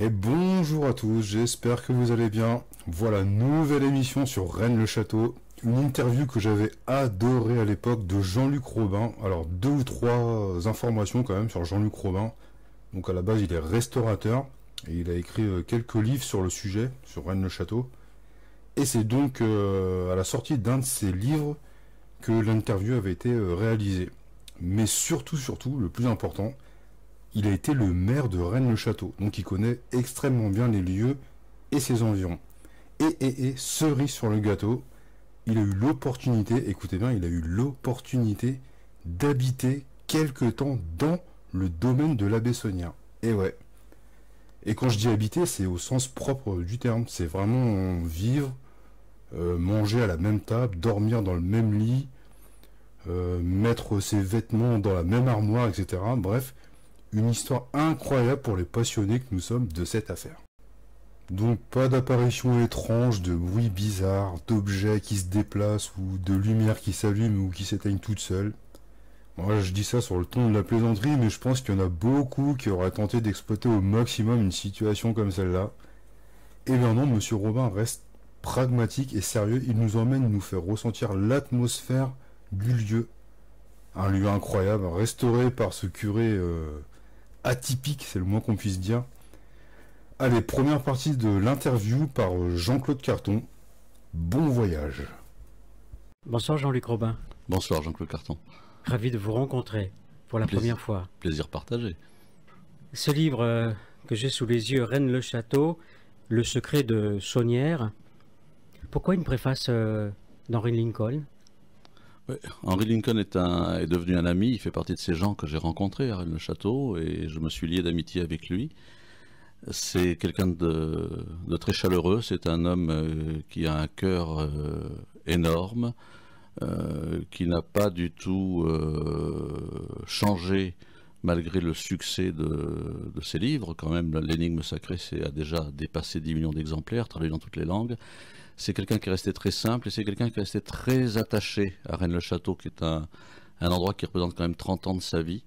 Et bonjour à tous, j'espère que vous allez bien. Voilà, nouvelle émission sur Rennes-le-Château. Une interview que j'avais adorée à l'époque de Jean-Luc Robin. Alors, deux ou trois informations quand même sur Jean-Luc Robin. Donc, à la base, il est restaurateur et il a écrit euh, quelques livres sur le sujet, sur Rennes-le-Château. Et c'est donc euh, à la sortie d'un de ses livres que l'interview avait été euh, réalisée. Mais surtout, surtout, le plus important, il a été le maire de Rennes-le-Château, donc il connaît extrêmement bien les lieux et ses environs. Et, et, et, cerise sur le gâteau, il a eu l'opportunité, écoutez bien, il a eu l'opportunité d'habiter quelque temps dans le domaine de l'abbé Sonia. Et ouais. Et quand je dis habiter, c'est au sens propre du terme. C'est vraiment vivre, euh, manger à la même table, dormir dans le même lit, euh, mettre ses vêtements dans la même armoire, etc. Bref, une histoire incroyable pour les passionnés que nous sommes de cette affaire. Donc pas d'apparitions étranges, de bruits bizarres, d'objets qui se déplacent ou de lumières qui s'allument ou qui s'éteignent toutes seules. Moi je dis ça sur le ton de la plaisanterie mais je pense qu'il y en a beaucoup qui auraient tenté d'exploiter au maximum une situation comme celle-là. Et bien non, monsieur Robin reste pragmatique et sérieux, il nous emmène nous faire ressentir l'atmosphère du lieu. Un lieu incroyable, restauré par ce curé... Euh, atypique, c'est le moins qu'on puisse dire. Allez, première partie de l'interview par euh, Jean-Claude Carton. Bon voyage. Bonsoir Jean-Luc Robin. Bonsoir Jean-Claude Carton. Ravi de vous rencontrer pour la première fois. Plaisir partagé. Ce livre euh, que j'ai sous les yeux, Reine le Château, Le secret de Saunière. Pourquoi une préface d'Henri euh, Lincoln Henry Lincoln est, devenu un ami, il fait partie de ces gens que j'ai rencontrés à Le Château et je me suis lié d'amitié avec lui. C'est quelqu'un de, très chaleureux, c'est un homme euh, qui a un cœur euh, énorme, euh, qui n'a pas du tout changé malgré le succès de, de, ses livres, quand même, l'énigme sacrée a déjà dépassé 10 millions d'exemplaires, traduit dans toutes les langues. C'est quelqu'un qui est resté très simple et c'est quelqu'un qui est resté très attaché à Rennes-le-Château, qui est un, endroit qui représente quand même 30 ans de sa vie.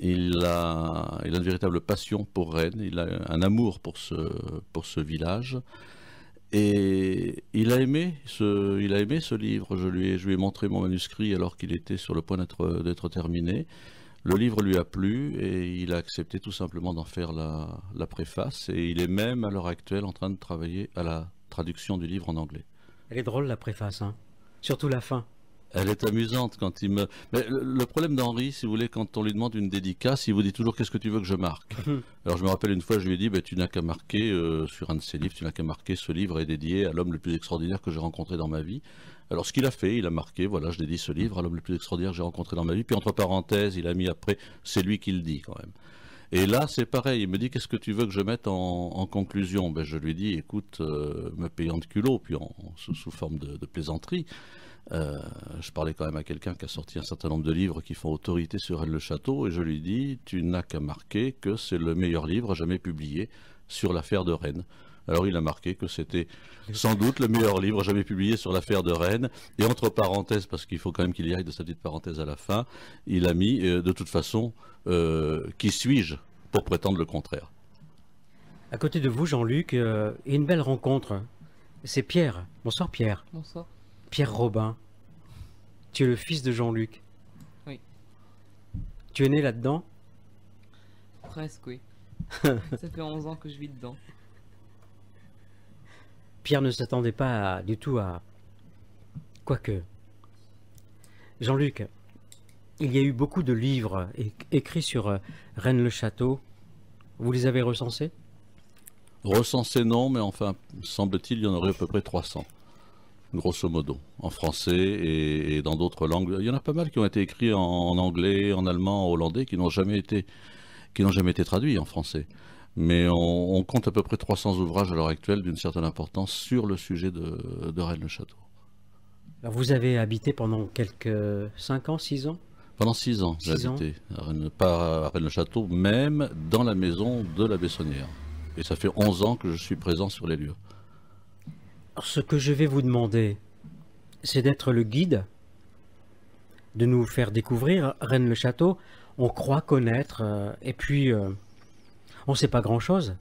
Il a, une véritable passion pour Rennes, il a un amour pour ce, village. Et il a aimé ce, livre. Je lui ai, montré mon manuscrit alors qu'il était sur le point d'être terminé. Le livre lui a plu et il a accepté tout simplement d'en faire la préface. Et il est même à l'heure actuelle en train de travailler à la traduction du livre en anglais. Elle est drôle la préface, hein surtout la fin. Elle est amusante quand il me. Mais le problème d'Henri, si vous voulez, quand on lui demande une dédicace, il vous dit toujours qu'est-ce que tu veux que je marque. Mhm. Alors je me rappelle une fois, je lui ai dit, bah, tu n'as qu'à marquer euh, sur un de ses livres, tu n'as qu'à marquer ce livre est dédié à l'homme le plus extraordinaire que j'ai rencontré dans ma vie. Alors ce qu'il a fait, il a marqué, voilà, je dédie ce livre à l'homme le plus extraordinaire que j'ai rencontré dans ma vie. Puis entre parenthèses, il a mis après, c'est lui qui le dit quand même. Et là, c'est pareil. Il me dit Qu'est-ce que tu veux que je mette en, conclusion ben, Je lui dis Écoute, euh, me payant de culot, puis sous, forme de, plaisanterie. Euh, je parlais quand même à quelqu'un qui a sorti un certain nombre de livres qui font autorité sur Elle le Château, et je lui dis Tu n'as qu'à marquer que c'est le meilleur livre jamais publié sur l'affaire de Rennes. Alors il a marqué que c'était sans doute le meilleur livre jamais publié sur l'affaire de Rennes. Et entre parenthèses, parce qu'il faut quand même qu'il y aille de sa petite parenthèse à la fin, il a mis euh, de toute façon euh, Qui suis-je pour prétendre le contraire À côté de vous, Jean-Luc, euh, une belle rencontre. C'est Pierre. Bonsoir Pierre. Bonsoir. Pierre Robin. Tu es le fils de Jean-Luc. Oui. Tu es né là-dedans Presque, oui. Ça fait 11 ans que je vis dedans. Pierre ne s'attendait pas du tout à... Quoique... Jean-Luc, il y a eu beaucoup de livres écrits sur euh, Rennes-le-Château. Vous les avez recensés Recensés non, mais enfin, semble-t-il, il y en aurait à peu près 300, grosso modo, en français et, dans d'autres langues. Il y en a pas mal qui ont été écrits en, anglais, en allemand, en hollandais, qui jamais qui n'ont jamais été traduits en français mais on, compte à peu près 300 ouvrages à l'heure actuelle d'une certaine importance sur le sujet de, de Rennes-le-Château. Alors vous avez habité pendant quelques 5 ans, 6 ans Pendant 6 ans, j'ai habité, à Rennes, pas à Rennes-le-Château, même dans la maison de la Bessonnière. Et ça fait 11 ans que je suis présent sur les lieux. Alors ce que je vais vous demander, c'est d'être le guide, de nous faire découvrir Rennes-le-Château. On croit connaître, euh, et puis... Euh, on ne sait pas grand-chose.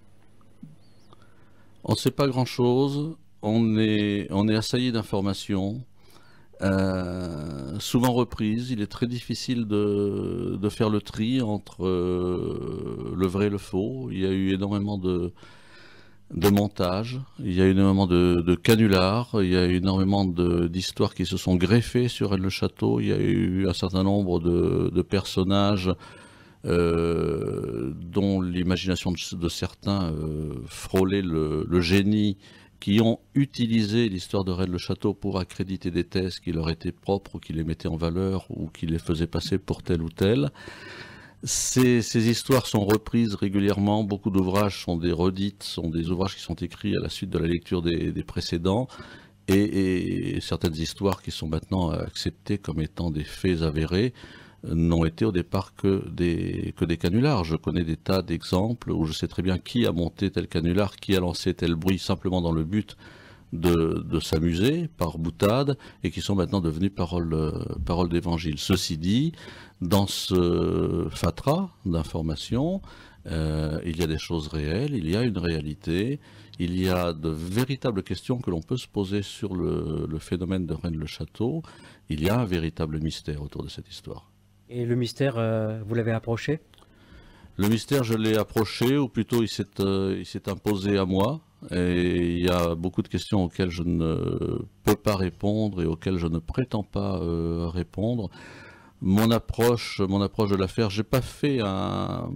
On ne sait pas grand-chose. On est, on est assailli d'informations, euh, souvent reprises. Il est très difficile de, faire le tri entre euh, le vrai et le faux. Il y a eu énormément de, de montage, il y a eu énormément de, de canulars, il y a eu énormément d'histoires qui se sont greffées sur le château, il y a eu un certain nombre de, de personnages euh, dont l'imagination de, certains euh, frôlait le, génie, qui ont utilisé l'histoire de Rennes le Château pour accréditer des thèses qui leur étaient propres ou qui les mettaient en valeur ou qui les faisaient passer pour tel ou telle. Ces, histoires sont reprises régulièrement, beaucoup d'ouvrages sont des redites, sont des ouvrages qui sont écrits à la suite de la lecture des, précédents, et, certaines histoires qui sont maintenant acceptées comme étant des faits avérés n'ont été au départ que des, que des canulars. Je connais des tas d'exemples où je sais très bien qui a monté tel canular, qui a lancé tel bruit simplement dans le but de, s'amuser par boutade et qui sont maintenant devenus paroles euh, parole, d'évangile. Ceci dit, dans ce fatras d'informations, euh, il y a des choses réelles, il y a une réalité, il y a de véritables questions que l'on peut se poser sur le phénomène de Rennes-le-Château. Il y a un véritable mystère autour de cette histoire. Et le mystère, euh, vous l'avez approché Le mystère, je l'ai approché, ou plutôt il s'est euh, s'est imposé à moi. Et il y a beaucoup de questions auxquelles je ne peux pas répondre et auxquelles je ne prétends pas euh, répondre. Mon approche, mon approche de l'affaire, j'ai pas fait un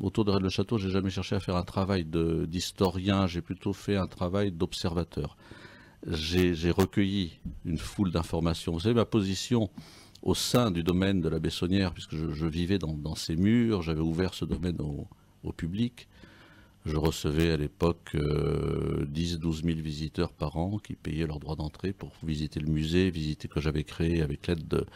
autour de Red le Château, j'ai jamais cherché à faire un travail d'historien, j'ai plutôt fait un travail d'observateur. J'ai recueilli une foule d'informations. Vous savez, ma position au sein du domaine de la Bessonnière, puisque je, vivais dans, ces murs, j'avais ouvert ce domaine au, public. Je recevais à l'époque 10-12 euh, 000 visiteurs par an qui payaient leur droit d'entrée pour visiter le musée, visiter que j'avais créé avec l'aide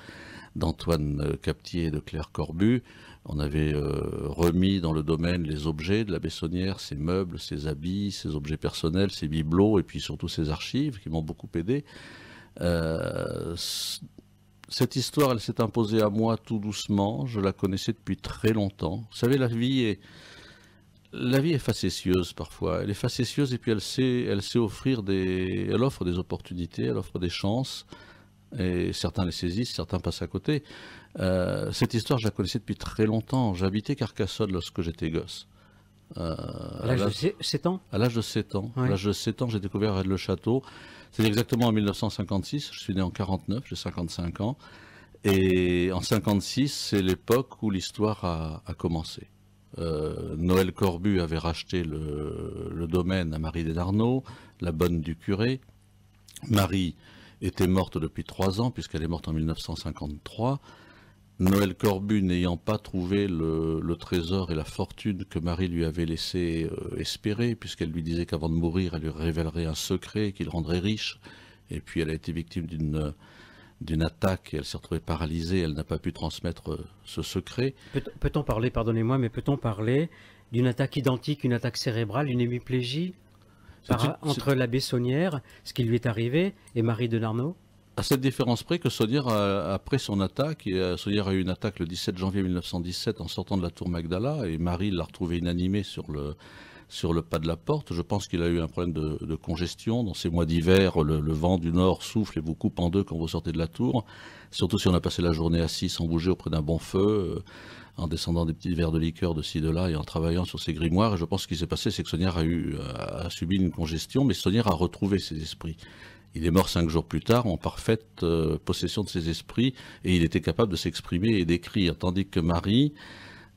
d'Antoine euh, Captier et de Claire Corbu. On avait euh, remis dans le domaine les objets de la Bessonnière, ses meubles, ses habits, ses objets personnels, ses bibelots et puis surtout ses archives qui m'ont beaucoup aidé cette histoire, elle s'est imposée à moi tout doucement. Je la connaissais depuis très longtemps. Vous savez, la vie est, la vie est facétieuse parfois. Elle est facétieuse et puis elle sait, elle sait offrir des, elle offre des opportunités, elle offre des chances. Et certains les saisissent, certains passent à côté. Euh, cette histoire, je la connaissais depuis très longtemps. J'habitais Carcassonne lorsque j'étais gosse. Euh, à l'âge de 7 ans À l'âge de 7 ans. À l'âge de 7 ans, j'ai découvert le château. C'est exactement en 1956, je suis né en 49, j'ai 55 ans. Et en 56, c'est l'époque où l'histoire a, commencé. Euh, Noël Corbu avait racheté le, domaine à Marie Desarnaud, la bonne du curé. Marie était morte depuis trois ans, puisqu'elle est morte en 1953. Noël Corbu n'ayant pas trouvé le, trésor et la fortune que Marie lui avait laissé euh, espérer, puisqu'elle lui disait qu'avant de mourir, elle lui révélerait un secret qui le rendrait riche, et puis elle a été victime d'une d'une attaque et elle s'est retrouvée paralysée, elle n'a pas pu transmettre euh, ce secret. Peut-on parler, pardonnez-moi, mais peut-on parler d'une attaque identique, une attaque cérébrale, une hémiplégie entre la Saunière, ce qui lui est arrivé, et Marie de Narnaud à cette différence près que Sonia a, après son attaque, et euh, a eu une attaque le 17 janvier 1917 en sortant de la tour Magdala, et Marie l'a retrouvé inanimé sur le, sur le pas de la porte. Je pense qu'il a eu un problème de, congestion. Dans ces mois d'hiver, le, vent du nord souffle et vous coupe en deux quand vous sortez de la tour. Surtout si on a passé la journée assis sans bouger auprès d'un bon feu, euh, en descendant des petits verres de liqueur de ci, de là et en travaillant sur ses grimoires. je pense qu'il s'est passé, c'est que Sonia a, eu, euh, a, subi une congestion, mais Sonia a retrouvé ses esprits. Il est mort cinq jours plus tard en parfaite euh, possession de ses esprits et il était capable de s'exprimer et d'écrire, tandis que Marie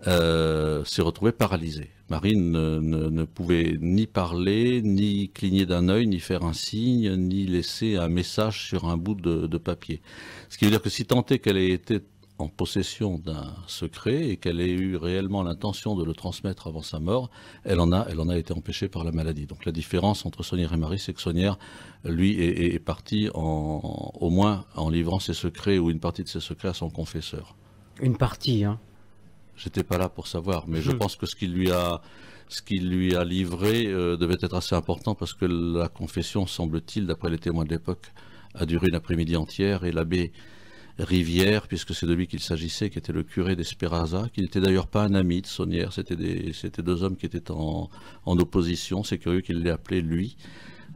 euh, s'est retrouvée paralysée. Marie ne, pouvait ni parler, ni cligner d'un œil, ni faire un signe, ni laisser un message sur un bout de, papier. Ce qui veut dire que si tant qu'elle ait été en possession d'un secret et qu'elle ait eu réellement l'intention de le transmettre avant sa mort, elle en a, elle en a été empêchée par la maladie. Donc la différence entre sonnière et Marie, c'est que Saunière, lui, est, parti au moins en livrant ses secrets ou une partie de ses secrets à son confesseur. Une partie, hein J'étais pas là pour savoir, mais je hmm. pense que ce qu'il lui a, ce qu'il lui a livré euh, devait être assez important parce que la confession, semble-t-il, d'après les témoins de l'époque, a duré une après-midi entière et l'abbé Rivière, puisque c'est de lui qu'il s'agissait, qui était le curé d'Esperaza, qui n'était d'ailleurs pas un ami de Saunière, c'était deux hommes qui étaient en, opposition, c'est curieux qu'il l'ait appelé lui.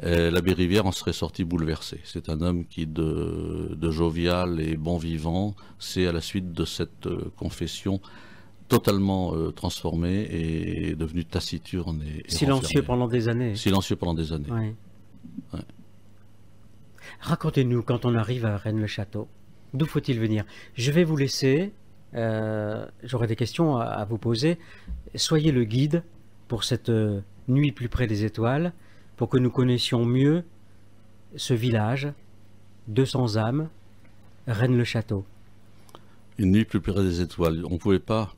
Euh, l'abbé Rivière en serait sorti bouleversé. C'est un homme qui, de, jovial et bon vivant, s'est à la suite de cette euh, confession totalement euh, transformé et devenu taciturne et, silencieux pendant des années. Silencieux pendant des années. Racontez-nous quand on arrive à Rennes-le-Château. D'où faut-il venir Je vais vous laisser. Euh, j'aurai des questions à, vous poser. Soyez le guide pour cette euh, nuit plus près des étoiles, pour que nous connaissions mieux ce village, 200 âmes, Rennes-le-Château. Une nuit plus près des étoiles. On ne pouvait pas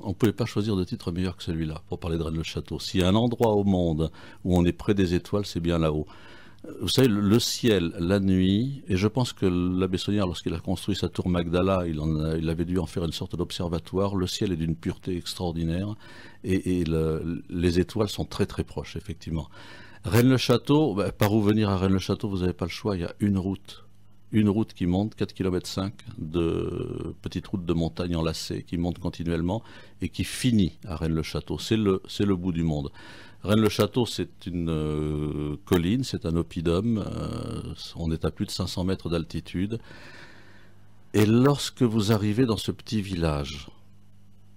on pouvait pas choisir de titre meilleur que celui-là pour parler de Rennes-le-Château. S'il y a un endroit au monde où on est près des étoiles, c'est bien là-haut. Vous savez, le ciel, la nuit, et je pense que l'abbé Sonnière, lorsqu'il a construit sa tour Magdala, il, en il avait dû en faire une sorte d'observatoire. Le ciel est d'une pureté extraordinaire, et, les étoiles sont très très proches, effectivement. Rennes-le-Château, bah, par où venir à Rennes-le-Château, vous n'avez pas le choix, il y a une route. Une route qui monte, 4 km 5 de petite route de montagne enlacée, qui monte continuellement, et qui finit à Rennes-le-Château. C'est le, le bout du monde. Rennes-le-Château, c'est une euh, colline, c'est un oppidum. Euh, on est à plus de 500 mètres d'altitude. Et lorsque vous arrivez dans ce petit village,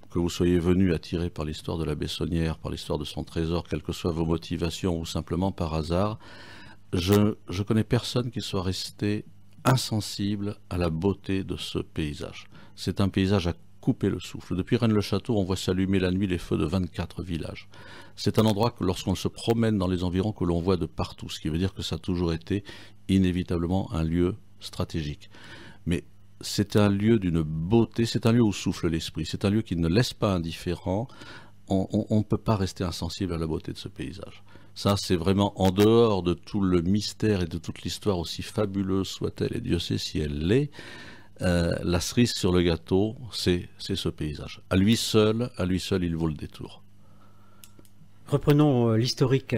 que vous soyez venu attiré par l'histoire de la Bessonnière, par l'histoire de son trésor, quelles que soient vos motivations ou simplement par hasard, je ne connais personne qui soit resté insensible à la beauté de ce paysage. C'est un paysage à couper le souffle. Depuis Rennes-le-Château, on voit s'allumer la nuit les feux de 24 villages. C'est un endroit que lorsqu'on se promène dans les environs que l'on voit de partout, ce qui veut dire que ça a toujours été inévitablement un lieu stratégique. Mais c'est un lieu d'une beauté, c'est un lieu où souffle l'esprit, c'est un lieu qui ne laisse pas indifférent. On ne peut pas rester insensible à la beauté de ce paysage. Ça, c'est vraiment en dehors de tout le mystère et de toute l'histoire, aussi fabuleuse soit-elle, et Dieu sait si elle l'est, euh, la cerise sur le gâteau, c'est ce paysage. À lui seul, à lui seul, il vaut le détour. Reprenons euh, l'historique.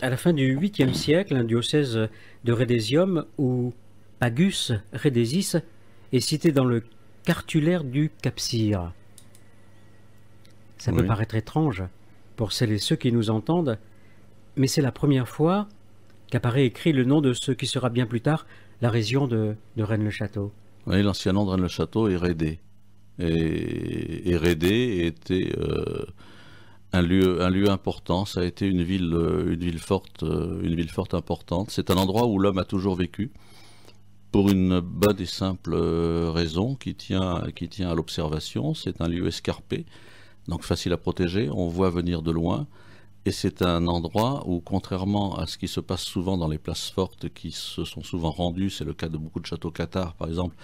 À la fin du 8e siècle, un diocèse de Rédésium ou Pagus Rédésis est cité dans le cartulaire du Capsir. Ça peut paraître étrange pour celles et ceux qui nous entendent, mais c'est la première fois qu'apparaît écrit le nom de ce qui sera bien plus tard la région de Rennes-le-Château l'ancien nom le château est raidé. Et, raidé, était euh, un, lieu, un lieu important, ça a été une ville, euh, une forte, euh, une ville forte importante. C'est un endroit où l'homme a toujours vécu, pour une bonne et simple raison qui tient à l'observation. C'est un lieu escarpé, donc facile à protéger, on voit venir de loin. Et c'est un endroit où, contrairement à ce qui se passe souvent dans les places fortes qui se sont souvent rendues, c'est le cas de beaucoup de châteaux cathares par exemple,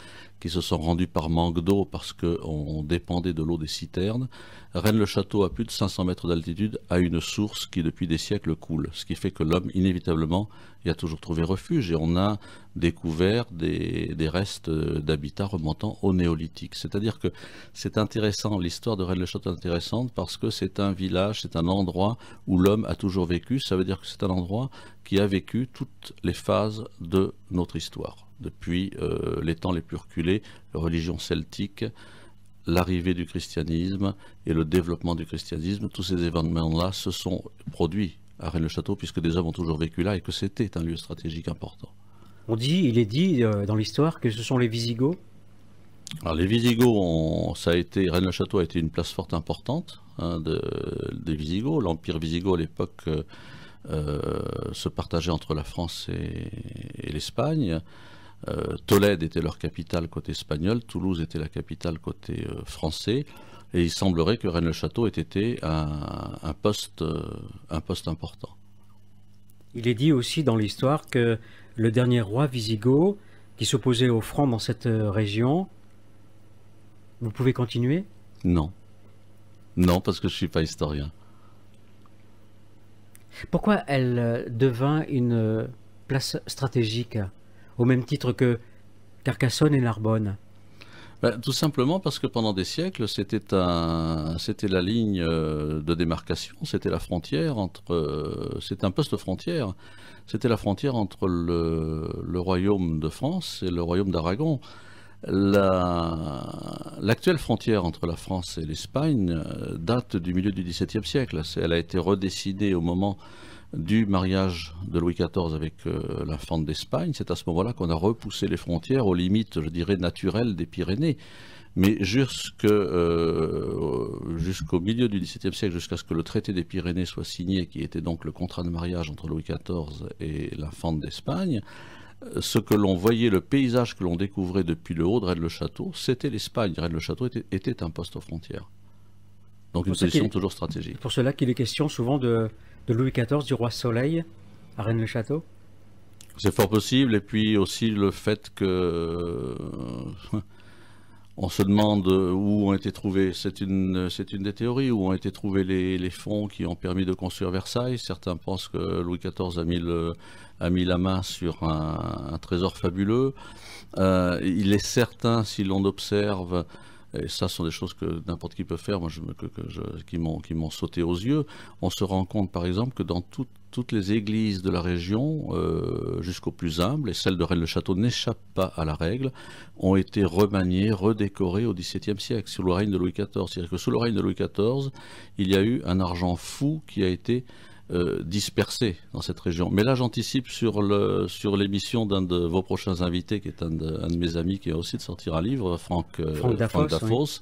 qui se sont rendus par manque d'eau parce qu'on dépendait de l'eau des citernes. Rennes-le-Château, à plus de 500 mètres d'altitude, a une source qui, depuis des siècles, coule, ce qui fait que l'homme, inévitablement, y a toujours trouvé refuge. Et on a découvert des, restes d'habitats remontant au néolithique. C'est-à-dire que c'est intéressant, l'histoire de Rennes-le-Château est intéressante parce que c'est un village, c'est un endroit où l'homme a toujours vécu. Ça veut dire que c'est un endroit qui a vécu toutes les phases de notre histoire depuis euh, les temps les plus reculés, la religion celtique, l'arrivée du christianisme et le développement du christianisme, tous ces événements-là se sont produits à Rennes-le-Château puisque des hommes ont toujours vécu là et que c'était un lieu stratégique important. On dit, il est dit euh, dans l'histoire que ce sont les Visigoths. les Visigoths, ça a été, Rennes-le-Château a été une place forte importante hein, des Visigoths. L'empire Visigoth à l'époque euh, se partageait entre la France et l'Espagne. Euh, Tolède était leur capitale côté espagnol, Toulouse était la capitale côté euh, français, et il semblerait que Rennes-le-Château ait été un, poste, euh, un poste important. Il est dit aussi dans l'histoire que le dernier roi Visigoth, qui s'opposait aux Francs dans cette région, vous pouvez continuer Non. Non, parce que je ne suis pas historien. Pourquoi elle devint une place stratégique au même titre que Carcassonne et Narbonne bah, tout simplement parce que pendant des siècles, c'était un, c'était la ligne euh, de démarcation, c'était la frontière entre, euh, c'est un poste frontière, c'était la frontière entre le, royaume de France et le royaume d'Aragon. l'actuelle frontière entre la France et l'Espagne euh, date du milieu du XVIIe siècle. Elle a été redécidée au moment du mariage de Louis XIV avec euh, l'infante d'Espagne, c'est à ce moment-là qu'on a repoussé les frontières aux limites, je dirais, naturelles des Pyrénées. Mais euh, jusqu'au milieu du XVIIe siècle, jusqu'à ce que le traité des Pyrénées soit signé, qui était donc le contrat de mariage entre Louis XIV et l'infante d'Espagne, euh, ce que l'on voyait, le paysage que l'on découvrait depuis le haut de Rennes-le-Château, c'était l'Espagne. Rennes-le-Château était, un poste aux frontières. Donc une position toujours stratégique. Pour cela qu'il est question souvent de, de Louis XIV, du roi Soleil, à Rennes-le-Château C'est fort possible, et puis aussi le fait que euh, on se demande où ont été trouvés, c'est une, une des théories, où ont été trouvés les, fonds qui ont permis de construire Versailles. Certains pensent que Louis XIV a mis, a mis la main sur un, trésor fabuleux. Euh, il est certain, si l'on observe et ça, ce sont des choses que n'importe qui peut faire, moi, qui m'ont sauté aux yeux. On se rend compte, par exemple, que dans toutes les églises de la région, euh, jusqu'aux plus humbles, et celles de Rennes-le-Château n'échappent pas à la règle, ont été remaniées, redécorées au XVIIe siècle, sous le règne de Louis XIV. C'est-à-dire que sous le règne de Louis XIV, il y a eu un argent fou qui a été euh, dispersé dispersés dans cette région. Mais là, j'anticipe sur le sur l'émission d'un de vos prochains invités, qui est un de, mes amis, qui a aussi de sortir un livre, Franck, euh, Dafos,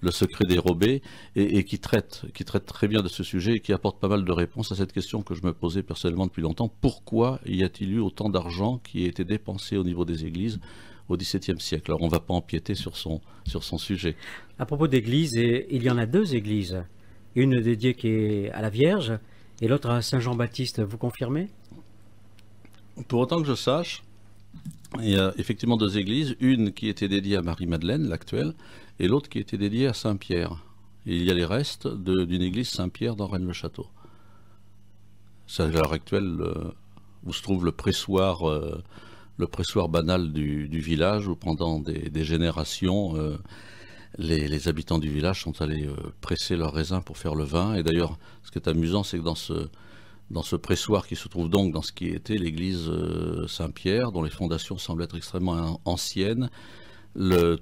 Le secret dérobé, et, et, qui traite qui traite très bien de ce sujet et qui apporte pas mal de réponses à cette question que je me posais personnellement depuis longtemps. Pourquoi y a-t-il eu autant d'argent qui a été dépensé au niveau des églises au XVIIe siècle Alors, on ne va pas empiéter sur son sur son sujet. À propos d'églises, il y en a deux églises, une dédiée qui est à la Vierge et l'autre à euh, Saint-Jean-Baptiste. Vous confirmez Pour autant que je sache, il y a effectivement deux églises, une qui était dédiée à Marie-Madeleine, l'actuelle, et l'autre qui était dédiée à Saint-Pierre. il y a les restes d'une église Saint-Pierre dans Rennes-le-Château. C'est à l'heure actuelle euh, où se trouve le pressoir, euh, le pressoir banal du, village, où pendant des, générations les, habitants du village sont allés euh, presser leurs raisins pour faire le vin. Et d'ailleurs, ce qui est amusant, c'est que dans ce, dans ce pressoir qui se trouve donc dans ce qui était l'église euh, Saint-Pierre, dont les fondations semblent être extrêmement anciennes,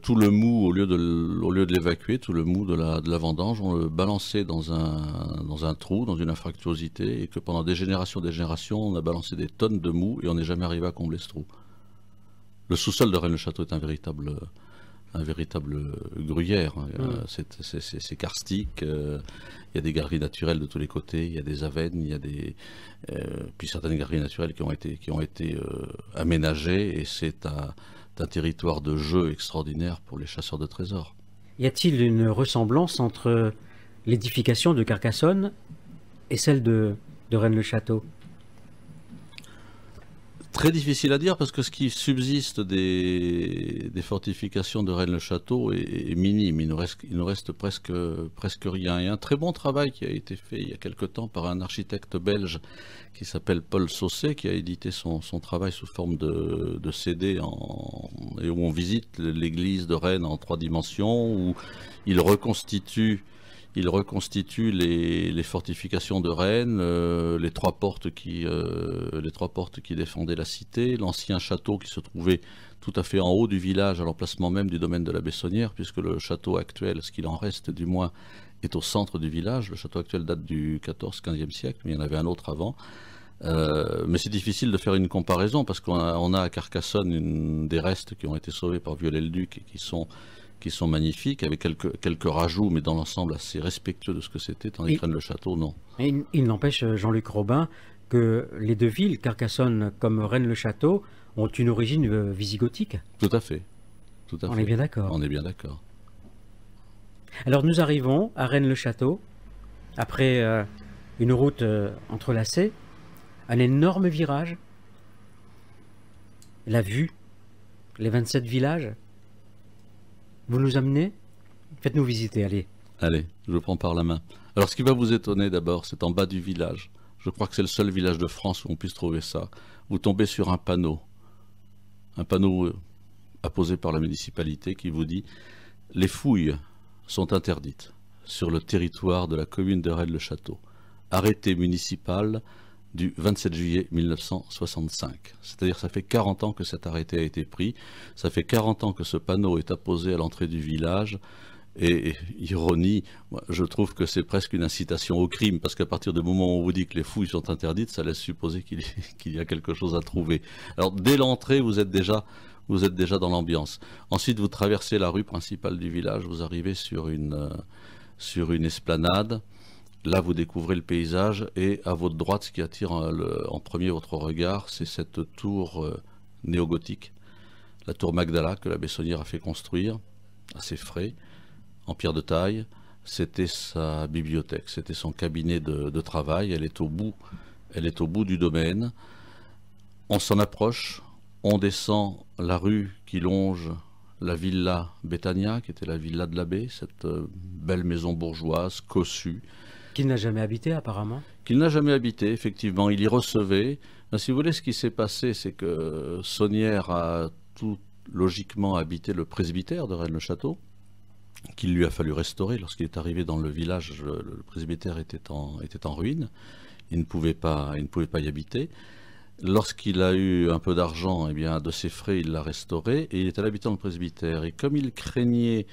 tout le mou, au lieu de, l'évacuer, tout le mou de la, de la, vendange, on le balançait dans un, dans un trou, dans une infractuosité, et que pendant des générations des générations, on a balancé des tonnes de mou et on n'est jamais arrivé à combler ce trou. Le sous-sol de Rennes-le-Château est un véritable euh, un véritable euh, gruyère. Hein. Mmh. C'est karstique, euh, il y a des galeries naturelles de tous les côtés, il y a des avennes, il y a des... Euh, puis certaines galeries naturelles qui ont été, qui ont été aménagées, et c'est un, un, territoire de jeu extraordinaire pour les chasseurs de trésors. Y a-t-il une ressemblance entre l'édification de Carcassonne et celle de Rennes-le-Château très difficile à dire parce que ce qui subsiste des, des fortifications de Rennes-le-Château est, minime. Il nous reste, il nous reste presque, presque rien. Et un très bon travail qui a été fait il y a quelque temps par un architecte belge qui s'appelle Paul Saucet, qui a édité son, travail sous forme de, CD et où on visite l'église de Rennes en trois dimensions, où il reconstitue il reconstitue les, fortifications de Rennes, euh, euh, les, trois portes qui, défendaient la cité, l'ancien château qui se trouvait tout à fait en haut du village, à l'emplacement même du domaine de la Bessonnière, puisque le château actuel, ce qu'il en reste du moins, est au centre du village. Le château actuel date du 14-15e siècle, mais il y en avait un autre avant. Euh, mais c'est difficile de faire une comparaison parce qu'on a, à Carcassonne des restes qui ont été sauvés par Viollet-le-Duc et qui sont qui sont magnifiques, avec quelques, quelques rajouts, mais dans l'ensemble assez respectueux de ce que c'était, tandis que Rennes-le-Château, non. il, n'empêche, Jean-Luc Robin, que les deux villes, Carcassonne comme Rennes-le-Château, ont une origine euh, visigothique. Tout à fait. Tout On est bien d'accord. On est bien d'accord. Alors nous arrivons à Rennes-le-Château, après euh, une route euh, entrelacée, un énorme virage, la vue, les 27 villages, vous nous amenez Faites-nous visiter, allez. Allez, je vous prends par la main. Alors, ce qui va vous étonner d'abord, c'est en bas du village. Je crois que c'est le seul village de France où on puisse trouver ça. Vous tombez sur un panneau, un panneau euh, apposé par la municipalité qui vous dit « Les fouilles sont interdites sur le territoire de la commune de Rennes-le-Château. Arrêté municipal du 27 juillet 1965. C'est-à-dire ça fait 40 ans que cet arrêté a été pris, ça fait 40 ans que ce panneau est apposé à l'entrée du village, et, ironie, je trouve que c'est presque une incitation au crime, parce qu'à partir du moment où on vous dit que les fouilles sont interdites, ça laisse supposer qu'il y a quelque chose à trouver. Alors dès l'entrée, vous êtes déjà vous êtes déjà dans l'ambiance. Ensuite, vous traversez la rue principale du village, vous arrivez sur une, euh, sur une esplanade, Là, vous découvrez le paysage et à votre droite, ce qui attire hein, en, premier votre regard, c'est cette tour euh, néogothique, la tour Magdala que la Bessonnière a fait construire, assez frais, en pierre de taille. C'était sa bibliothèque, c'était son cabinet de, travail. Elle est au bout, elle est au bout du domaine. On s'en approche, on descend la rue qui longe la villa Betania, qui était la villa de l'abbé, cette euh, belle maison bourgeoise, cossue, qu'il n'a jamais habité apparemment Qu'il n'a jamais habité, effectivement. Il y recevait. Ben, si vous voulez, ce qui s'est passé, c'est que Saunière a tout logiquement habité le presbytère de Rennes-le-Château, qu'il lui a fallu restaurer. Lorsqu'il est arrivé dans le village, le, presbytère était en, ruine. Il ne, pouvait pas, il ne pouvait pas y habiter. Lorsqu'il a eu un peu d'argent, eh bien, de ses frais, il l'a restauré et il était l'habitant le presbytère. Et comme il craignait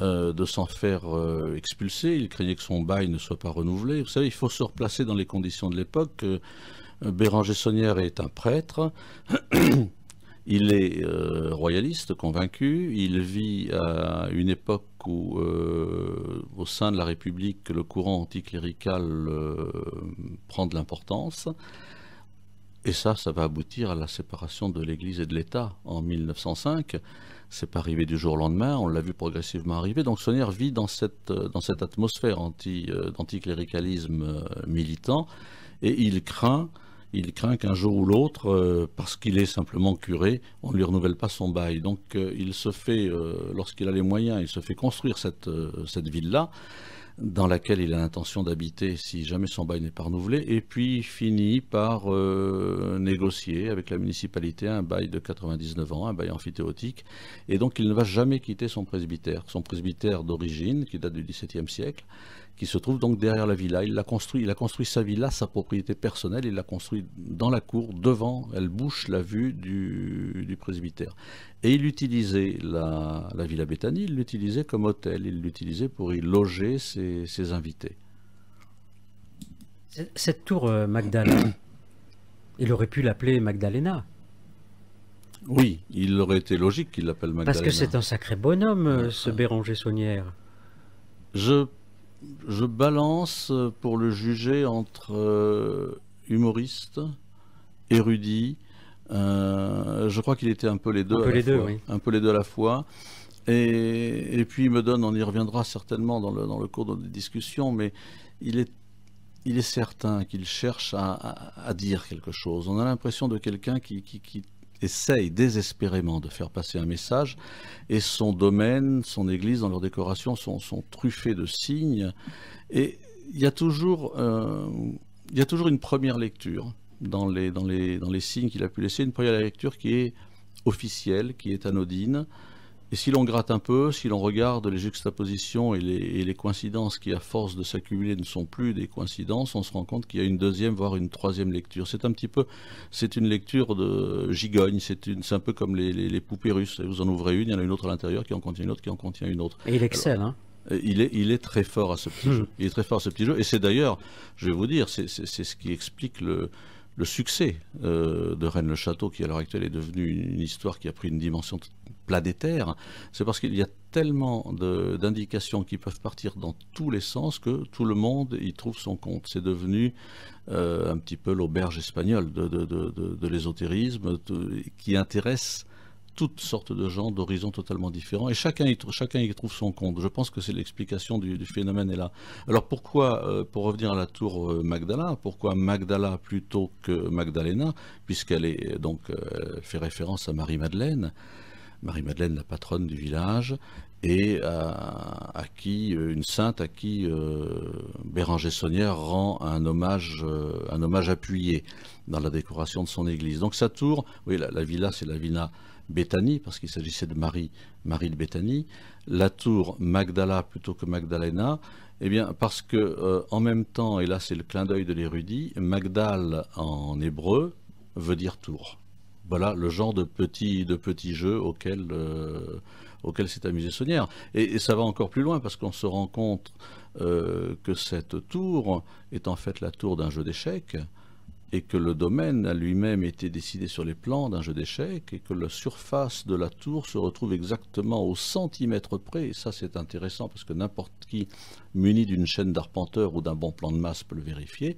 euh, de s'en faire euh, expulser. Il craignait que son bail ne soit pas renouvelé. Vous savez, il faut se replacer dans les conditions de l'époque. Euh, Béranger Saunière est un prêtre. il est royaliste, convaincu. Il vit à une époque où, au sein de la République, le courant anticlérical prend de l'importance. Et ça, ça va aboutir à la séparation de l'Église et de l'État en 1905. C'est pas arrivé du jour au lendemain, on l'a vu progressivement arriver. Donc Sonnière vit dans cette, euh, dans cette atmosphère anti, euh, d'anticléricalisme euh, militant et il craint il craint qu'un jour ou l'autre, parce qu'il est simplement curé, on ne lui renouvelle pas son bail. Donc il se fait, lorsqu'il a les moyens, il se fait construire cette, cette ville-là dans laquelle il a l'intention d'habiter si jamais son bail n'est pas renouvelé, et puis finit par euh, négocier avec la municipalité un bail de 99 ans, un bail amphithéotique, et donc il ne va jamais quitter son presbytère, son presbytère d'origine qui date du XVIIe siècle, qui se trouve donc derrière la villa. Il a construit, il a construit sa villa, sa propriété personnelle, il l'a construit dans la cour, devant, elle bouche la vue du, du presbytère. Et il utilisait la, villa Béthanie, il l'utilisait comme hôtel, il l'utilisait pour y loger ses, invités. Cette tour euh, Magdalena, il aurait pu l'appeler Magdalena. Oui, il aurait été logique qu'il l'appelle Magdalena. Parce que c'est un sacré bonhomme, euh, ce Béranger Saunière. Je je balance euh, pour le juger entre euh, humoriste, érudit. Euh, je crois qu'il était un peu les deux. Un peu les deux, à la fois. Et, puis il me donne, on y reviendra certainement dans le, cours de discussions, mais il est, il est certain qu'il cherche à, dire quelque chose. On a l'impression de quelqu'un qui, qui essaye désespérément de faire passer un message, et son domaine, son église, dans leur décoration, sont, truffés de signes. Et euh, il y, a toujours, une première lecture dans les, dans les, dans les signes qu'il a pu laisser, une première lecture qui est officielle, qui est anodine, et si l'on gratte un peu, si l'on regarde les juxtapositions et les, coïncidences qui, à force de s'accumuler, ne sont plus des coïncidences, on se rend compte qu'il y a une deuxième, voire une troisième lecture. C'est un petit peu, c'est une lecture de gigogne, c'est, un peu comme les, poupées russes. Vous en ouvrez une, il y en a une autre à l'intérieur qui en contient une autre, qui en contient une autre. Et il excelle, hein euh, il est, il est, très fort à ce petit hmm. jeu. Il est très fort à ce petit jeu. Et c'est d'ailleurs, je vais vous dire, c'est, c'est ce qui explique le, le succès euh, de Rennes-le-Château, qui à l'heure actuelle est devenu une histoire qui a pris une dimension planétaire, c'est parce qu'il y a tellement d'indications qui peuvent partir dans tous les sens que tout le monde y trouve son compte. C'est devenu euh, un petit peu l'auberge espagnole de, de l'ésotérisme qui intéresse toutes sortes de gens d'horizons totalement différents et chacun y, trouve son compte. Je pense que c'est l'explication du, phénomène est là. Alors pourquoi, euh, pour revenir à la tour euh, Magdala, pourquoi Magdala plutôt que Magdalena, puisqu'elle euh, donc fait référence à Marie-Madeleine, Marie-Madeleine la patronne du village, et à, qui une sainte à qui Béranger Saunière rend un hommage, un hommage appuyé dans la décoration de son église. Donc sa tour, oui, la, la villa, c'est la villa Béthanie, parce qu'il s'agissait de Marie, Marie de Béthanie, la tour Magdala plutôt que Magdalena, eh bien, parce que euh, en même temps, et là c'est le clin d'œil de l'érudit, Magdal en hébreu veut dire tour. Voilà le genre de petit, de petit jeu auquel, euh, s'est amusé Saunière. Et, ça va encore plus loin parce qu'on se rend compte euh, que cette tour est en fait la tour d'un jeu d'échecs et que le domaine a lui-même été décidé sur les plans d'un jeu d'échecs et que la surface de la tour se retrouve exactement au centimètre près. Et ça, c'est intéressant parce que n'importe qui muni d'une chaîne d'arpenteur ou d'un bon plan de masse peut le vérifier.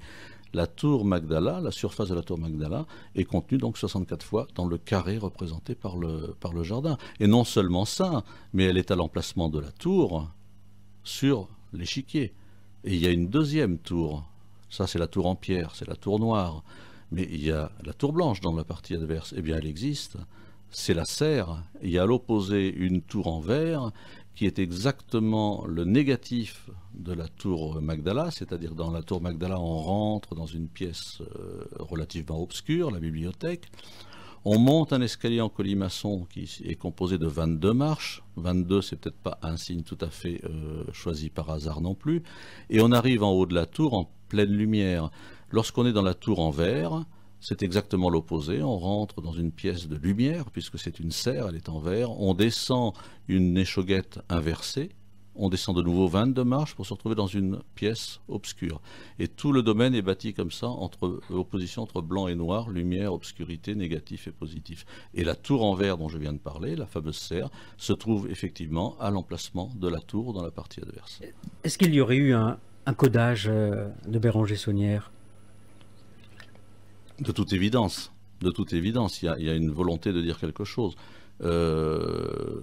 La tour Magdala, la surface de la tour Magdala, est contenue donc 64 fois dans le carré représenté par le, par le jardin. Et non seulement ça, mais elle est à l'emplacement de la tour sur l'échiquier. Et il y a une deuxième tour ça, c'est la tour en pierre, c'est la tour noire. Mais il y a la tour blanche dans la partie adverse. Eh bien, elle existe. C'est la serre. Il y a à l'opposé une tour en verre qui est exactement le négatif de la tour Magdala, c'est-à-dire dans la tour Magdala, on rentre dans une pièce euh, relativement obscure, la bibliothèque. On monte un escalier en colimaçon qui est composé de 22 marches. 22, c'est peut-être pas un signe tout à fait euh, choisi par hasard non plus. Et on arrive en haut de la tour en pleine lumière. Lorsqu'on est dans la tour en verre, c'est exactement l'opposé. On rentre dans une pièce de lumière, puisque c'est une serre, elle est en verre. On descend une échauguette inversée, on descend de nouveau 22 marches pour se retrouver dans une pièce obscure. Et tout le domaine est bâti comme ça, entre euh, opposition entre blanc et noir, lumière, obscurité, négatif et positif. Et la tour en verre dont je viens de parler, la fameuse serre, se trouve effectivement à l'emplacement de la tour dans la partie adverse. Est-ce qu'il y aurait eu un, codage euh, de Béranger Saunière De toute évidence. De toute évidence, il y, a, une volonté de dire quelque chose. Euh,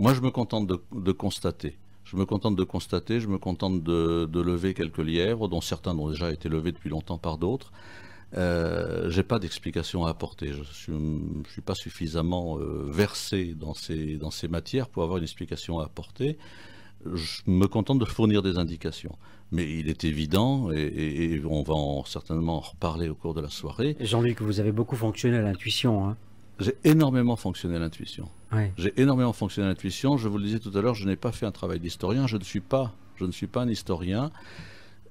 moi, je me contente de constater je me contente de constater, je me contente de, lever quelques lièvres, dont certains ont déjà été levés depuis longtemps par d'autres. Je euh, j'ai pas d'explication à apporter. Je ne suis pas suffisamment euh, versé dans ces, dans ces matières pour avoir une explication à apporter. Je me contente de fournir des indications. Mais il est évident, et, on va en, certainement en reparler au cours de la soirée. jean que vous avez beaucoup fonctionné à l'intuition. Hein j'ai énormément fonctionné l'intuition. J'ai énormément fonctionné l'intuition. Je vous le disais tout à l'heure, je n'ai pas fait un travail d'historien. Je ne suis pas, je ne suis pas un historien.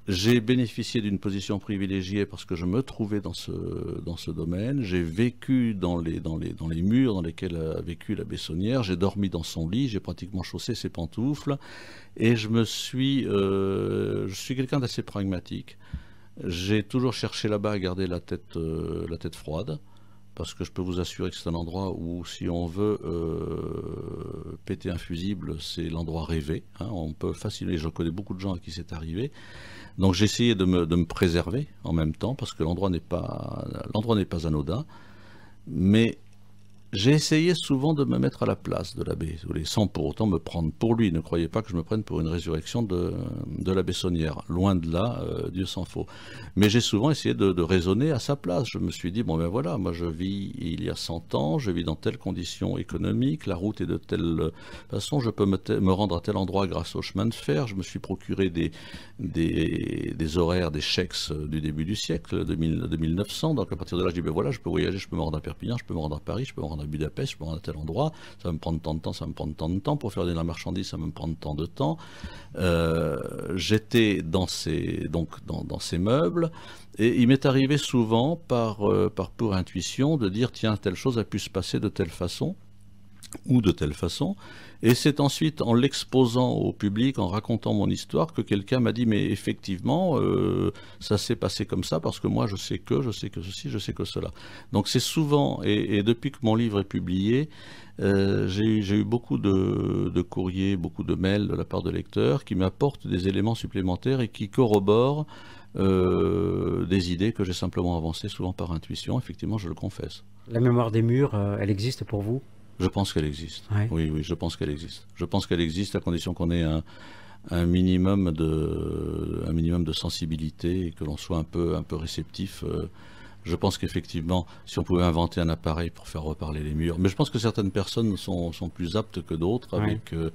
J'ai bénéficié d'une position privilégiée parce que je me trouvais dans ce, dans ce domaine. J'ai vécu dans les, dans, les, dans les murs dans lesquels a vécu la Bessonnière. J'ai dormi dans son lit. J'ai pratiquement chaussé ses pantoufles. Et je me suis, euh, je suis quelqu'un d'assez pragmatique. J'ai toujours cherché là-bas à garder la tête, euh, la tête froide parce que je peux vous assurer que c'est un endroit où, si on veut euh, péter un fusible, c'est l'endroit rêvé. Hein. on peut facilement, je connais beaucoup de gens à qui c'est arrivé. Donc j'ai essayé de me, préserver en même temps, parce que l'endroit n'est pas, l'endroit n'est pas anodin. Mais j'ai essayé souvent de me mettre à la place de l'abbé sans pour autant me prendre pour lui. Ne croyez pas que je me prenne pour une résurrection de, de l'abbé Loin de là, euh, Dieu s'en faut. Mais j'ai souvent essayé de, raisonner à sa place. Je me suis dit, bon ben voilà, moi je vis il y a 100 ans, je vis dans telles conditions économiques, la route est de telle façon, je peux me, rendre à tel endroit grâce au chemin de fer, je me suis procuré des, des, horaires, des chèques euh, du début du siècle, de, 1900. Donc à partir de là, je dis, ben voilà, je peux voyager, je peux me rendre à Perpignan, je peux me rendre à Paris, je peux me rendre à Budapest, je me rends tel endroit, ça va me prendre tant de temps, ça va me prendre tant de temps, pour faire de la marchandise, ça va me prendre tant de temps. Euh, j'étais dans ces, donc, dans, ces meubles, et il m'est arrivé souvent, par, euh, par pure intuition, de dire, tiens, telle chose a pu se passer de telle façon, ou de telle façon, et c'est ensuite en l'exposant au public, en racontant mon histoire, que quelqu'un m'a dit mais effectivement, euh, ça s'est passé comme ça parce que moi je sais que, je sais que ceci, je sais que cela. Donc c'est souvent, et, depuis que mon livre est publié, euh, j'ai eu beaucoup de, courriers, beaucoup de mails de la part de lecteurs qui m'apportent des éléments supplémentaires et qui corroborent euh, des idées que j'ai simplement avancées, souvent par intuition. Effectivement, je le confesse. La mémoire des murs, elle existe pour vous je pense qu'elle existe. Oui, oui, je pense qu'elle existe. Je pense qu'elle existe à condition qu'on ait un, minimum de, un minimum de sensibilité et que l'on soit un peu, un peu réceptif. Euh, je pense qu'effectivement, si on pouvait inventer un appareil pour faire reparler les murs, mais je pense que certaines personnes sont, plus aptes que d'autres avec euh,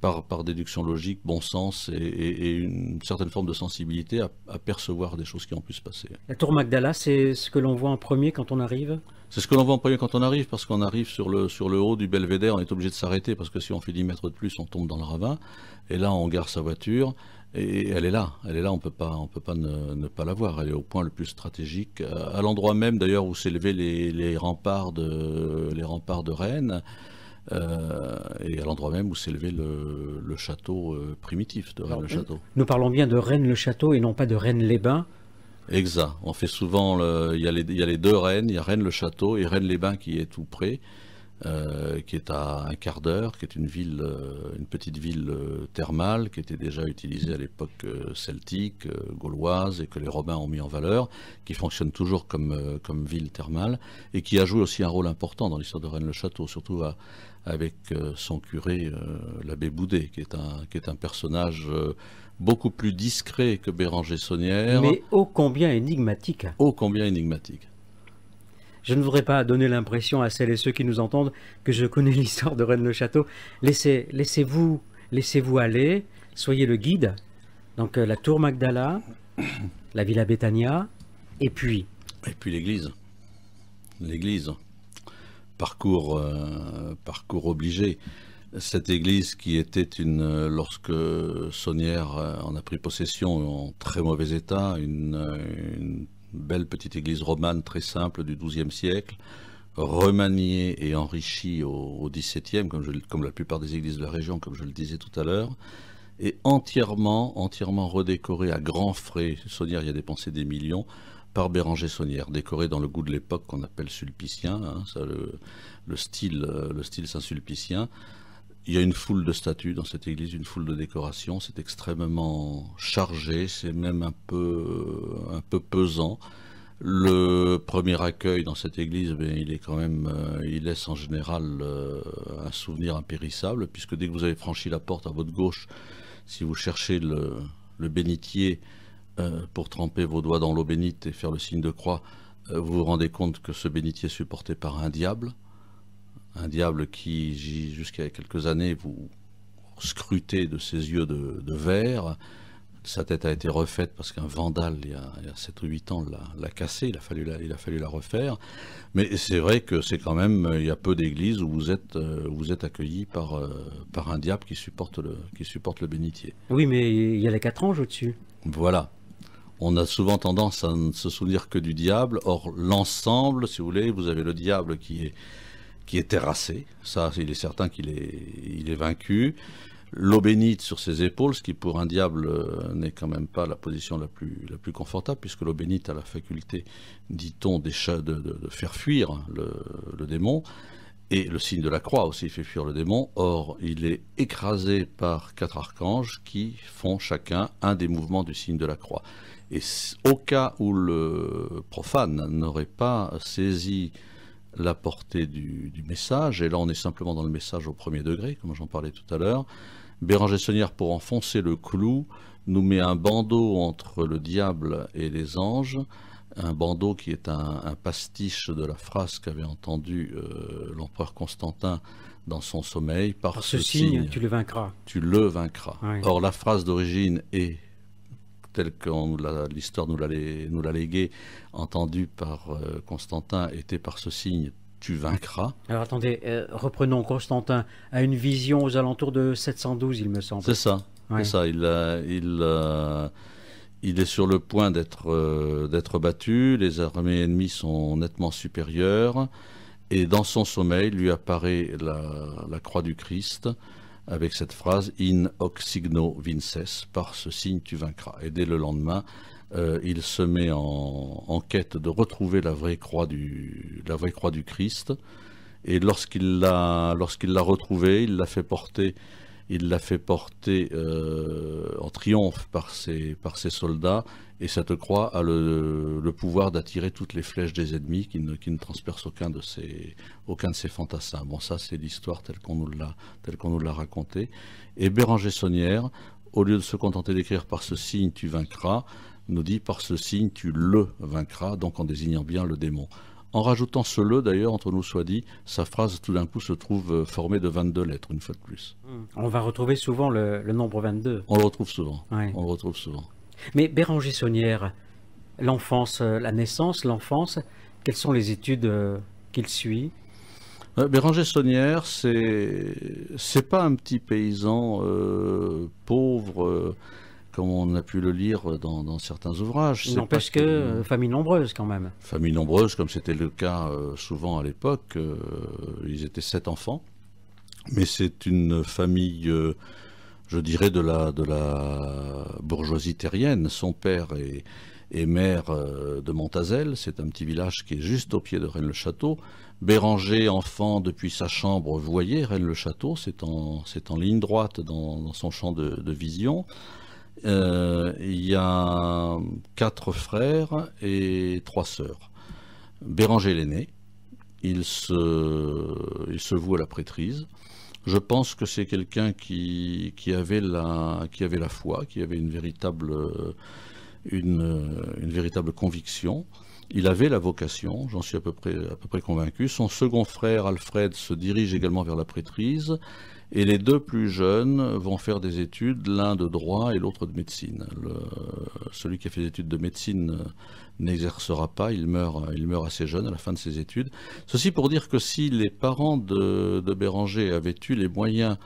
par, par, déduction logique, bon sens et, une certaine forme de sensibilité à, à percevoir des choses qui ont pu se passer. La tour Magdala, c'est ce que l'on voit en premier quand on arrive c'est ce que l'on voit en premier quand on arrive, parce qu'on arrive sur le, sur le haut du belvédère, on est obligé de s'arrêter, parce que si on fait 10 mètres de plus, on tombe dans le ravin. Et là, on gare sa voiture, et elle est là. Elle est là, on ne peut pas, on peut pas ne, pas la voir. Elle est au point le plus stratégique, euh, à l'endroit même d'ailleurs où s'élevaient les, remparts de, les remparts de Rennes, euh, et à l'endroit même où s'élevait le, le, château euh, primitif de Rennes-le-Château. Nous parlons bien de Rennes-le-Château et non pas de Rennes-les-Bains. Exact. On fait souvent, il y, a les deux Rennes, il y a Rennes-le-Château et Rennes-les-Bains qui est tout près, euh, qui est à un quart d'heure, qui est une ville, euh, une petite ville euh, thermale qui était déjà utilisée à l'époque celtique, gauloise et que les Romains ont mis en valeur, qui fonctionne toujours comme, ville thermale et qui a joué aussi un rôle important dans l'histoire de Rennes-le-Château, surtout avec son curé, l'abbé Boudet, qui est un personnage beaucoup plus discret que Béranger Saunière. Mais ô combien énigmatique. Ô combien énigmatique. Je ne voudrais pas donner l'impression à celles et ceux qui nous entendent que je connais l'histoire de Rennes-le-Château. Laissez, laissez-vous, laissez-vous aller, soyez le guide. Donc euh, la tour Magdala, la Villa Bethania, et puis Et puis l'église. L'église. Parcours, euh, parcours obligé. Cette église qui était une, lorsque Saunière en a pris possession en très mauvais état, une, belle petite église romane très simple du XIIe siècle, remaniée et enrichie au, XVIIe, comme, comme la plupart des églises de la région, comme je le disais tout à l'heure, et entièrement, entièrement redécorée à grands frais. Saunière y a dépensé des millions par Béranger Saunière, décoré dans le goût de l'époque qu'on appelle sulpicien, hein, le style saint-sulpicien, il y a une foule de statues dans cette église, une foule de décorations. C'est extrêmement chargé, c'est même un peu, un peu pesant. Le premier accueil dans cette église, eh il est quand même, euh, il laisse en général euh, un souvenir impérissable, puisque dès que vous avez franchi la porte à votre gauche, si vous cherchez le, le bénitier euh, pour tremper vos doigts dans l'eau bénite et faire le signe de croix, vous vous rendez compte que ce bénitier est supporté par un diable un diable qui, jusqu'à quelques années, vous scrutait de ses yeux de, verre. Sa tête a été refaite parce qu'un vandale, il y, a, 7 ou 8 ans, l'a cassée, il a, fallu la, il a fallu la refaire. Mais c'est vrai que c'est quand même, euh, il y a peu d'églises où vous êtes, euh, vous êtes accueilli par, euh, par un diable qui supporte, le, qui supporte le bénitier. Oui, mais il y a les quatre anges au-dessus. Voilà, on a souvent tendance à ne se souvenir que du diable. Or, l'ensemble, si vous voulez, vous avez le diable qui est, qui est terrassé. Ça, il est certain qu'il est, il est vaincu. L'eau bénite sur ses épaules, ce qui pour un diable euh, n'est quand même pas la position la plus, la plus confortable, puisque l'eau bénite a la faculté, dit-on, de, faire fuir le, le démon. Et le signe de la croix aussi fait fuir le démon. Or, il est écrasé par quatre archanges qui font chacun un des mouvements du signe de la croix. Et au cas où le profane n'aurait pas saisi la portée du, message, et là on est simplement dans le message au premier degré, comme j'en parlais tout à l'heure. Béranger Saunière, pour enfoncer le clou, nous met un bandeau entre le diable et les anges, un bandeau qui est un, pastiche de la phrase qu'avait entendue euh, l'empereur Constantin dans son sommeil. Par, ce, signe, tu le vaincras. Tu le vaincras. Or, la phrase d'origine est telle que l'histoire nous l'a léguée, entendue par euh, Constantin, était par ce signe tu vaincras. Alors attendez, euh, reprenons Constantin a une vision aux alentours de 712, il me semble. C'est ça, ça. Euh, il, est sur le point d'être d'être battu. Les armées ennemies sont nettement supérieures. Et dans son sommeil, lui apparaît la croix du Christ avec cette phrase In hoc signo vinces, par ce signe tu vaincras. Et dès le lendemain, euh, il se met en, quête de retrouver la vraie croix du, la vraie croix du Christ. Et lorsqu'il l'a lorsqu'il l'a retrouvée, il l'a fait porter il l'a fait porter euh, en triomphe par ses, par ses soldats, et cette croix a le, le pouvoir d'attirer toutes les flèches des ennemis qui ne, transpercent aucun de, ses de fantassins. Bon, ça, c'est l'histoire telle qu'on nous l'a racontée. Et Béranger Sonnière, au lieu de se contenter d'écrire par ce signe tu vaincras, nous dit par ce signe tu le vaincras, donc en désignant bien le démon. En rajoutant ce le, d'ailleurs, entre nous soit dit, sa phrase tout d'un coup se trouve euh, formée de 22 lettres, une fois de plus. Hmm. On va retrouver souvent le, nombre 22. On le retrouve souvent. On le retrouve souvent. Mais Béranger Saunière, l'enfance, euh, la naissance, l'enfance, quelles sont les études euh, qu'il suit Béranger Saunière, c'est c'est pas un petit paysan pauvre comme on a pu le lire dans, certains ouvrages. N'empêche que, que euh, famille nombreuse quand même. Famille nombreuse, comme c'était le cas euh, souvent à l'époque, euh, ils étaient sept enfants, mais c'est une famille je dirais, de la, de la bourgeoisie terrienne. Son père est, est maire de Montazel, c'est un petit village qui est juste au pied de Rennes-le-Château. Béranger, enfant, depuis sa chambre, voyait Rennes-le-Château, c'est en, ligne droite dans, son champ de vision. Euh, il y a quatre frères et trois sœurs. Béranger l'aîné, il se, se voue à la prêtrise. Je pense que c'est quelqu'un qui, qui, avait la, qui avait la foi, qui avait une véritable, une, véritable conviction. Il avait la vocation, j'en suis à peu, près, à peu près convaincu. Son second frère, Alfred, se dirige également vers la prêtrise. Et les deux plus jeunes vont faire des études, l'un de droit et l'autre de médecine. celui qui a fait des études de médecine n'exercera pas, il meurt, il meurt assez jeune à la fin de ses études. Ceci pour dire que si les parents de, Béranger avaient eu les moyens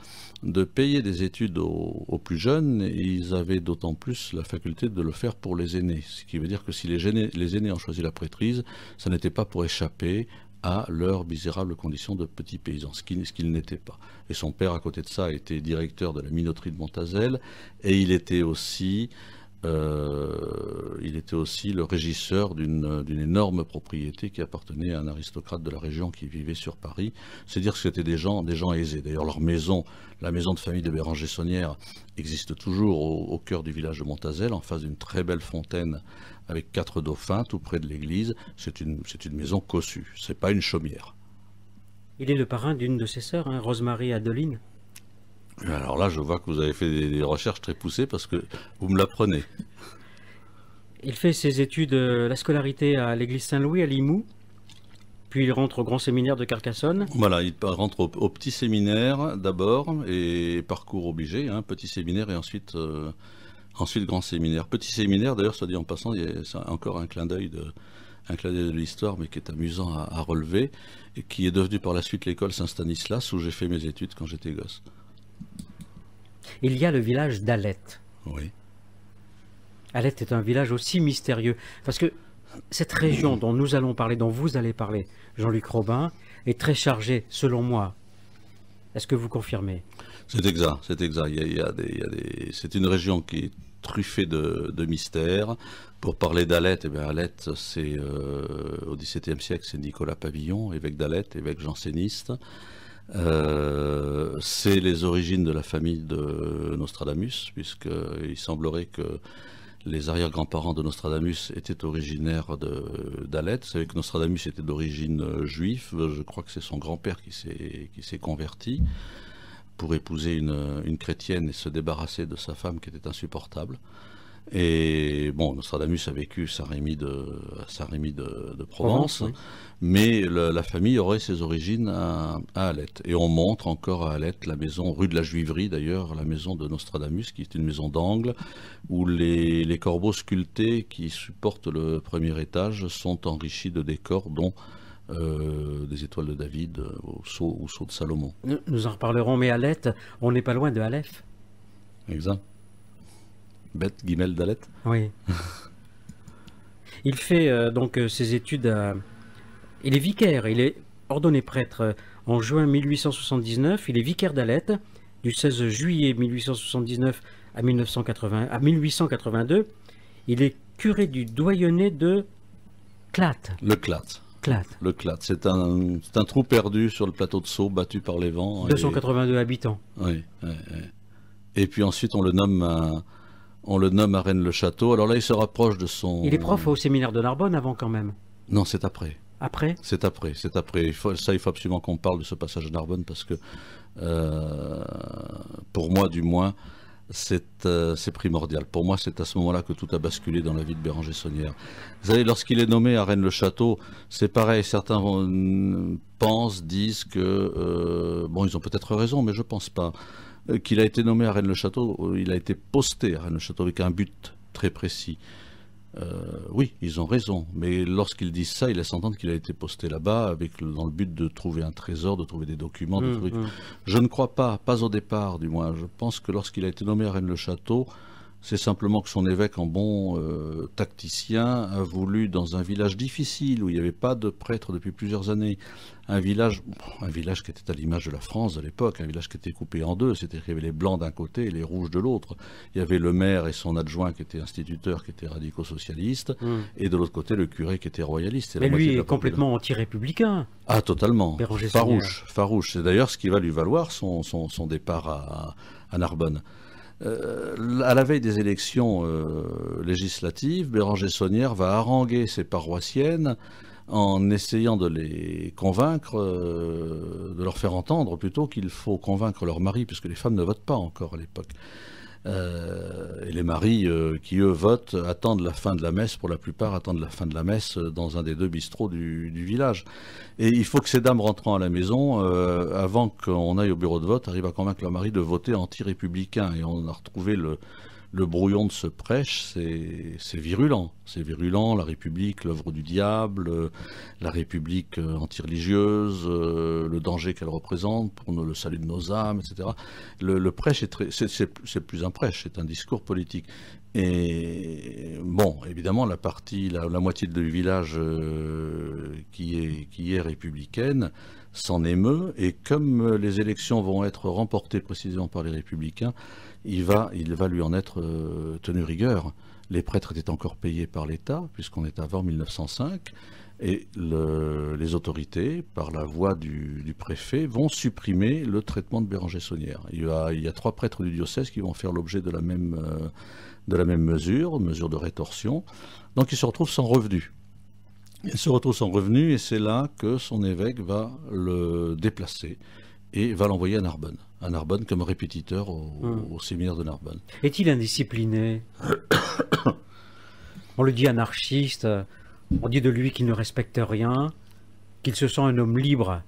de payer des études aux, plus jeunes, ils avaient d'autant plus la faculté de le faire pour les aînés. Ce qui veut dire que si les aînés, les aînés ont choisi la prêtrise, ça n'était pas pour échapper à leurs misérables conditions de petits paysans, ce qu'ils n'étaient pas. Et son père, à côté de ça, était directeur de la minoterie de Montazel, et il était aussi, euh, il était aussi le régisseur d'une énorme propriété qui appartenait à un aristocrate de la région qui vivait sur Paris. C'est à dire que c'était des gens, des gens aisés. D'ailleurs, leur maison, la maison de famille de Béranger Saunière, existe toujours au, au cœur du village de Montazel, en face d'une très belle fontaine avec quatre dauphins tout près de l'église. C'est une, maison cossue, c'est pas une chaumière. Il est le parrain d'une de ses sœurs, Rosemarie hein, Rosemary Adeline. Alors là, je vois que vous avez fait des, recherches très poussées parce que vous me l'apprenez. Il fait ses études, euh, la scolarité à l'église Saint-Louis à Limoux, puis il rentre au grand séminaire de Carcassonne. Voilà, il rentre au, petit séminaire d'abord, et parcours obligé, hein, petit séminaire, et ensuite euh, Ensuite, grand séminaire. Petit séminaire, d'ailleurs, soit dit en passant, c'est encore un clin d'œil de, un clin de l'histoire, mais qui est amusant à, à, relever, et qui est devenu par la suite l'école Saint-Stanislas, où j'ai fait mes études quand j'étais gosse. Il y a le village d'Alette. Oui. Alette est un village aussi mystérieux, parce que cette région dont nous allons parler, dont vous allez parler, Jean-Luc Robin, est très chargée, selon moi. Est-ce que vous confirmez c'est exact, c'est exact. C'est une région qui est truffée de, mystères. Pour parler d'Alette, eh bien, Alette, c'est euh, au XVIIe siècle, c'est Nicolas Pavillon, évêque d'Alette, évêque janséniste. Euh, c'est les origines de la famille de Nostradamus, puisqu'il semblerait que les arrière-grands-parents de Nostradamus étaient originaires d'Alette. Vous savez que Nostradamus était d'origine juive. Je crois que c'est son grand-père qui s'est converti pour épouser une, chrétienne et se débarrasser de sa femme qui était insupportable. Et bon, Nostradamus a vécu Saint-Rémy de, Saint-Rémy de, Provence, mais la famille aurait ses origines à, à, Alette. Et on montre encore à Alette la maison, rue de la Juiverie d'ailleurs, la maison de Nostradamus, qui est une maison d'angle, où les, les, corbeaux sculptés qui supportent le premier étage sont enrichis de décors dont euh, des étoiles de David euh, au saut, de Salomon. Nous en reparlerons, mais Aleth, on n'est pas loin de Aleph. Exact. Bête, guimel d'Aleth. Oui. il fait euh, donc ses études à... Il est vicaire, il est ordonné prêtre en juin 1879, il est vicaire d'Aleth du 16 juillet 1879 à, 1980, à 1882. Il est curé du doyenné de Clat. Le Clat. Clat. Le Clat. C'est un, trou perdu sur le plateau de Sceaux, battu par les vents. 282 hein, habitants. Oui, Et puis ensuite, on le nomme à, on le nomme à Rennes-le-Château. Alors là, il se rapproche de son. Il est prof au séminaire de Narbonne avant, quand même. Non, c'est après. Après C'est après, c'est après. Il faut, ça, il faut absolument qu'on parle de ce passage à Narbonne parce que, euh, pour moi, du moins, euh, c'est primordial. Pour moi, c'est à ce moment-là que tout a basculé dans la vie de Béranger Saunière. Vous savez, lorsqu'il est nommé à Rennes-le-Château, c'est pareil, certains euh, pensent, disent que... Euh, bon, ils ont peut-être raison, mais je ne pense pas. Qu'il a été nommé à Rennes-le-Château, il a été posté à Rennes-le-Château avec un but très précis. Euh, oui, ils ont raison, mais lorsqu'ils disent ça, il laissent entendre qu'il a été posté là-bas avec dans le but de trouver un trésor, de trouver des documents, mmh, trucs. Mmh. Je ne crois pas, pas au départ du moins. Je pense que lorsqu'il a été nommé à Rennes-le-Château, c'est simplement que son évêque, en bon euh, tacticien, a voulu, dans un village difficile où il n'y avait pas de prêtre depuis plusieurs années, un village, un village qui était à l'image de la France à l'époque, un village qui était coupé en deux, C'était à dire qu'il y avait les blancs d'un côté et les rouges de l'autre. Il y avait le maire et son adjoint qui était instituteur, qui était radicaux-socialiste, mmh. et de l'autre côté le curé qui était royaliste. Mais lui est complètement anti-républicain. Ah, totalement. Farouche, farouche. C'est d'ailleurs ce qui va lui valoir son, son, départ à Narbonne. Euh, à la veille des élections euh, législatives, Béranger Saunière va haranguer ses paroissiennes en essayant de les convaincre, euh, de leur faire entendre plutôt qu'il faut convaincre leurs maris, puisque les femmes ne votent pas encore à l'époque. et les maris qui, eux, votent, attendent la fin de la messe, pour la plupart attendent la fin de la messe dans un des deux bistrots du village. Et il faut que ces dames rentrant à la maison, euh, avant qu'on aille au bureau de vote, arrivent à convaincre leur mari de voter anti-républicain. Et on a retrouvé le, brouillon de ce prêche, c'est virulent. C'est virulent, la République, l'œuvre du diable, euh, la République euh, anti-religieuse, le danger qu'elle représente pour le salut de nos âmes, etc. le prêche, c'est plus un prêche, c'est un discours politique. Et bon, évidemment, la partie, la, moitié du village euh, qui, est, républicaine s'en émeut. Et comme euh, les élections vont être remportées précisément par les républicains, il va, il va lui en être euh, tenu rigueur. Les prêtres étaient encore payés par l'État, puisqu'on est avant 1905. Et les autorités, par la voix du, préfet, vont supprimer le traitement de Béranger Saunière. Il, y a, trois prêtres du diocèse qui vont faire l'objet de la même de la même mesure, mesure de rétorsion. Donc il se retrouve sans revenu. Il se retrouve sans revenu et c'est là que son évêque va le déplacer et va l'envoyer à Narbonne. À Narbonne comme répétiteur au, hmm. séminaire de Narbonne. Est-il indiscipliné On le dit anarchiste, on dit de lui qu'il ne respecte rien, qu'il se sent un homme libre.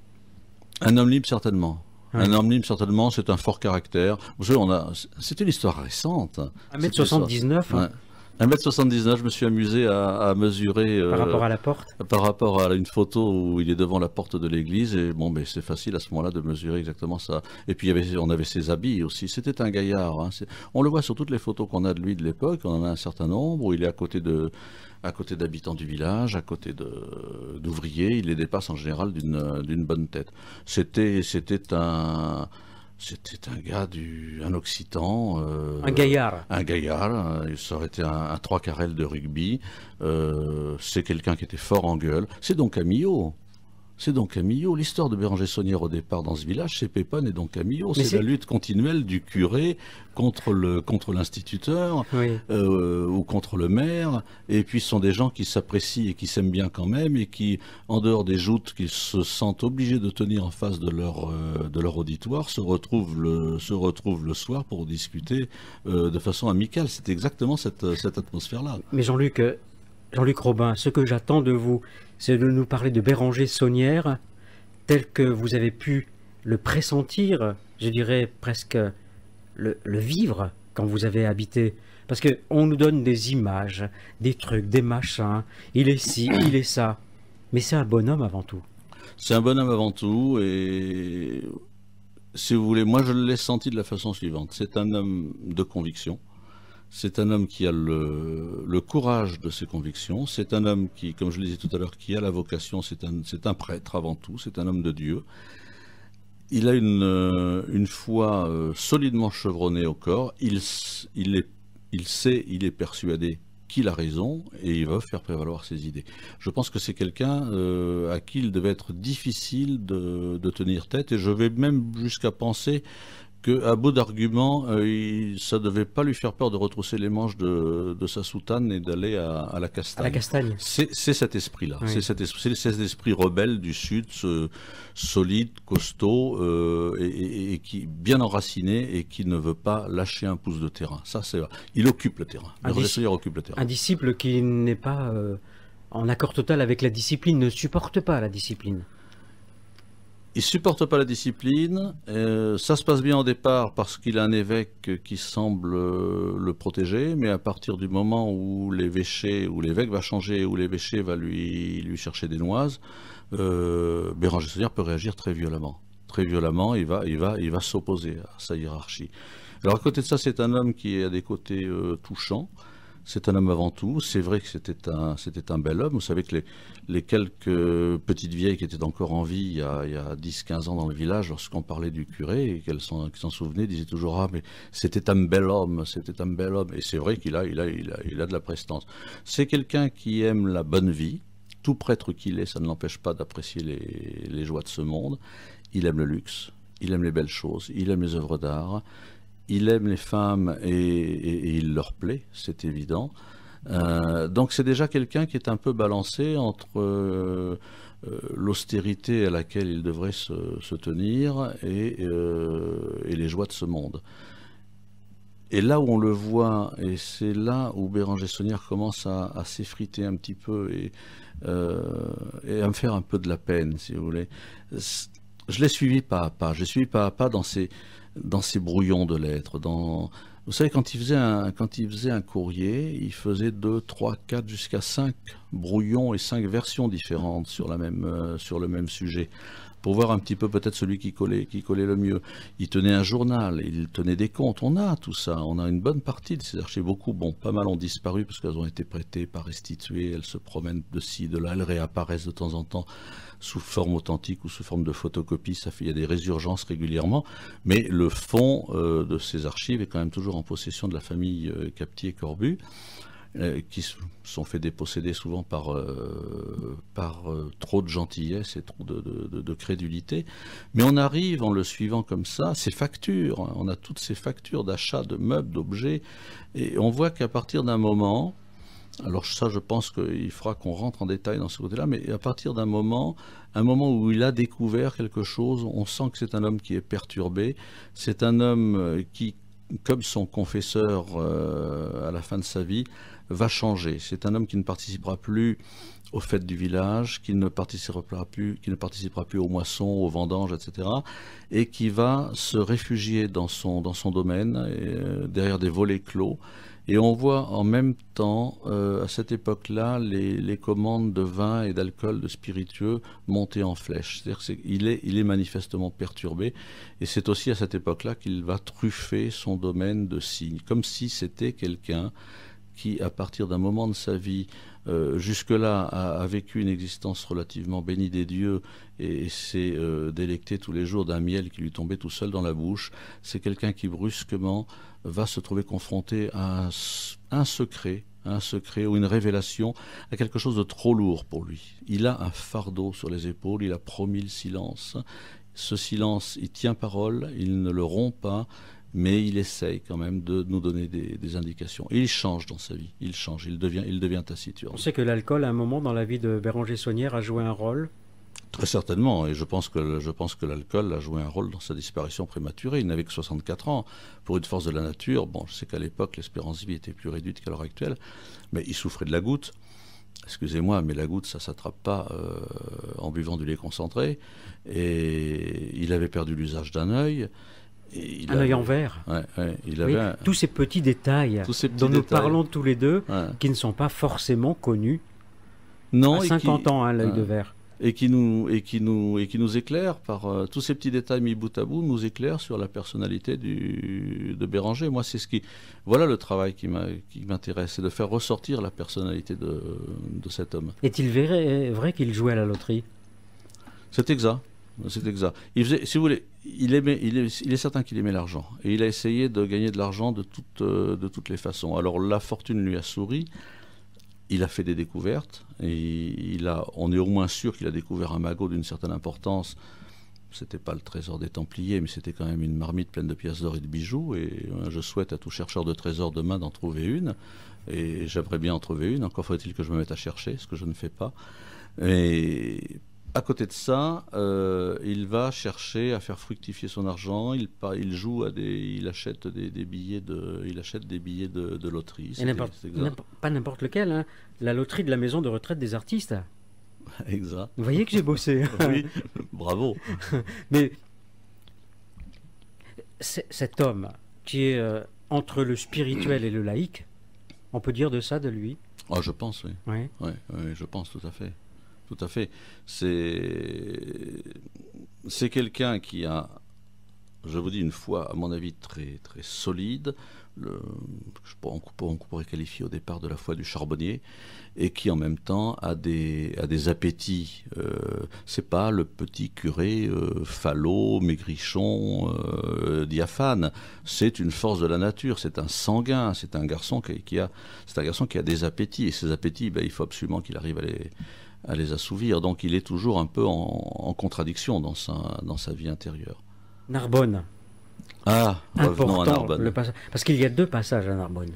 Un homme libre certainement. Un Un nîmes, certainement, c'est un fort caractère. A... C'était une histoire récente. 1m79 1 m je me suis amusé à, mesurer. Euh, par rapport à la porte Par rapport à une photo où il est devant la porte de l'église. Et bon, ben, c'est facile à ce moment-là de mesurer exactement ça. Et puis, on avait ses habits aussi. C'était un gaillard. Hein. On le voit sur toutes les photos qu'on a de lui de l'époque. On en a un certain nombre où il est à côté de à côté d'habitants du village, à côté d'ouvriers. Il les dépasse en général d'une bonne tête. C'était un... C'était un gars du, un Occitan. Euh, un gaillard. Un gaillard. Il aurait été un, trois carrel de rugby. Euh, c'est quelqu'un qui était fort en gueule. C'est donc Camillo c'est donc Camillo. L'histoire de Béranger Saunière au départ dans ce village, c'est Pépin et donc Camillo. C'est la lutte continuelle du curé contre le contre l'instituteur euh, ou contre le maire. Et puis ce sont des gens qui s'apprécient et qui s'aiment bien quand même et qui, en dehors des joutes qu'ils se sentent obligés de tenir en face de leur euh, de leur auditoire, se retrouvent le se retrouvent le soir pour discuter euh, de façon amicale. C'est exactement cette cette atmosphère là. Mais Jean-Luc. Jean-Luc Robin, ce que j'attends de vous, c'est de nous parler de Béranger Saunière, tel que vous avez pu le pressentir, je dirais presque le, vivre quand vous avez habité. Parce qu'on nous donne des images, des trucs, des machins, il est ci, il est ça. Mais c'est un bonhomme avant tout. C'est un bonhomme avant tout, et si vous voulez, moi je l'ai senti de la façon suivante. C'est un homme de conviction. C'est un homme qui a le, courage de ses convictions. C'est un homme qui, comme je le disais tout à l'heure, qui a la vocation. C'est un, prêtre avant tout. C'est un homme de Dieu. Il a une, euh, foi euh, solidement chevronnée au corps. Il, sait, il est persuadé qu'il a raison et il veut faire prévaloir ses idées. Je pense que c'est quelqu'un euh, à qui il devait être difficile de tenir tête et je vais même jusqu'à penser qu'à bout d'arguments, euh, ça ne devait pas lui faire peur de retrousser les manches de, sa soutane et d'aller à, la castagne. C'est cet esprit-là. C'est cet, esprit, rebelle du Sud, solide, costaud, euh, et, qui bien enraciné et qui ne veut pas lâcher un pouce de terrain. Ça, c'est Il occupe le terrain. Un disciple qui n'est pas euh, en accord total avec la discipline, ne supporte pas la discipline il supporte pas la discipline. Euh, ça se passe bien au départ parce qu'il a un évêque qui semble euh, le protéger, mais à partir du moment où l'évêché, ou l'évêque va changer, où l'évêché va lui, lui chercher des noises, euh, Béranger peut réagir très violemment. Très violemment, il va, il va, il va s'opposer à sa hiérarchie. Alors à côté de ça, c'est un homme qui a des côtés euh, touchants. C'est un homme avant tout. C'est vrai que c'était un, c'était un bel homme. Vous savez que les, quelques petites vieilles qui étaient encore en vie il y a, a 10-15 ans dans le village, lorsqu'on parlait du curé et qu'elles s'en, souvenaient, disaient toujours Ah, mais c'était un bel homme, c'était un bel homme. Et c'est vrai qu'il a, il a, il a, de la prestance. C'est quelqu'un qui aime la bonne vie. Tout prêtre qu'il est, ça ne l'empêche pas d'apprécier les, les joies de ce monde. Il aime le luxe, il aime les belles choses, il aime les œuvres d'art, il aime les femmes et, il leur plaît, c'est évident. Euh, donc c'est déjà quelqu'un qui est un peu balancé entre euh, euh, l'austérité à laquelle il devrait se, tenir et, les joies de ce monde. Et là où on le voit, et c'est là où Béranger Saunière commence à, s'effriter un petit peu et, à me faire un peu de la peine, si vous voulez. Je l'ai suivi pas à pas. l'ai suivi pas à pas dans ces, dans ses brouillons de lettres, dans... Vous savez, quand il, faisait un, quand il faisait un courrier, il faisait 2, 3, 4, jusqu'à 5 brouillons et 5 versions différentes sur, la même, euh, sur le même sujet pour voir un petit peu peut-être celui qui collait, qui collait le mieux. Il tenait un journal, il tenait des comptes. On a tout ça, on a une bonne partie de ces archives. Beaucoup, bon, pas mal ont disparu parce qu'elles ont été prêtées, pas restituées. Elles se promènent de ci, de là, elles réapparaissent de temps en temps sous forme authentique ou sous forme de photocopie. Ça fait, il y a des résurgences régulièrement, mais le fond euh, de ces archives est quand même toujours en possession de la famille euh, captier Corbu, euh, qui sont fait déposséder souvent par, par trop de gentillesse et trop de, de, crédulité. Mais on arrive, en le suivant comme ça, ces factures, on a toutes ces factures d'achat de meubles, d'objets, et on voit qu'à partir d'un moment, alors ça, je pense qu'il faudra qu'on rentre en détail dans ce côté-là, mais à partir d'un moment, un moment où il a découvert quelque chose, on sent que c'est un homme qui est perturbé, c'est un homme euh, qui, comme son confesseur euh, à la fin de sa vie, va changer. C'est un homme qui ne participera plus aux fêtes du village, qui ne participera plus, qui ne participera plus aux moissons, aux vendanges, etc., et qui va se réfugier dans son, domaine, et, euh, derrière des volets clos, et on voit en même temps, euh, à cette époque-là, les, commandes de vin et d'alcool, de spiritueux, monter en flèche. C'est-à-dire qu'il est, il est manifestement perturbé. Et c'est aussi à cette époque-là qu'il va truffer son domaine de signes, comme si c'était quelqu'un qui, à partir d'un moment de sa vie, euh, jusque-là a, vécu une existence relativement bénie des dieux et, s'est euh, délecté tous les jours d'un miel qui lui tombait tout seul dans la bouche, c'est quelqu'un qui brusquement va se trouver confronté à un, secret un secret ou une révélation, à quelque chose de trop lourd pour lui. Il a un fardeau sur les épaules, il a promis le silence. Ce silence, il tient parole, il ne le rompt pas, mais il essaye quand même de nous donner des, indications. il change dans sa vie, il change, il devient, il devient taciturne. On sait que l'alcool, à un moment dans la vie de Béranger Saunière, a joué un rôle Très certainement, et je pense que que l'alcool a joué un rôle dans sa disparition prématurée. Il n'avait que 64 ans. Pour une force de la nature, bon, je sais qu'à l'époque l'espérance de vie était plus réduite qu'à l'heure actuelle, mais il souffrait de la goutte. Excusez-moi, mais la goutte, ça s'attrape pas euh, en buvant du lait concentré. Et il avait perdu l'usage d'un œil. Il un œil en verre. il avait oui, Tous ces petits détails dont nous parlons tous les deux, qui ne sont pas forcément connus. Non, à 50 ans, à hein, l'œil de verre et qui nous, et qui nous, et qui nous éclaire par euh, tous ces petits détails mis bout à bout, nous éclaire sur la personnalité de Béranger. Moi, c'est ce qui, voilà le travail qui m'intéresse, c'est de faire ressortir la personnalité de, cet homme. Est-il vrai, vrai qu'il jouait à la loterie C'est exact. C'est exact. Il faisait, si vous voulez, il, aimait, il, est, certain qu'il aimait l'argent. Et il a essayé de gagner de l'argent de, toutes euh, de toutes les façons. Alors la fortune lui a souri il a fait des découvertes. Et il a, on est au moins sûr qu'il a découvert un magot d'une certaine importance. C'était pas le trésor des Templiers, mais c'était quand même une marmite pleine de pièces d'or et de bijoux. Et euh, je souhaite à tout chercheur de trésors demain d'en trouver une. Et j'aimerais bien en trouver une. Encore faut-il que je me mette à chercher, ce que je ne fais pas. Et à côté de ça, euh, il va chercher à faire fructifier son argent. Il, joue à des, il achète des, billets de, il achète des billets de, loterie. pas n'importe lequel, hein. la loterie de la maison de retraite des artistes. Exact. Vous voyez que j'ai bossé. Hein. oui, bravo. Mais cet homme qui est euh, entre le spirituel et le laïc on peut dire de ça de lui. Ah, je pense, oui. oui. je pense tout à fait. Tout à fait. C'est quelqu'un qui a, je vous dis, une foi, à mon avis, très, très solide. je pourrais, on, pourrait qualifier au départ de la foi du charbonnier, et qui en même temps a des, des appétits. Euh, c'est pas le petit curé euh, falot, maigrichon, euh, diaphane. C'est une force de la nature. C'est un sanguin. C'est un garçon qui, a, un garçon qui a des appétits. Et ces appétits, ben, il faut absolument qu'il arrive à les, à les assouvir. Donc il est toujours un peu en, contradiction dans sa, vie intérieure. Narbonne. Ah, revenons à Narbonne. parce qu'il y a deux passages à Narbonne.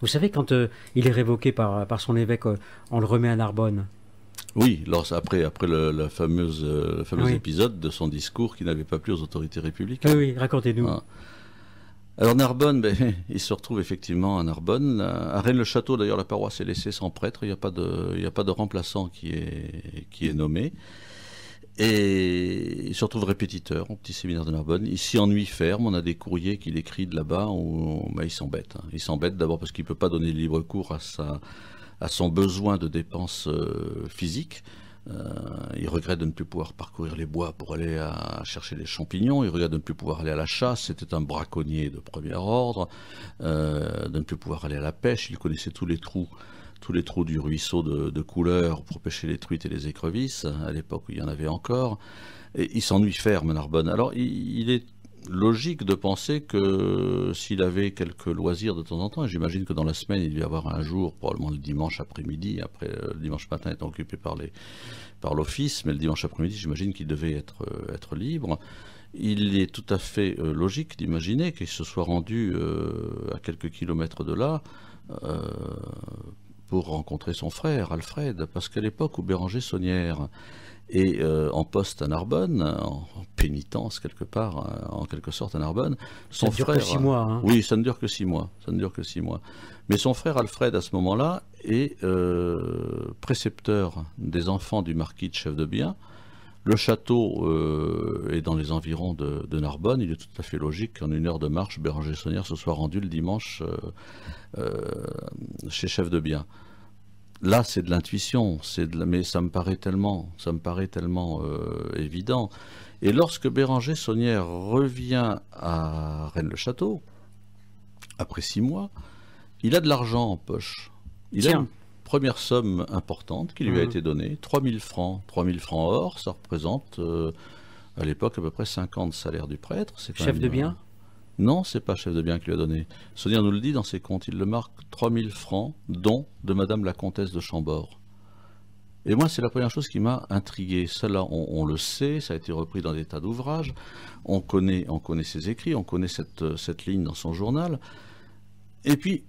Vous savez, quand euh, il est révoqué par, son évêque, euh, on le remet à Narbonne. Oui, après, après le, euh, fameux épisode de son discours qui n'avait pas plu aux autorités républicaines. Oui, oui racontez-nous. Hein. Alors Narbonne, ben, il se retrouve effectivement à Narbonne. À Rennes-le-Château, d'ailleurs, la paroisse est laissée sans prêtre. Il n'y a, pas de, a pas de remplaçant qui est, qui est nommé. Et il se retrouve répétiteur au petit séminaire de Narbonne. ici s'y ennuie ferme. On a des courriers qu'il écrit de là-bas où ben, il s'embête. Hein. Il s'embête d'abord parce qu'il ne peut pas donner libre cours à, son besoin de dépenses euh, physiques. Euh, il regrette de ne plus pouvoir parcourir les bois pour aller chercher les champignons. Il regrette de ne plus pouvoir aller à la chasse. C'était un braconnier de premier ordre. Euh, de ne plus pouvoir aller à la pêche. Il connaissait tous les trous tous les trous du ruisseau de, couleur pour pêcher les truites et les écrevisses, à l'époque il y en avait encore. Et il s'ennuie ferme, Narbonne. Alors il est logique de penser que s'il avait quelques loisirs de temps en temps, j'imagine que dans la semaine, il y avoir un jour, probablement le dimanche après-midi, après, euh, le dimanche matin étant occupé par les par l'office, mais le dimanche après-midi, j'imagine qu'il devait être, euh, être libre. Il est tout à fait euh, logique d'imaginer qu'il se soit rendu à quelques kilomètres de là pour rencontrer son frère, Alfred, parce qu'à l'époque où Béranger Saunière et euh, en poste à Narbonne, en pénitence quelque part, euh, en quelque sorte à Narbonne. Son frère, mois. Hein. Oui, ça ne dure que six mois. Ça ne dure que six mois. Mais son frère Alfred, à ce moment-là, est euh, précepteur des enfants du marquis de chef de bien. Le château est dans les environs de, de, Narbonne. Il est tout à fait logique qu'en une heure de marche, Béranger Saunière se soit rendu le dimanche chez chef de bien là, c'est de l'intuition, c'est la... mais ça me paraît tellement, ça me paraît tellement euh, évident. Et lorsque Béranger Saunière revient à Rennes-le-Château, après six mois, il a de l'argent en poche. Il a une première somme importante qui lui a mmh. été donnée, 3000 francs. 3000 francs or, ça représente euh, à l'époque à peu près 50 salaires du prêtre. Chef de bien euh, non, c'est pas chef de bien qui lui a donné. Sonia nous le dit dans ses comptes, il le marque 3000 francs, dont de Madame la Comtesse de Chambord. Et moi, c'est la première chose qui m'a intrigué. Cela, on, on, le sait, ça a été repris dans des tas d'ouvrages, on connaît, on connaît ses écrits, on connaît cette, euh, cette ligne dans son journal. Et puis,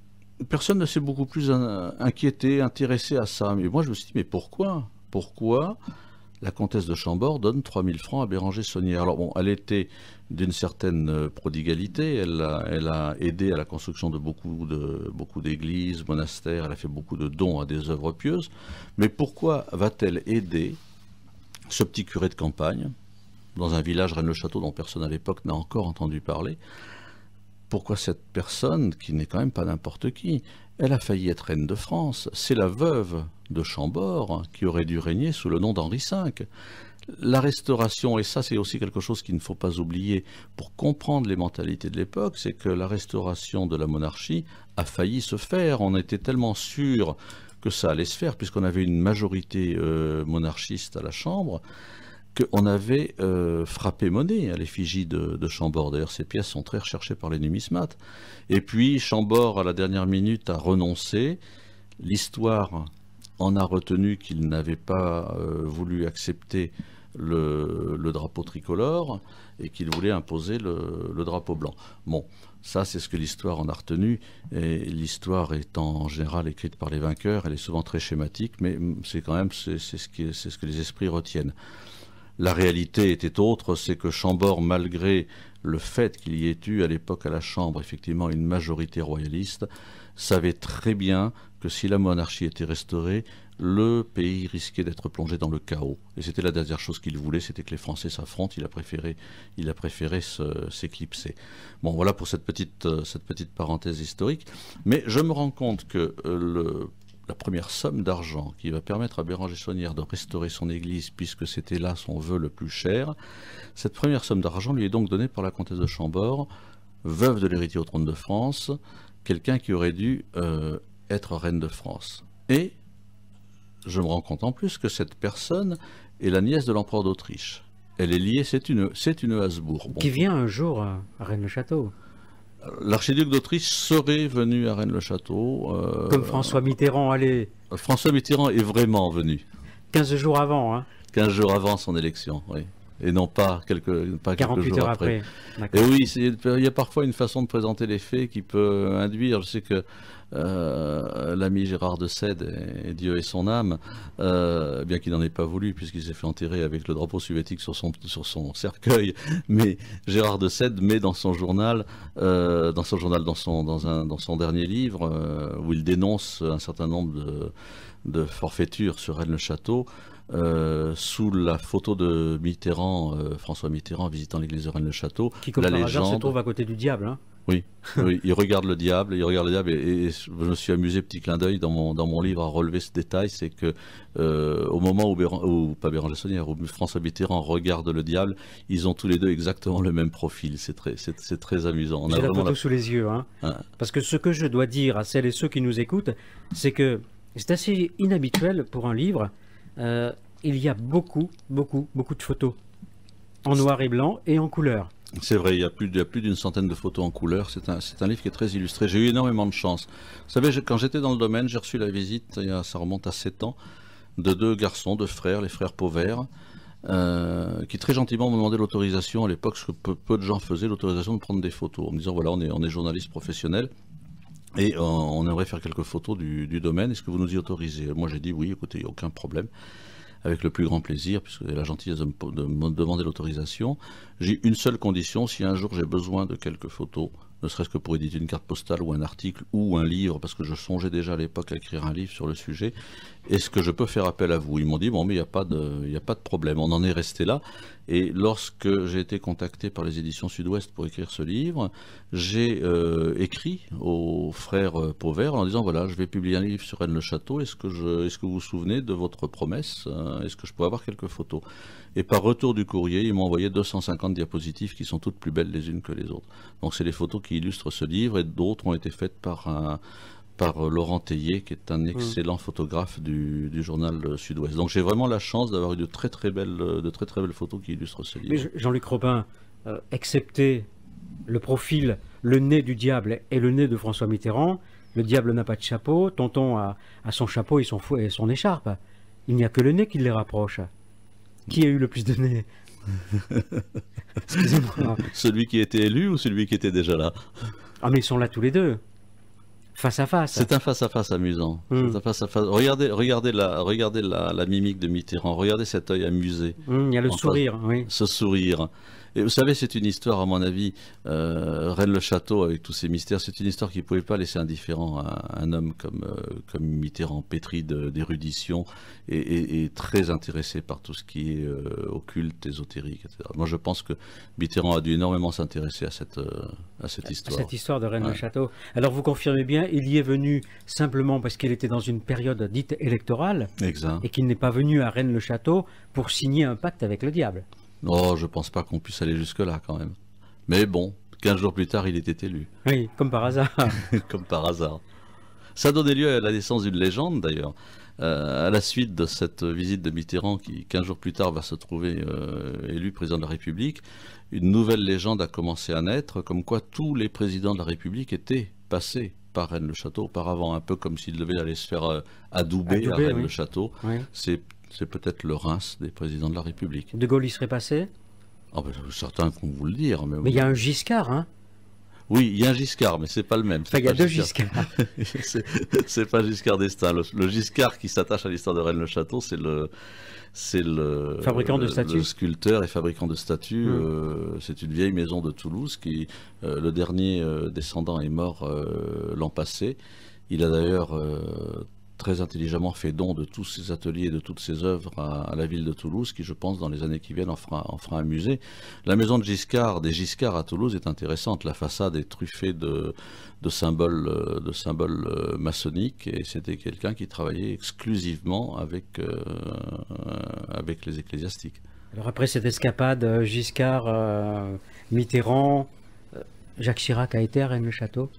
personne ne s'est beaucoup plus inquiété, intéressé à ça. Mais moi, je me suis dit, mais pourquoi Pourquoi la comtesse de Chambord donne 3000 francs à Béranger Saunier Alors bon, elle était d'une certaine euh, prodigalité. Elle a, aidé à la construction de beaucoup, de, beaucoup d'églises, monastères, elle a fait beaucoup de dons à des œuvres pieuses. Mais pourquoi va-t-elle aider ce petit curé de campagne, dans un village reine le château dont personne à l'époque n'a encore entendu parler pourquoi cette personne, qui n'est quand même pas n'importe qui, elle a failli être reine de France. C'est la veuve de Chambord hein, qui aurait dû régner sous le nom d'Henri V. La restauration, et ça c'est aussi quelque chose qu'il ne faut pas oublier pour comprendre les mentalités de l'époque, c'est que la restauration de la monarchie a failli se faire. On était tellement sûr que ça allait se faire, puisqu'on avait une majorité euh, monarchiste à la Chambre, qu'on avait euh, frappé monnaie à l'effigie de, Chambord. D'ailleurs, ces pièces sont très recherchées par les numismates. Et puis, Chambord, à la dernière minute, a renoncé. L'histoire en a retenu qu'il n'avait pas euh, voulu accepter le, drapeau tricolore et qu'il voulait imposer le, drapeau blanc. Bon, ça c'est ce que l'histoire en a retenu. Et l'histoire est en général écrite par les vainqueurs, elle est souvent très schématique, mais c'est quand même c'est, ce, ce que les esprits retiennent. La réalité était autre, c'est que Chambord, malgré le fait qu'il y ait eu à l'époque à la Chambre effectivement une majorité royaliste, savait très bien que si la monarchie était restaurée, le pays risquait d'être plongé dans le chaos. Et c'était la dernière chose qu'il voulait, c'était que les Français s'affrontent. Il a préféré, s'éclipser. Bon, voilà pour euh, cette petite, parenthèse historique. Mais je me rends compte que euh, la première somme d'argent qui va permettre à Béranger Saunière de restaurer son église, puisque c'était là son vœu le plus cher, cette première somme d'argent lui est donc donnée par la comtesse de Chambord, veuve de l'héritier au trône de France, quelqu'un qui aurait dû euh, être reine de France. Et je me rends compte en plus que cette personne est la nièce de l'empereur d'Autriche. Elle est liée, c'est une, c'est une Habsbourg. Qui vient un jour euh, à Rennes-le-Château. Euh, l'archiduc d'Autriche serait venu à Rennes-le-Château. Comme François Mitterrand allait. François Mitterrand est vraiment venu. 15 jours avant. Hein. 15 jours avant son élection, oui et non pas quelques, pas jours heures après. Et oui, il y a parfois une façon de présenter les faits qui peut induire. Je sais que euh, l'ami Gérard de Sède, Dieu et son âme, euh, bien qu'il n'en ait pas voulu puisqu'il s'est fait enterrer avec le drapeau soviétique sur son, sur son cercueil, mais Gérard de Sède met dans son journal, euh, dans son journal, dans son, dans un, dans son dernier livre, où il dénonce un certain nombre de de sur Rennes-le-Château, euh, sous la photo de Mitterrand, euh, François Mitterrand visitant l'église de Rennes-le-Château. Qui, comme la légende... se trouve à côté du diable. Hein. oui, il regarde le diable, il regarde le diable, et, je me suis amusé, petit clin d'œil, dans mon, dans mon livre à relever ce détail, c'est que euh, au moment où, François Mitterrand regarde le diable, ils ont tous les deux exactement le même profil, c'est très, c'est, très amusant. On la photo sous les yeux, hein. Hein. parce que ce que je dois dire à celles et ceux qui nous écoutent, c'est que c'est assez inhabituel pour un livre euh, il y a beaucoup, beaucoup, beaucoup de photos en noir et blanc et en couleur. C'est vrai, il y a plus, d'une centaine de photos en couleur. C'est un, livre qui est très illustré. J'ai eu énormément de chance. Vous savez, quand j'étais dans le domaine, j'ai reçu la visite, ça remonte à 7 ans, de deux garçons, deux frères, les frères Pauvert, euh, qui très gentiment m'ont demandé l'autorisation, à l'époque, ce que peu, de gens faisaient, l'autorisation de prendre des photos, en me disant voilà, on est, on est journaliste professionnel. Et euh, on, aimerait faire quelques photos du, domaine. Est-ce que vous nous y autorisez Moi, j'ai dit oui, écoutez, aucun problème avec le plus grand plaisir, puisque la gentillesse de me demander l'autorisation. J'ai une seule condition, si un jour j'ai besoin de quelques photos, ne serait-ce que pour éditer une carte postale ou un article ou un livre, parce que je songeais déjà à l'époque à écrire un livre sur le sujet, est-ce que je peux faire appel à vous Ils m'ont dit, bon, mais il n'y a, pas de, problème, on en est resté là. Et lorsque j'ai été contacté par les éditions Sud-Ouest pour écrire ce livre, j'ai euh, écrit aux frères euh, Pauvert en disant, voilà, je vais publier un livre sur Rennes-le-Château, est-ce que, que vous vous souvenez de votre promesse euh, Est-ce que je peux avoir quelques photos Et par retour du courrier, ils m'ont envoyé 250 diapositives qui sont toutes plus belles les unes que les autres. Donc c'est les photos qui illustrent ce livre et d'autres ont été faites par un par euh, Laurent Tellier, qui est un mmh. excellent photographe du, journal euh, Sud-Ouest. Donc j'ai vraiment la chance d'avoir eu de très très belles, euh, de très très belles photos qui illustrent ce livre. Jean-Luc Robin, excepté le profil, le nez du diable et le nez de François Mitterrand, le diable n'a pas de chapeau, Tonton a, son chapeau et son, et son écharpe. Il n'y a que le nez qui les rapproche. Qui a eu le plus de nez Celui qui était élu ou celui qui était déjà là Ah mais ils sont là tous les deux. Face à face. C'est un face à face amusant. face à face. Regardez, regardez, la, regardez la, mimique de Mitterrand. Regardez cet œil amusé. Mmh, il y a le sourire. oui. Ce sourire. Et vous savez, c'est une histoire, à mon avis, euh, reine Rennes-le-Château, avec tous ses mystères, c'est une histoire qui ne pouvait pas laisser indifférent un homme comme, euh, comme Mitterrand, pétri d'érudition et, très intéressé par tout ce qui est euh, occulte, ésotérique, etc. Moi, je pense que Mitterrand a dû énormément s'intéresser à cette, à cette histoire. À cette histoire de Rennes-le-Château. Alors, vous confirmez bien, il y est venu simplement parce qu'il était dans une période dite électorale et qu'il n'est pas venu à Rennes-le-Château pour signer un pacte avec le diable. Oh, je pense pas qu'on puisse aller jusque-là quand même. Mais bon, 15 jours plus tard, il était élu. Oui, comme par hasard. comme par hasard. Ça donnait lieu à la naissance d'une légende d'ailleurs. Euh, à la suite de cette visite de Mitterrand, qui 15 jours plus tard va se trouver euh, élu président de la République, une nouvelle légende a commencé à naître, comme quoi tous les présidents de la République étaient passés par Rennes-le-Château auparavant, un peu comme s'ils devaient aller se faire euh, adouber, à Rennes-le-Château c'est peut-être le Reims des présidents de la République. De Gaulle y serait passé ah ben, Certains qu'on vous le dire. Mais il y a un Giscard, hein oui, il y a un Giscard, mais c'est pas le même. il y a deux Giscards. c'est pas Giscard d'Estaing. Le, Giscard qui s'attache à l'histoire de Rennes-le-Château, c'est le, c'est le fabricant de statues. sculpteur et fabricant de statues. Hmm. Euh, c'est une vieille maison de Toulouse qui, euh, le dernier euh, descendant, est mort l'an passé. Il a d'ailleurs très intelligemment fait don de tous ses ateliers, et de toutes ses œuvres à, la ville de Toulouse, qui je pense dans les années qui viennent en fera, en un musée. La maison de Giscard, des Giscard à Toulouse est intéressante. La façade est truffée de, symboles, euh, de euh, maçonniques et c'était quelqu'un qui travaillait exclusivement avec, euh, avec les ecclésiastiques. Alors après cette escapade, Giscard, Mitterrand, Jacques Chirac a été à Rennes-le-Château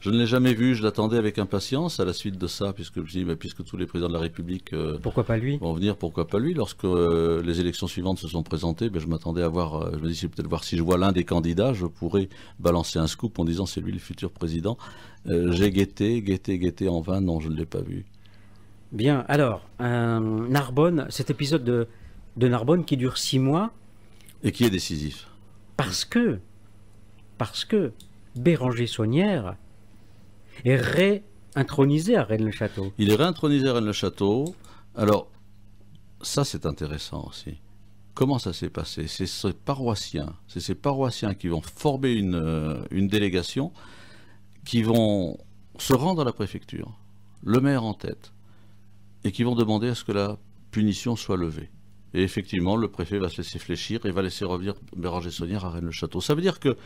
je ne l'ai jamais vu, je l'attendais avec impatience à la suite de ça, puisque puisque tous les présidents de la République euh, vont venir, pourquoi pas lui Lorsque euh, les élections suivantes se sont présentées, ben, je m'attendais à voir, euh, je me dis, peut-être voir si je vois l'un des candidats, je pourrais balancer un scoop en disant c'est lui le futur président. J'ai guetté, guetté, guetté en vain, non, je ne l'ai pas vu. Bien, alors, Narbonne, cet épisode de, Narbonne qui dure six mois. Et qui est décisif. Parce que, parce que Béranger Saunière, est réintronisé à Rennes-le-Château. Il est réintronisé à Rennes-le-Château. Alors, ça c'est intéressant aussi. Comment ça s'est passé C'est ces paroissiens, c'est ces paroissiens qui vont former une, euh, une délégation, qui vont se rendre à la préfecture, le maire en tête, et qui vont demander à ce que la punition soit levée. Et effectivement, le préfet va se laisser fléchir et va laisser revenir Béranger Saunière à Rennes-le-Château. Ça veut dire que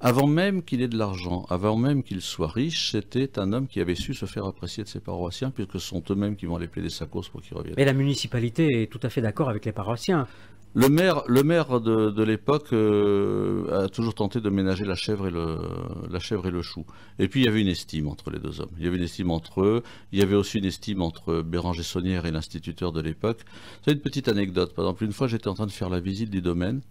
avant même qu'il ait de l'argent, avant même qu'il soit riche, c'était un homme qui avait su se faire apprécier de ses paroissiens, puisque ce sont eux-mêmes qui vont aller plaider sa cause pour qu'il revienne. Mais la municipalité est tout à fait d'accord avec les paroissiens. Le maire, le maire de, l'époque euh, a toujours tenté de ménager la chèvre, et le, la chèvre et le chou. Et puis il y avait une estime entre les deux hommes. Il y avait une estime entre eux. Il y avait aussi une estime entre Béranger Saunière et l'instituteur de l'époque. C'est une petite anecdote. Par exemple, une fois, j'étais en train de faire la visite du domaine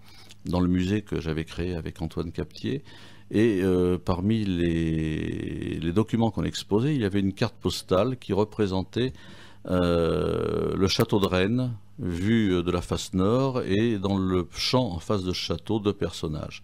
dans le musée que j'avais créé avec Antoine Captier. Et euh, parmi les, documents qu'on exposait, il y avait une carte postale qui représentait euh, le château de Rennes, vu euh, de la face nord, et dans le champ en face de château, deux personnages.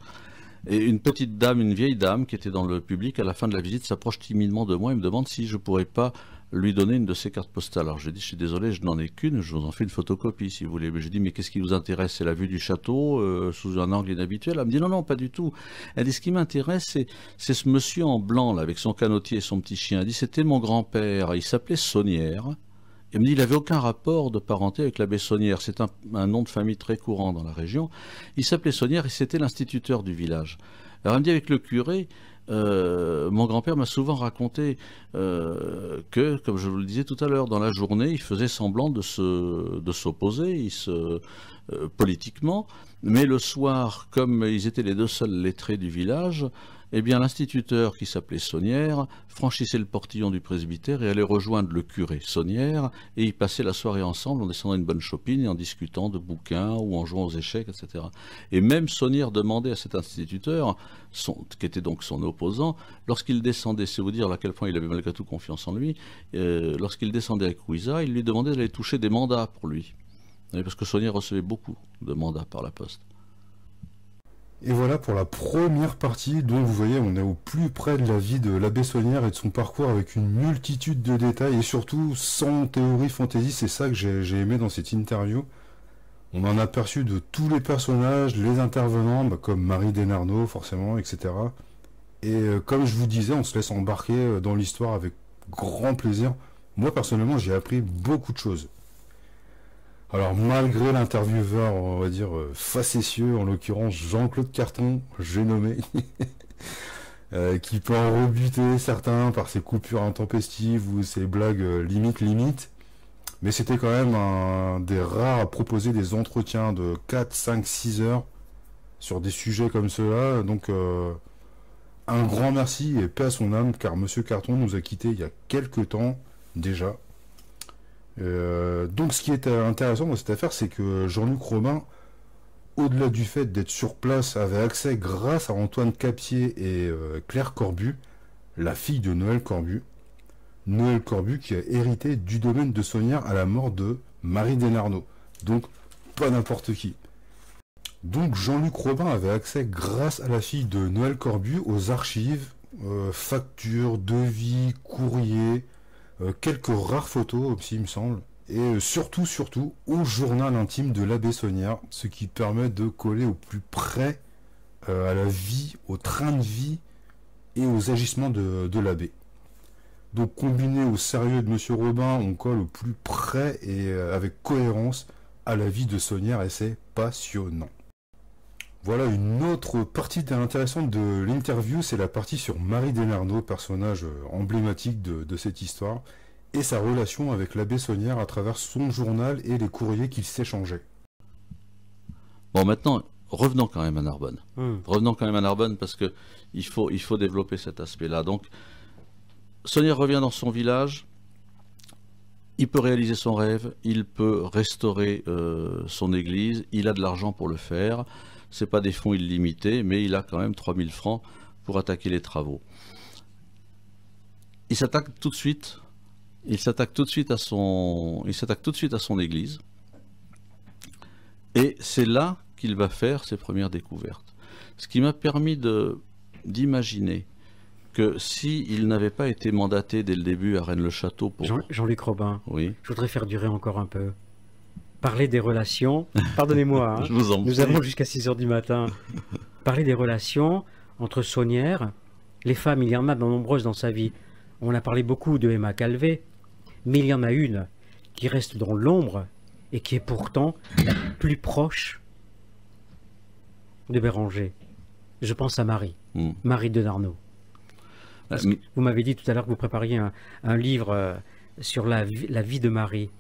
Et une petite dame, une vieille dame qui était dans le public, à la fin de la visite, s'approche timidement de moi et me demande si je pourrais pas lui donner une de ses cartes postales. Alors j'ai dit, je suis désolé, je n'en ai qu'une, je vous en fais une photocopie si vous voulez. Mais j'ai dit, mais qu'est-ce qui vous intéresse C'est la vue du château euh, sous un angle inhabituel Elle me dit, non, non, pas du tout. Elle dit, ce qui m'intéresse, c'est ce monsieur en blanc, là, avec son canotier et son petit chien. Elle dit, c'était mon grand-père, il s'appelait Saunière. Elle me dit, il n'avait aucun rapport de parenté avec l'abbé Saunière. C'est un, un, nom de famille très courant dans la région. Il s'appelait Saunière et c'était l'instituteur du village. Alors elle me dit, avec le curé, euh, mon grand-père m'a souvent raconté euh, que, comme je vous le disais tout à l'heure, dans la journée, il faisait semblant de s'opposer, de euh, politiquement, mais le soir, comme ils étaient les deux seuls lettrés du village, eh bien l'instituteur qui s'appelait Saunière franchissait le portillon du presbytère et allait rejoindre le curé Saunière et y passait la soirée ensemble en descendant une bonne chopine et en discutant de bouquins ou en jouant aux échecs, etc. Et même Saunière demandait à cet instituteur, qui était donc son opposant, lorsqu'il descendait, c'est vous dire à quel point il avait malgré tout confiance en lui, euh, lorsqu'il descendait à Ouisa, il lui demandait d'aller toucher des mandats pour lui. Parce que Saunière recevait beaucoup de mandats par la poste. Et voilà pour la première partie, dont vous voyez, on est au plus près de la vie de l'abbé Saunière et de son parcours avec une multitude de détails et surtout sans théorie fantaisie, c'est ça que j'ai aimé dans cette interview. On en a aperçu de tous les personnages, les intervenants, bah, comme Marie Desnarnaud forcément, etc. Et euh, comme je vous disais, on se laisse embarquer euh, dans l'histoire avec grand plaisir. Moi personnellement, j'ai appris beaucoup de choses. Alors malgré l'intervieweur, on va dire euh, facétieux, en l'occurrence Jean-Claude Carton, j'ai nommé, euh, qui peut en rebuter certains par ses coupures intempestives ou ses blagues euh, limite limite, mais c'était quand même un des rares à proposer des entretiens de 4, 5, 6 heures sur des sujets comme cela, donc un grand merci et paix à son âme car Monsieur Carton nous a quittés il y a quelques temps déjà. Euh, donc ce qui est intéressant dans cette affaire, c'est que Jean-Luc Robin au-delà du fait d'être sur place, avait accès grâce à Antoine Capier et euh, Claire Corbu, la fille de Noël Corbu. Noël Corbu qui a hérité du domaine de Saunière à la mort de Marie Desnarnaud. Donc pas n'importe qui. Donc Jean-Luc Robin avait accès grâce à la fille de Noël Corbu aux archives, euh, factures, devis, courriers, euh, quelques rares photos aussi, il me semble. Et euh, surtout, surtout, au journal intime de l'abbé Saunière, ce qui permet de coller au plus près euh, à la vie, au train de vie et aux agissements de, de l'abbé. Donc combiné au sérieux de Monsieur Robin, on colle au plus près et avec cohérence à la vie de Saunière et c'est passionnant. Voilà une autre partie intéressante de l'interview, c'est la partie sur Marie Desnardeaux, personnage euh, emblématique de, cette histoire, et sa relation avec l'abbé Saunière à travers son journal et les courriers qu'ils s'échangeaient. Bon, maintenant, revenons quand même à Narbonne. Hmm. Revenons quand même à Narbonne parce que il faut, développer cet aspect-là. Donc, Saunière revient dans son village, il peut réaliser son rêve, il peut restaurer euh, son église, il a de l'argent pour le faire. Ce pas des fonds illimités, mais il a quand même 3000 francs pour attaquer les travaux. Il s'attaque tout de suite. Il s'attaque tout de suite à son, il s'attaque tout de suite à son église. Et c'est là qu'il va faire ses premières découvertes. Ce qui m'a permis d'imaginer que s'il il n'avait pas été mandaté dès le début à Rennes-le-Château pour... Jean-Luc Robin, oui. je voudrais faire durer encore un peu parler des relations. Pardonnez-moi, hein. nous avons jusqu'à 6 heures du matin. Parler des relations entre Saunière, les femmes, il y en a de nombreuses dans sa vie. On a parlé beaucoup de Emma Calvé, mais il y en a une qui reste dans l'ombre et qui est pourtant plus proche de Béranger. Je pense à Marie, hmm. Marie de Darnaud. Ah, vous m'avez dit tout à l'heure que vous prépariez un, livre euh, sur la vie de Marie.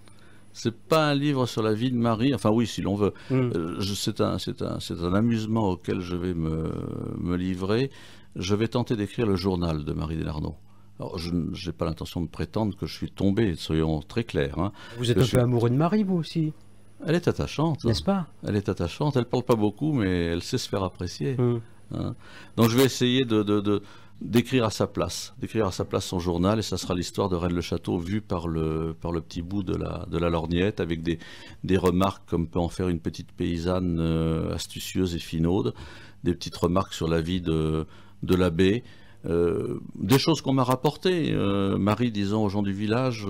C'est pas un livre sur la vie de Marie, enfin oui, si l'on veut. Mm. Euh, c'est un, un, un, amusement auquel je vais me, livrer. Je vais tenter d'écrire le journal de Marie Delarno. Alors, je n'ai pas l'intention de prétendre que je suis tombé, soyons très clairs. Hein. Vous êtes un peu amoureux de Marie, vous aussi Elle est attachante. Hein. N'est-ce pas Elle est attachante, elle parle pas beaucoup, mais elle sait se faire apprécier. Mm. Hein. Donc je vais essayer de, de d'écrire à sa place, d'écrire à sa place son journal, et ça sera l'histoire de Rennes le Château vue par le, par le petit bout de la, de la lorgnette, avec des, remarques comme peut en faire une petite paysanne euh, astucieuse et finaude, des petites remarques sur la vie de, de l'abbé, euh, des choses qu'on m'a rapportées. Euh, Marie disant aux gens du village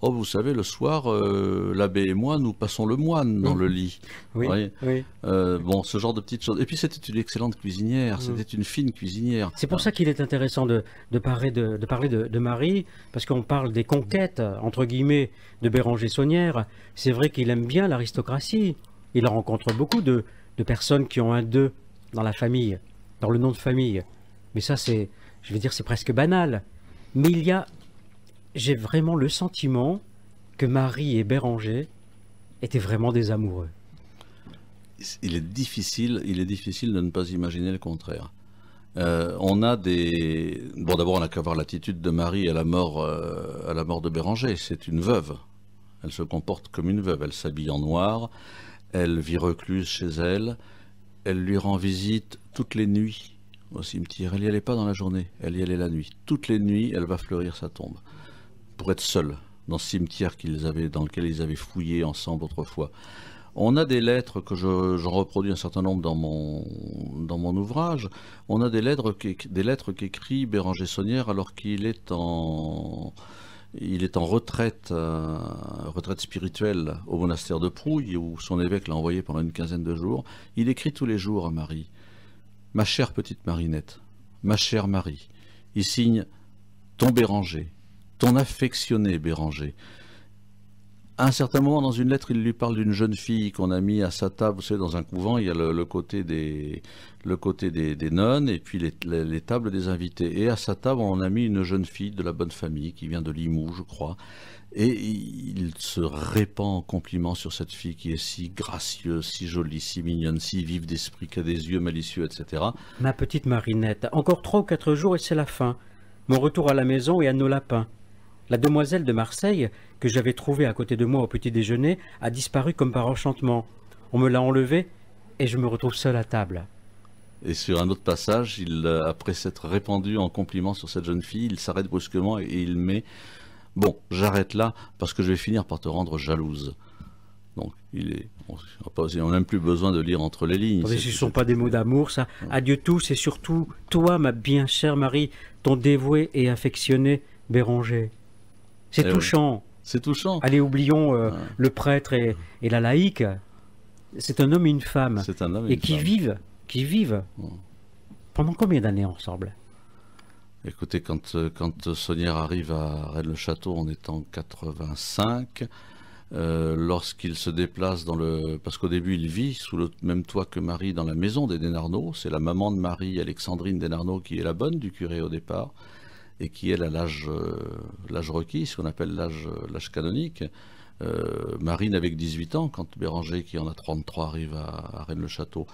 Oh, vous savez, le soir, euh, l'abbé et moi, nous passons le moine dans le lit. Oui. oui. Euh, bon, ce genre de petites choses. Et puis, c'était une excellente cuisinière, mm. c'était une fine cuisinière. C'est pour ça qu'il est intéressant de, parler, de, Marie, parce qu'on parle des conquêtes, entre guillemets, de Béranger Saunière. C'est vrai qu'il aime bien l'aristocratie. Il rencontre beaucoup de, de personnes qui ont un deux dans la famille, dans le nom de famille. Mais ça, c'est, je vais dire, c'est presque banal. Mais il y a j'ai vraiment le sentiment que Marie et Béranger étaient vraiment des amoureux. Il est difficile, il est difficile de ne pas imaginer le contraire. Euh, on a des bon d'abord on a qu'à voir l'attitude de Marie à la mort euh, à la mort de Béranger. C'est une veuve. Elle se comporte comme une veuve. Elle s'habille en noir. Elle vit recluse chez elle. Elle lui rend visite toutes les nuits au cimetière. Elle n'y allait pas dans la journée. Elle y allait la nuit. Toutes les nuits, elle va fleurir sa tombe pour être seul dans le cimetière qu'ils avaient, dans lequel ils avaient fouillé ensemble autrefois. On a des lettres que je, reproduis un certain nombre dans mon, dans mon ouvrage. On a des lettres, des lettres qu'écrit Béranger Saunière alors qu'il est en, il est en retraite, euh, retraite spirituelle au monastère de Prouille où son évêque l'a envoyé pendant une quinzaine de jours. Il écrit tous les jours à Marie Ma chère petite Marinette, ma chère Marie, il signe Ton Béranger, ton affectionné Béranger. À un certain moment, dans une lettre, il lui parle d'une jeune fille qu'on a mis à sa table, vous savez, dans un couvent, il y a le, côté des, le côté des, nonnes et puis les, tables des invités. Et à sa table, on a mis une jeune fille de la bonne famille qui vient de Limoux, je crois. Et il se répand en compliments sur cette fille qui est si gracieuse, si jolie, si mignonne, si vive d'esprit, qui a des yeux malicieux, etc. Ma petite Marinette, encore trois ou quatre jours et c'est la fin. Mon retour à la maison et à nos lapins. La demoiselle de Marseille, que j'avais trouvée à côté de moi au petit déjeuner, a disparu comme par enchantement. On me l'a enlevée et je me retrouve seule à table. Et sur un autre passage, il, euh, après s'être répandu en compliments sur cette jeune fille, il s'arrête brusquement et il met Bon, j'arrête là parce que je vais finir par te rendre jalouse. Donc, il est, on n'a même plus besoin de lire entre les lignes. Ah ce ne sont pas des mots d'amour, ça. Adieu tous et surtout, toi, ma bien chère Marie, ton dévoué et affectionné Béranger. C'est eh touchant. C'est touchant. Allez, oublions euh, le prêtre et, la laïque. C'est un homme et une femme. C'est un homme et, qui vivent, qui vivent. Pendant combien d'années ensemble Écoutez, quand, euh, quand Saunière arrive à Rennes-le-Château, on est en 85. Euh, lorsqu'il se déplace dans le... Parce qu'au début, il vit sous le même toit que Marie dans la maison des Denarnaud. C'est la maman de Marie, Alexandrine Denarnaud, qui est la bonne du curé au départ et qui est à euh, l'âge requis, ce qu'on appelle l'âge euh, canonique. Euh, Marine avec 18 ans, quand Béranger, qui en a 33, arrive à, Rennes-le-Château.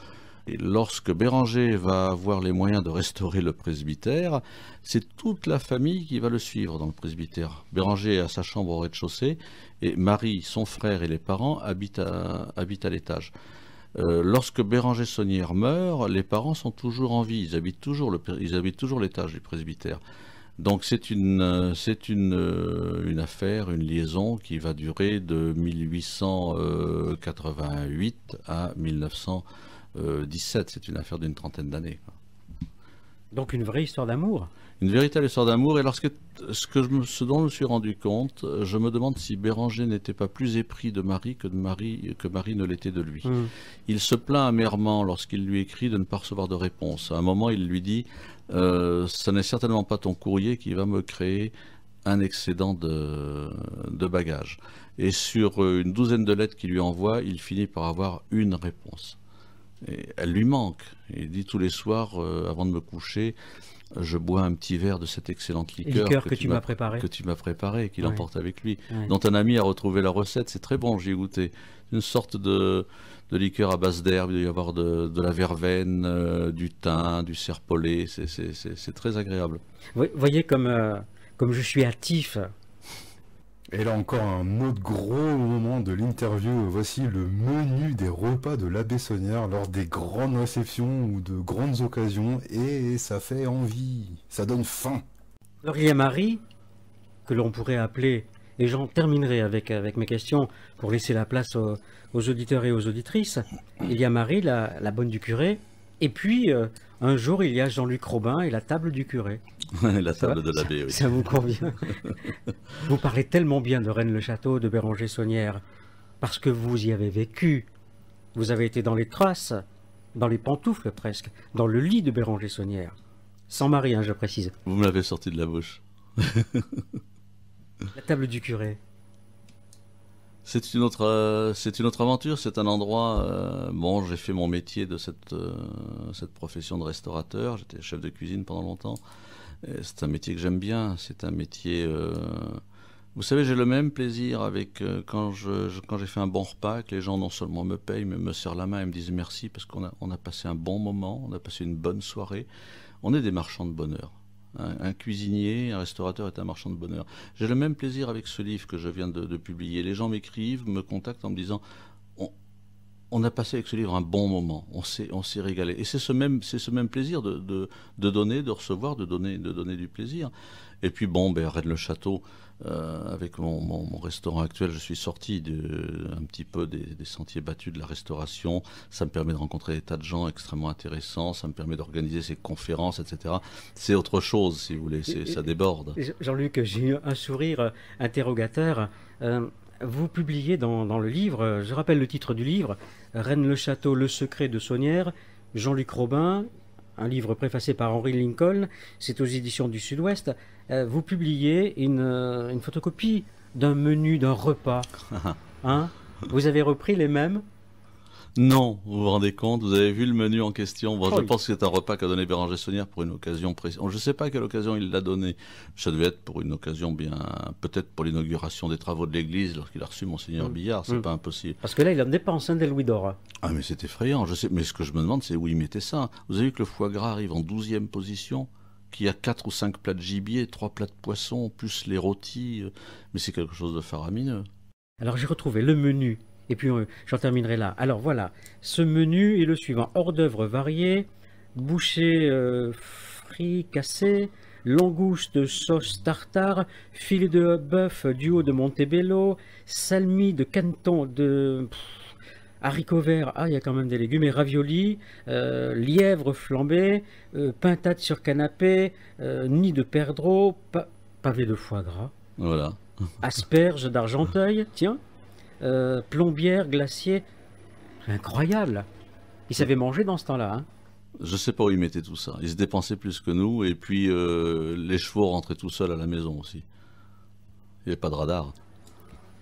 Et lorsque Béranger va avoir les moyens de restaurer le presbytère, c'est toute la famille qui va le suivre dans le presbytère. Béranger a sa chambre au rez-de-chaussée, et Marie, son frère et les parents habitent à, habitent à l'étage. lorsque Béranger Saunière meurt, les parents sont toujours en vie, ils habitent toujours l'étage du presbytère. Donc c'est une, euh, c'est euh, une, affaire, une liaison qui va durer de 1888 euh, à 1917. C'est une affaire d'une trentaine d'années. Donc une vraie histoire d'amour Une véritable histoire d'amour. Et lorsque, ce, que je me, dont je me suis rendu compte, je me demande si Béranger n'était pas plus épris de Marie que, de Marie, que Marie ne l'était de lui. Mmh. Il se plaint amèrement lorsqu'il lui écrit de ne pas recevoir de réponse. À un moment, il lui dit euh, ce n'est certainement pas ton courrier qui va me créer un excédent de, bagages. Et sur euh, une douzaine de lettres qu'il lui envoie, il finit par avoir une réponse. elle lui manque. Il dit tous les soirs, euh, avant de me coucher, je bois un petit verre de cette excellente liqueur, que, tu m'as préparée, que tu m'as préparé, qu'il emporte avec lui, dont un ami a retrouvé la recette. C'est très bon, j'y ai goûté. Une sorte de de liqueurs à base d'herbe, il doit y avoir de, la verveine, euh, du thym, du serpolet, c'est très agréable. Vous voyez comme, euh, comme je suis hâtif. Et là encore un autre gros moment de l'interview. Voici le menu des repas de l'abbé Sonnière lors des grandes réceptions ou de grandes occasions. Et ça fait envie, ça donne faim. Alors Marie, que l'on pourrait appeler et j'en terminerai avec, avec mes questions pour laisser la place aux, auditeurs et aux auditrices. Il y a Marie, la, bonne du curé, et puis euh, un jour il y a Jean-Luc Robin et la table du curé. la table de l'abbé, oui. Ça, vous convient. vous parlez tellement bien de Rennes-le-Château, de Béranger-Saunière, parce que vous y avez vécu. Vous avez été dans les traces, dans les pantoufles presque, dans le lit de Béranger-Saunière. Sans Marie, hein, je précise. Vous me l'avez sorti de la bouche. La table du curé. C'est une autre, euh, c'est une autre aventure. C'est un endroit. Euh, bon, j'ai fait mon métier de cette euh, cette profession de restaurateur. J'étais chef de cuisine pendant longtemps. C'est un métier que j'aime bien. C'est un métier. vous savez, j'ai le même plaisir avec quand quand j'ai fait un bon repas que les gens non seulement me payent mais me serrent la main et me disent merci parce qu'on a on a passé un bon moment, on a passé une bonne soirée. On est des marchands de bonheur. Un, cuisinier, un restaurateur est un marchand de bonheur. J'ai le même plaisir avec ce livre que je viens de, publier. Les gens m'écrivent, me contactent en me disant on, a passé avec ce livre un bon moment, on s'est, régalé. Et c'est ce même, plaisir de, donner, de recevoir, de donner, de donner du plaisir. Et puis bon, ben, Rennes le Château, euh, avec mon, restaurant actuel, je suis sorti de, un petit peu des, sentiers battus de la restauration. Ça me permet de rencontrer des tas de gens extrêmement intéressants. Ça me permet d'organiser ces conférences, etc. C'est autre chose, si vous voulez. ça déborde. Jean-Luc, j'ai eu un sourire interrogateur. Euh, vous publiez dans, dans, le livre, je rappelle le titre du livre, Reine le Château, le secret de Saunière, Jean-Luc Robin, un livre préfacé par Henry Lincoln, c'est aux éditions du Sud-Ouest, euh, vous publiez euh, une, photocopie d'un menu, d'un repas. Hein vous avez repris les mêmes non, vous vous rendez compte, vous avez vu le menu en question. je pense que c'est un repas qu'a donné Béranger Saunière pour une occasion précise. Oh, je ne sais pas à quelle occasion il l'a donné. Ça devait être pour une occasion bien, peut-être pour l'inauguration des travaux de l'église lorsqu'il a reçu Monseigneur mm. Billard, c'est mm. pas impossible. Parce que là, il en dépense un des louis d'or. Ah, mais c'est effrayant. Je sais, mais ce que je me demande, c'est où il mettait ça. Vous avez vu que le foie gras arrive en 12e position qu'il y a quatre ou cinq plats de gibier, trois plats de poisson, plus les rôtis, euh, mais c'est quelque chose de faramineux. Alors j'ai retrouvé le menu et puis j'en terminerai là. Alors voilà, ce menu est le suivant. Hors d'œuvre variés, boucher euh, fricassé, frit cassé, langouste sauce tartare, filet de bœuf du haut de Montebello, salmi de canton de... haricots verts, ah il y a quand même des légumes, et raviolis, euh, lièvre flambé, euh, pintade sur canapé, nid de perdreau, pavé de foie gras, voilà. asperges d'argenteuil, tiens, euh, plombière glacier Incroyable Ils savaient manger dans ce temps-là. Hein. je sais pas où ils mettaient tout ça. Ils se dépensaient plus que nous, et puis euh, les chevaux rentraient tout seuls à la maison aussi. Il n'y avait pas de radar.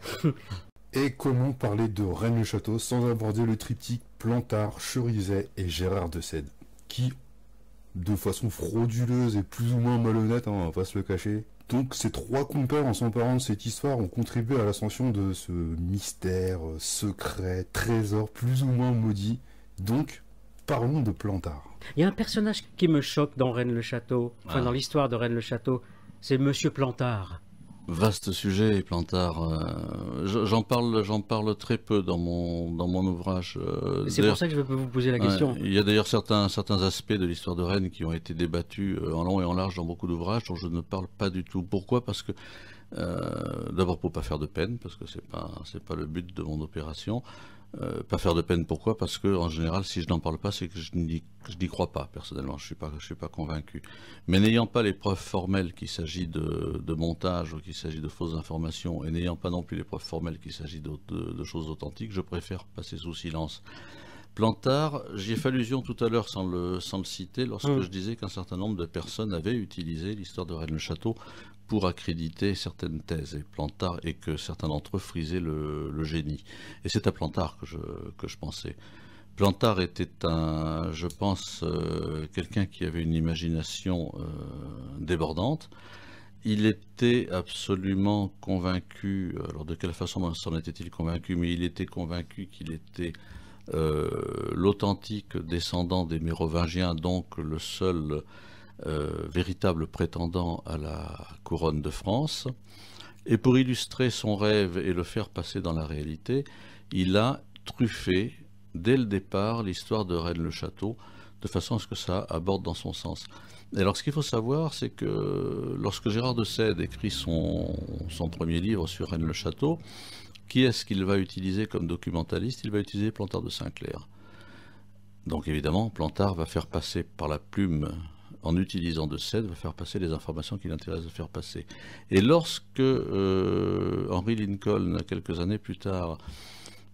et comment parler de Rennes le Château sans aborder le triptyque Plantard, Cherizet et Gérard de Sède, qui, de façon frauduleuse et plus ou moins malhonnête, hein, va se le cacher, donc ces trois compères, en s'emparant de cette histoire, ont contribué à l'ascension de ce mystère, euh, secret, trésor plus ou moins maudit. Donc, parlons de Plantard. Il y a un personnage qui me choque dans Reine le Château, enfin ah. dans l'histoire de Reine le Château, c'est Monsieur Plantard. Vaste sujet, Plantard. Euh, j'en parle, j'en parle très peu dans mon dans mon ouvrage. Euh, c'est pour ça que je peux vous poser la question. Il y a d'ailleurs certains certains aspects de l'histoire de Rennes qui ont été débattus euh, en long et en large dans beaucoup d'ouvrages dont je ne parle pas du tout. Pourquoi Parce que d'abord pour pas faire de peine, parce que c'est pas c'est pas le but de mon opération. Euh, pas faire de peine, pourquoi Parce que en général, si je n'en parle pas, c'est que je n'y crois pas, personnellement, je ne suis, pas, suis pas convaincu. Mais n'ayant pas les preuves formelles qu'il s'agit de, montage ou qu'il s'agit de fausses informations, et n'ayant pas non plus les preuves formelles qu'il s'agit de, choses authentiques, je préfère passer sous silence. Plantard, j'y ai fait allusion tout à l'heure sans le, citer, lorsque hum. je disais qu'un certain nombre de personnes avaient utilisé l'histoire de Rennes-le-Château pour accréditer certaines thèses et Plantard et que certains d'entre eux frisaient le, génie. Et c'est à Plantard que je, que je pensais. Plantard était un, je pense, euh, quelqu'un qui avait une imagination euh, débordante. Il était absolument convaincu, alors de quelle façon s'en était-il convaincu, mais il était convaincu qu'il était euh, l'authentique descendant des Mérovingiens, donc le seul euh, véritable prétendant à la couronne de France. Et pour illustrer son rêve et le faire passer dans la réalité, il a truffé dès le départ l'histoire de Rennes-le-Château, de façon à ce que ça aborde dans son sens. Et alors ce qu'il faut savoir, c'est que lorsque Gérard de Sède écrit son, premier livre sur Rennes-le-Château, qui est-ce qu'il va utiliser comme documentaliste Il va utiliser Plantard de saint clair Donc évidemment, Plantard va faire passer par la plume en utilisant de cette va faire passer les informations qui intéresse de faire passer. Et lorsque euh, Henry Lincoln, quelques années plus tard,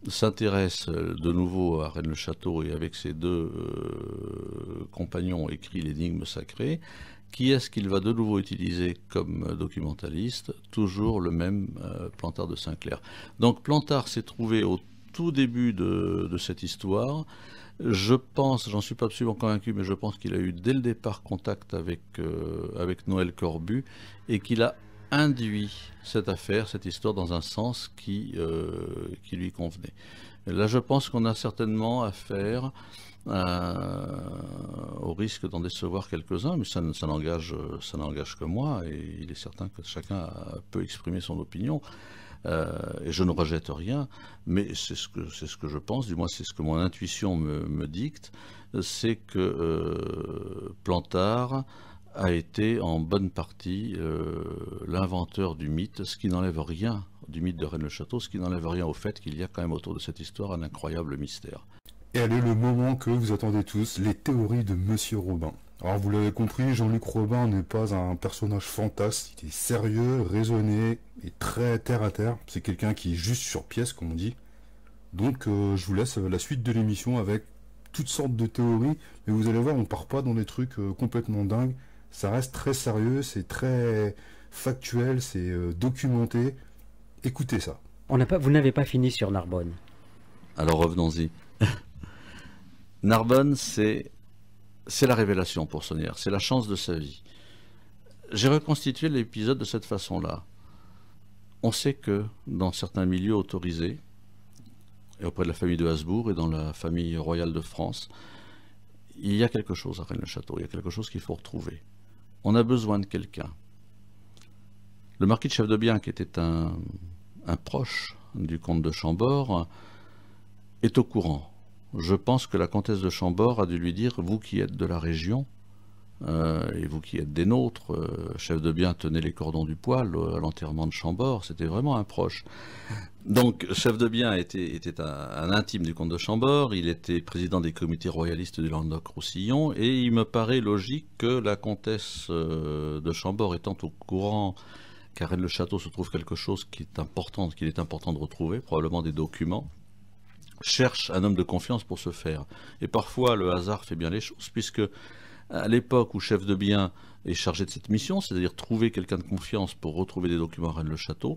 s'intéresse euh, de nouveau à Rennes-le-Château et avec ses deux euh, compagnons écrit l'énigme sacrée, qui est-ce qu'il va de nouveau utiliser comme documentaliste Toujours le même Plantard de Clair. Donc Plantard s'est trouvé au tout début de cette histoire je pense, j'en suis pas absolument convaincu, mais je pense qu'il a eu dès le départ contact avec, euh, Noël Corbu et qu'il a induit cette affaire, cette histoire, dans un sens qui, euh, lui convenait. là, je pense qu'on a certainement affaire euh, au risque d'en décevoir quelques-uns, mais ça, ça n'engage que moi, et il est certain que chacun peut exprimer son opinion. Euh, et je ne rejette rien, mais c'est ce, que, ce que je pense, du moins c'est ce que mon intuition me, dicte, c'est que euh, Plantard a été en bonne partie euh, l'inventeur du mythe, ce qui n'enlève rien du mythe de Rennes-le-Château, ce qui n'enlève rien au fait qu'il y a quand même autour de cette histoire un incroyable mystère. Et est le moment que vous attendez tous, les théories de Monsieur Robin. Alors vous l'avez compris, Jean-Luc Robin n'est pas un personnage fantastique, il est sérieux, raisonné et très terre à terre. C'est quelqu'un qui est juste sur pièce, comme on dit. Donc euh, je vous laisse la suite de l'émission avec toutes sortes de théories, mais vous allez voir, on part pas dans des trucs euh, complètement dingues. Ça reste très sérieux, c'est très factuel, c'est euh, documenté. Écoutez ça. On pas, vous n'avez pas fini sur Narbonne. Alors revenons-y. Narbonne, c'est c'est la révélation pour Sonnière, c'est la chance de sa vie. J'ai reconstitué l'épisode de cette façon-là. On sait que dans certains milieux autorisés, et auprès de la famille de Habsbourg et dans la famille royale de France, il y a quelque chose à Rennes-le-Château, il y a quelque chose qu'il faut retrouver. On a besoin de quelqu'un. Le marquis de Chef-de-Bien, qui était un, un proche du comte de Chambord, est au courant je pense que la comtesse de Chambord a dû lui dire, vous qui êtes de la région, euh, et vous qui êtes des nôtres, euh, chef de bien, tenez les cordons du poil à l'enterrement de Chambord, c'était vraiment un proche. Donc, chef de bien était, un, intime du comte de Chambord, il était président des comités royalistes du Languedoc-Roussillon, et il me paraît logique que la comtesse euh, de Chambord étant au courant qu'à Rennes-le-Château se trouve quelque chose qui est important, qu'il est important de retrouver, probablement des documents, cherche un homme de confiance pour ce faire. Et parfois, le hasard fait bien les choses, puisque à l'époque où chef de bien est chargé de cette mission, c'est-à-dire trouver quelqu'un de confiance pour retrouver des documents à Rennes-le-Château,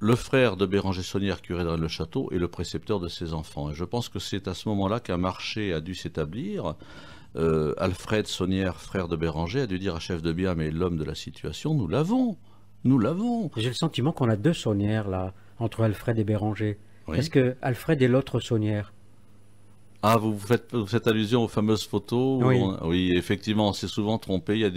le frère de Béranger Saunière, curé de Rennes-le-Château, est le précepteur de ses enfants. Et je pense que c'est à ce moment-là qu'un marché a dû s'établir. Euh, Alfred Saunière, frère de Béranger, a dû dire à chef de bien, mais l'homme de la situation, nous l'avons, nous l'avons. J'ai le sentiment qu'on a deux Saunières là, entre Alfred et Béranger. Est-ce que Alfred est l'autre saunière ah, vous faites, allusion aux fameuses photos Oui, effectivement, on s'est souvent trompé. Il y a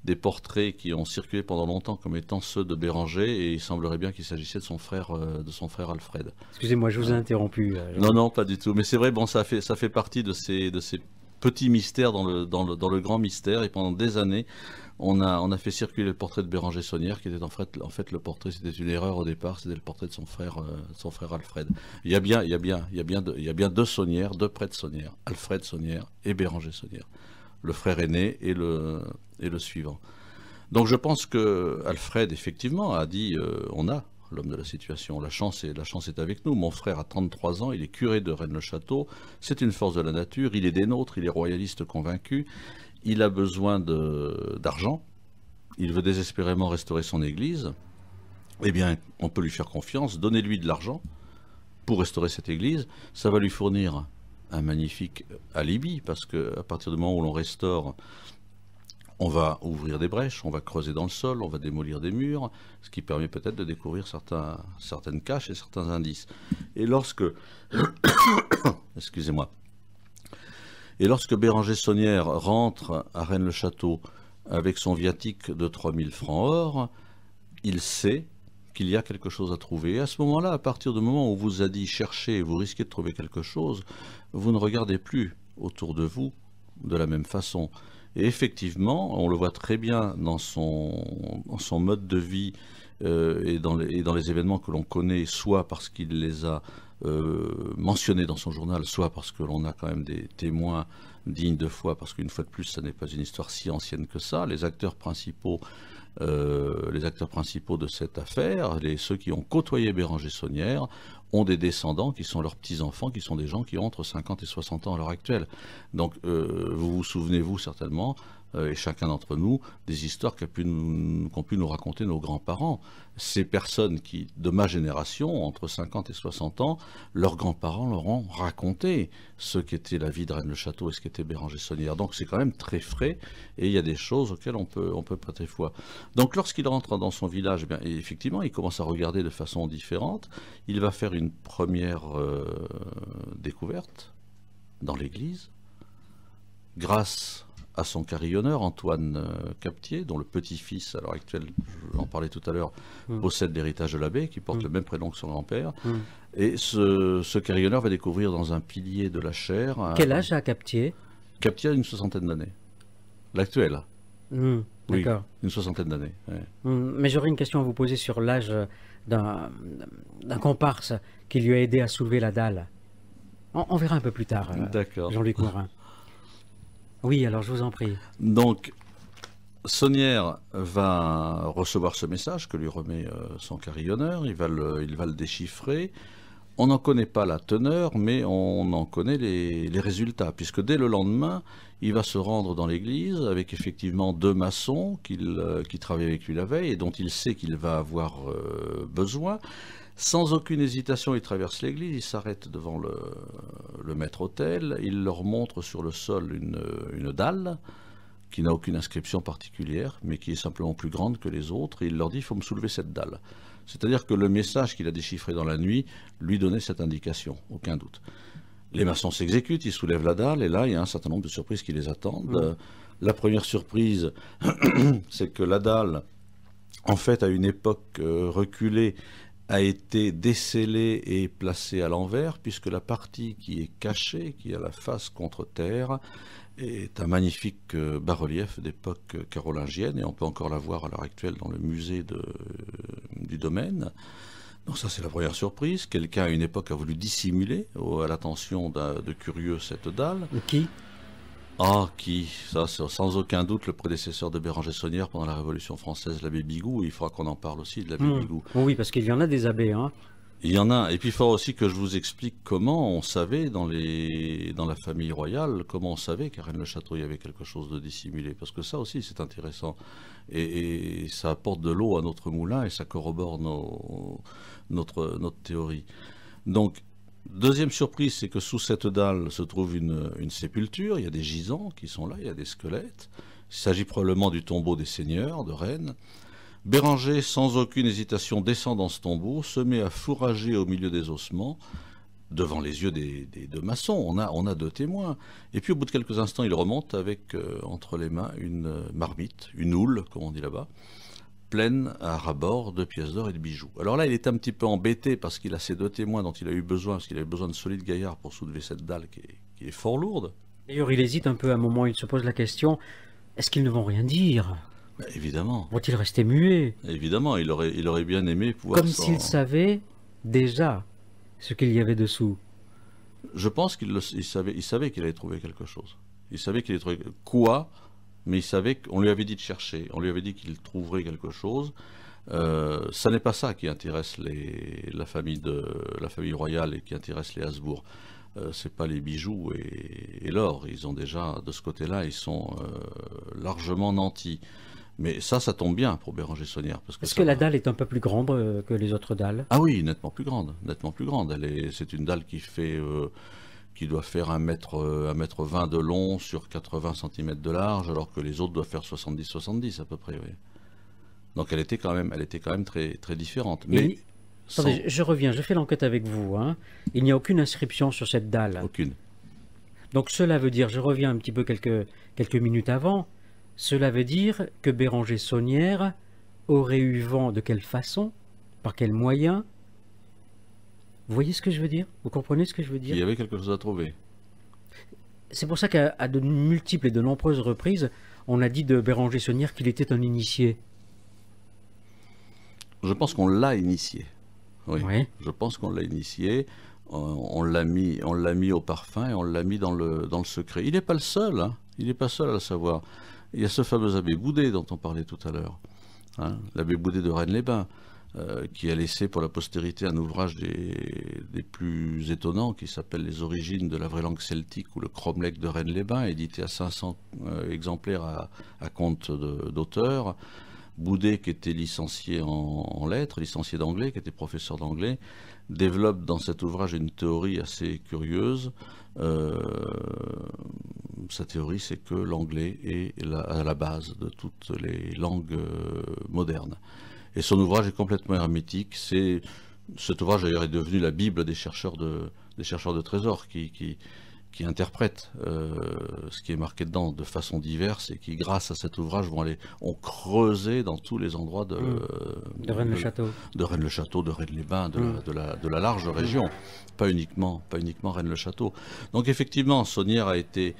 des, portraits qui ont circulé pendant longtemps comme étant ceux de Béranger et il semblerait bien qu'il s'agissait de, son frère, euh, de son frère Alfred. Excusez-moi, je vous ai interrompu. Euh, non, non, pas du tout. Mais c'est vrai, bon, ça fait, ça fait partie de ces, de ces petits mystères dans le, dans le, dans le grand mystère et pendant des années, on a, on a fait circuler le portrait de Béranger Saunière, qui était en fait, en fait le portrait, c'était une erreur au départ, c'était le portrait de son frère, euh, son frère Alfred. Il y a bien, il y a bien, il y a bien, il y a bien deux Saunières, deux prêtres Saunières, Alfred Saunière et Béranger Saunière, le frère aîné et le, et le suivant. Donc je pense que Alfred, effectivement, a dit euh, on a l'homme de la situation. La chance, est, la chance est avec nous. Mon frère a 33 ans, il est curé de Rennes-le-Château. C'est une force de la nature, il est des nôtres, il est royaliste convaincu il a besoin d'argent, il veut désespérément restaurer son église, eh bien, on peut lui faire confiance, donner lui de l'argent pour restaurer cette église, ça va lui fournir un magnifique euh, alibi, parce qu'à partir du moment où l'on restaure, on va ouvrir des brèches, on va creuser dans le sol, on va démolir des murs, ce qui permet peut-être de découvrir certaines caches et certains indices. Et lorsque, excusez-moi, et lorsque Béranger Saunière rentre à Rennes-le-Château avec son viatique de 3000 francs or, il sait qu'il y a quelque chose à trouver. Et à ce moment-là, à partir du moment où vous a dit chercher, vous risquez de trouver quelque chose, vous ne regardez plus autour de vous de la même façon. Et effectivement, on le voit très bien dans son, mode de vie euh, et, dans les, et, dans les, événements que l'on connaît, soit parce qu'il les a euh, mentionné dans son journal, soit parce que l'on a quand même des témoins dignes de foi, parce qu'une fois de plus, ça n'est pas une histoire si ancienne que ça. Les acteurs principaux, euh, les acteurs principaux de cette affaire, ceux qui ont côtoyé Béranger Saunière, ont des descendants qui sont leurs petits-enfants, qui sont des gens qui ont entre 50 et 60 ans à l'heure actuelle. Donc, euh, vous vous souvenez-vous certainement euh, et chacun d'entre nous des histoires qu'ont pu, nous, raconter nos grands-parents. Ces personnes qui, de ma génération, entre 50 et 60 ans, leurs grands-parents leur ont raconté ce qu'était la vie de Rennes-le-Château et ce qu'était Béranger Saunière. Donc c'est quand même très frais et il y a des choses auxquelles on peut, on peut prêter foi. Donc lorsqu'il rentre dans son village, eh bien, effectivement, il commence à regarder de façon différente. Il va faire une première euh, découverte dans l'église grâce à son carillonneur, Antoine euh, Captier, dont le petit-fils, à l'heure actuelle, j'en parlais tout à l'heure, mmh. possède l'héritage de l'abbé, qui porte mmh. le même prénom que son grand-père. Mmh. Et ce, carillonneur va découvrir dans un pilier de la chaire Quel âge a Captier Captier a une soixantaine d'années. L'actuel. D'accord. une soixantaine d'années. Mais j'aurais une question à vous poser sur l'âge euh, d'un comparse qui lui a aidé à soulever la dalle. On, verra un peu plus tard, euh, Jean-Luc Morin. Oui, alors je vous en prie. Donc, Saunière va recevoir ce message que lui remet euh, son carillonneur, il va le, il va le déchiffrer. On n'en connaît pas la teneur, mais on en connaît les, résultats, puisque dès le lendemain, il va se rendre dans l'église avec effectivement deux maçons euh, qui travaillaient avec lui la veille et dont il sait qu'il va avoir euh, besoin. Sans aucune hésitation, il traverse l'église, il s'arrête devant le, maître-autel, il leur montre sur le sol une, dalle qui n'a aucune inscription particulière, mais qui est simplement plus grande que les autres, et il leur dit il faut me soulever cette dalle. C'est-à-dire que le message qu'il a déchiffré dans la nuit lui donnait cette indication, aucun doute. Les maçons s'exécutent, ils soulèvent la dalle, et là, il y a un certain nombre de surprises qui les attendent. la première surprise, c'est que la dalle, en fait, à une époque euh, reculée, a été décelée et placée à l'envers, puisque la partie qui est cachée, qui a la face contre terre, est un magnifique euh, bas-relief d'époque carolingienne, et on peut encore la voir à l'heure actuelle dans le musée euh, du domaine. Donc ça, c'est la première surprise. Quelqu'un, à une époque, a voulu dissimuler à l'attention de curieux cette dalle. Qui ah, qui, ça c'est sans aucun doute le prédécesseur de Béranger Saunière pendant la Révolution française, l'abbé Bigou. Il faudra qu'on en parle aussi de l'abbé hmm. Bigou. Oui, parce qu'il y en a des abbés. Hein. Il y en a. Et puis il faudra aussi que je vous explique comment on savait dans, les, dans la famille royale, comment on savait qu'à Rennes-le-Château, il y avait quelque chose de dissimulé. Parce que ça aussi, c'est intéressant. Et, ça apporte de l'eau à notre moulin et ça corrobore notre, notre théorie. Donc, Deuxième surprise, c'est que sous cette dalle se trouve une, sépulture. Il y a des gisants qui sont là, il y a des squelettes. Il s'agit probablement du tombeau des seigneurs de Rennes. Béranger, sans aucune hésitation, descend dans ce tombeau, se met à fourrager au milieu des ossements, devant les yeux des, deux maçons. On a, deux témoins. Et puis, au bout de quelques instants, il remonte avec euh, entre les mains une euh, marmite, une houle, comme on dit là-bas pleine à rabord de pièces d'or et de bijoux. Alors là, il est un petit peu embêté parce qu'il a ces deux témoins dont il a eu besoin, parce qu'il avait besoin de solides gaillards pour soulever cette dalle qui est, fort lourde. D'ailleurs, il hésite un peu à un moment, il se pose la question, est-ce qu'ils ne vont rien dire Évidemment. Vont-ils rester muets Évidemment, il aurait, il aurait bien aimé pouvoir... Comme s'il savait déjà ce qu'il y avait dessous. Je pense qu'il savait qu'il savait qu'il allait trouver quelque chose. Il savait qu'il allait trouver quoi mais il savait qu'on lui avait dit de chercher, on lui avait dit qu'il trouverait quelque chose. Ce euh, ça n'est pas ça qui intéresse la, famille royale et qui intéresse les Habsbourg. Ce euh, c'est pas les bijoux et, l'or. Ils ont déjà, de ce côté-là, ils sont euh, largement nantis. Mais ça, ça tombe bien pour Béranger Saunière. Parce que Est-ce que la dalle est un peu plus grande que les autres dalles Ah oui, nettement plus grande. Nettement plus grande. Elle est, c'est une dalle qui fait qui doit faire 1 mètre, 20 euh, de long sur 80 cm de large, alors que les autres doivent faire 70-70 à peu près. Donc elle était quand même, elle était quand même très, très différente. Mais je reviens, je fais l'enquête avec vous. Hein. Il n'y a aucune inscription sur cette dalle. Aucune. Donc cela veut dire, je reviens un petit peu quelques, quelques minutes avant, cela veut dire que Béranger Saunière aurait eu vent de quelle façon, par quels moyens, vous voyez ce que je veux dire Vous comprenez ce que je veux dire Il y avait quelque chose à trouver. C'est pour ça qu'à de multiples et de nombreuses reprises, on a dit de Béranger Saunière qu'il était un initié. Je pense qu'on l'a initié. Oui. Je pense qu'on l'a initié. Euh, on, l'a mis, on l'a mis au parfum et on l'a mis dans le dans le secret. Il n'est pas le seul. Hein. Il n'est pas seul à le savoir. Il y a ce fameux abbé Boudet dont on parlait tout à l'heure. Hein. l'abbé Boudet de Rennes-les-Bains. Euh, qui a laissé pour la postérité un ouvrage des, plus étonnants qui s'appelle Les origines de la vraie langue celtique ou le cromlech de Rennes-les-Bains, édité à 500 euh, exemplaires à, compte d'auteur. Boudet, qui était licencié en, lettres, licencié d'anglais, qui était professeur d'anglais, développe dans cet ouvrage une théorie assez curieuse. Euh, sa théorie, c'est que l'anglais est à la base de toutes les langues modernes. Et son ouvrage est complètement hermétique. C'est, cet ouvrage d'ailleurs est devenu la Bible des chercheurs de, des chercheurs de trésors qui, qui, interprètent euh, ce qui est marqué dedans de façon diverse et qui, grâce à cet ouvrage, vont aller, ont creusé dans tous les endroits de, mmh. de Rennes-le-Château, de, Rennes-le-Château, de Rennes-les-Bains, de, mmh. de, la, large région, pas uniquement, pas uniquement Rennes-le-Château. Donc effectivement, Saunière a été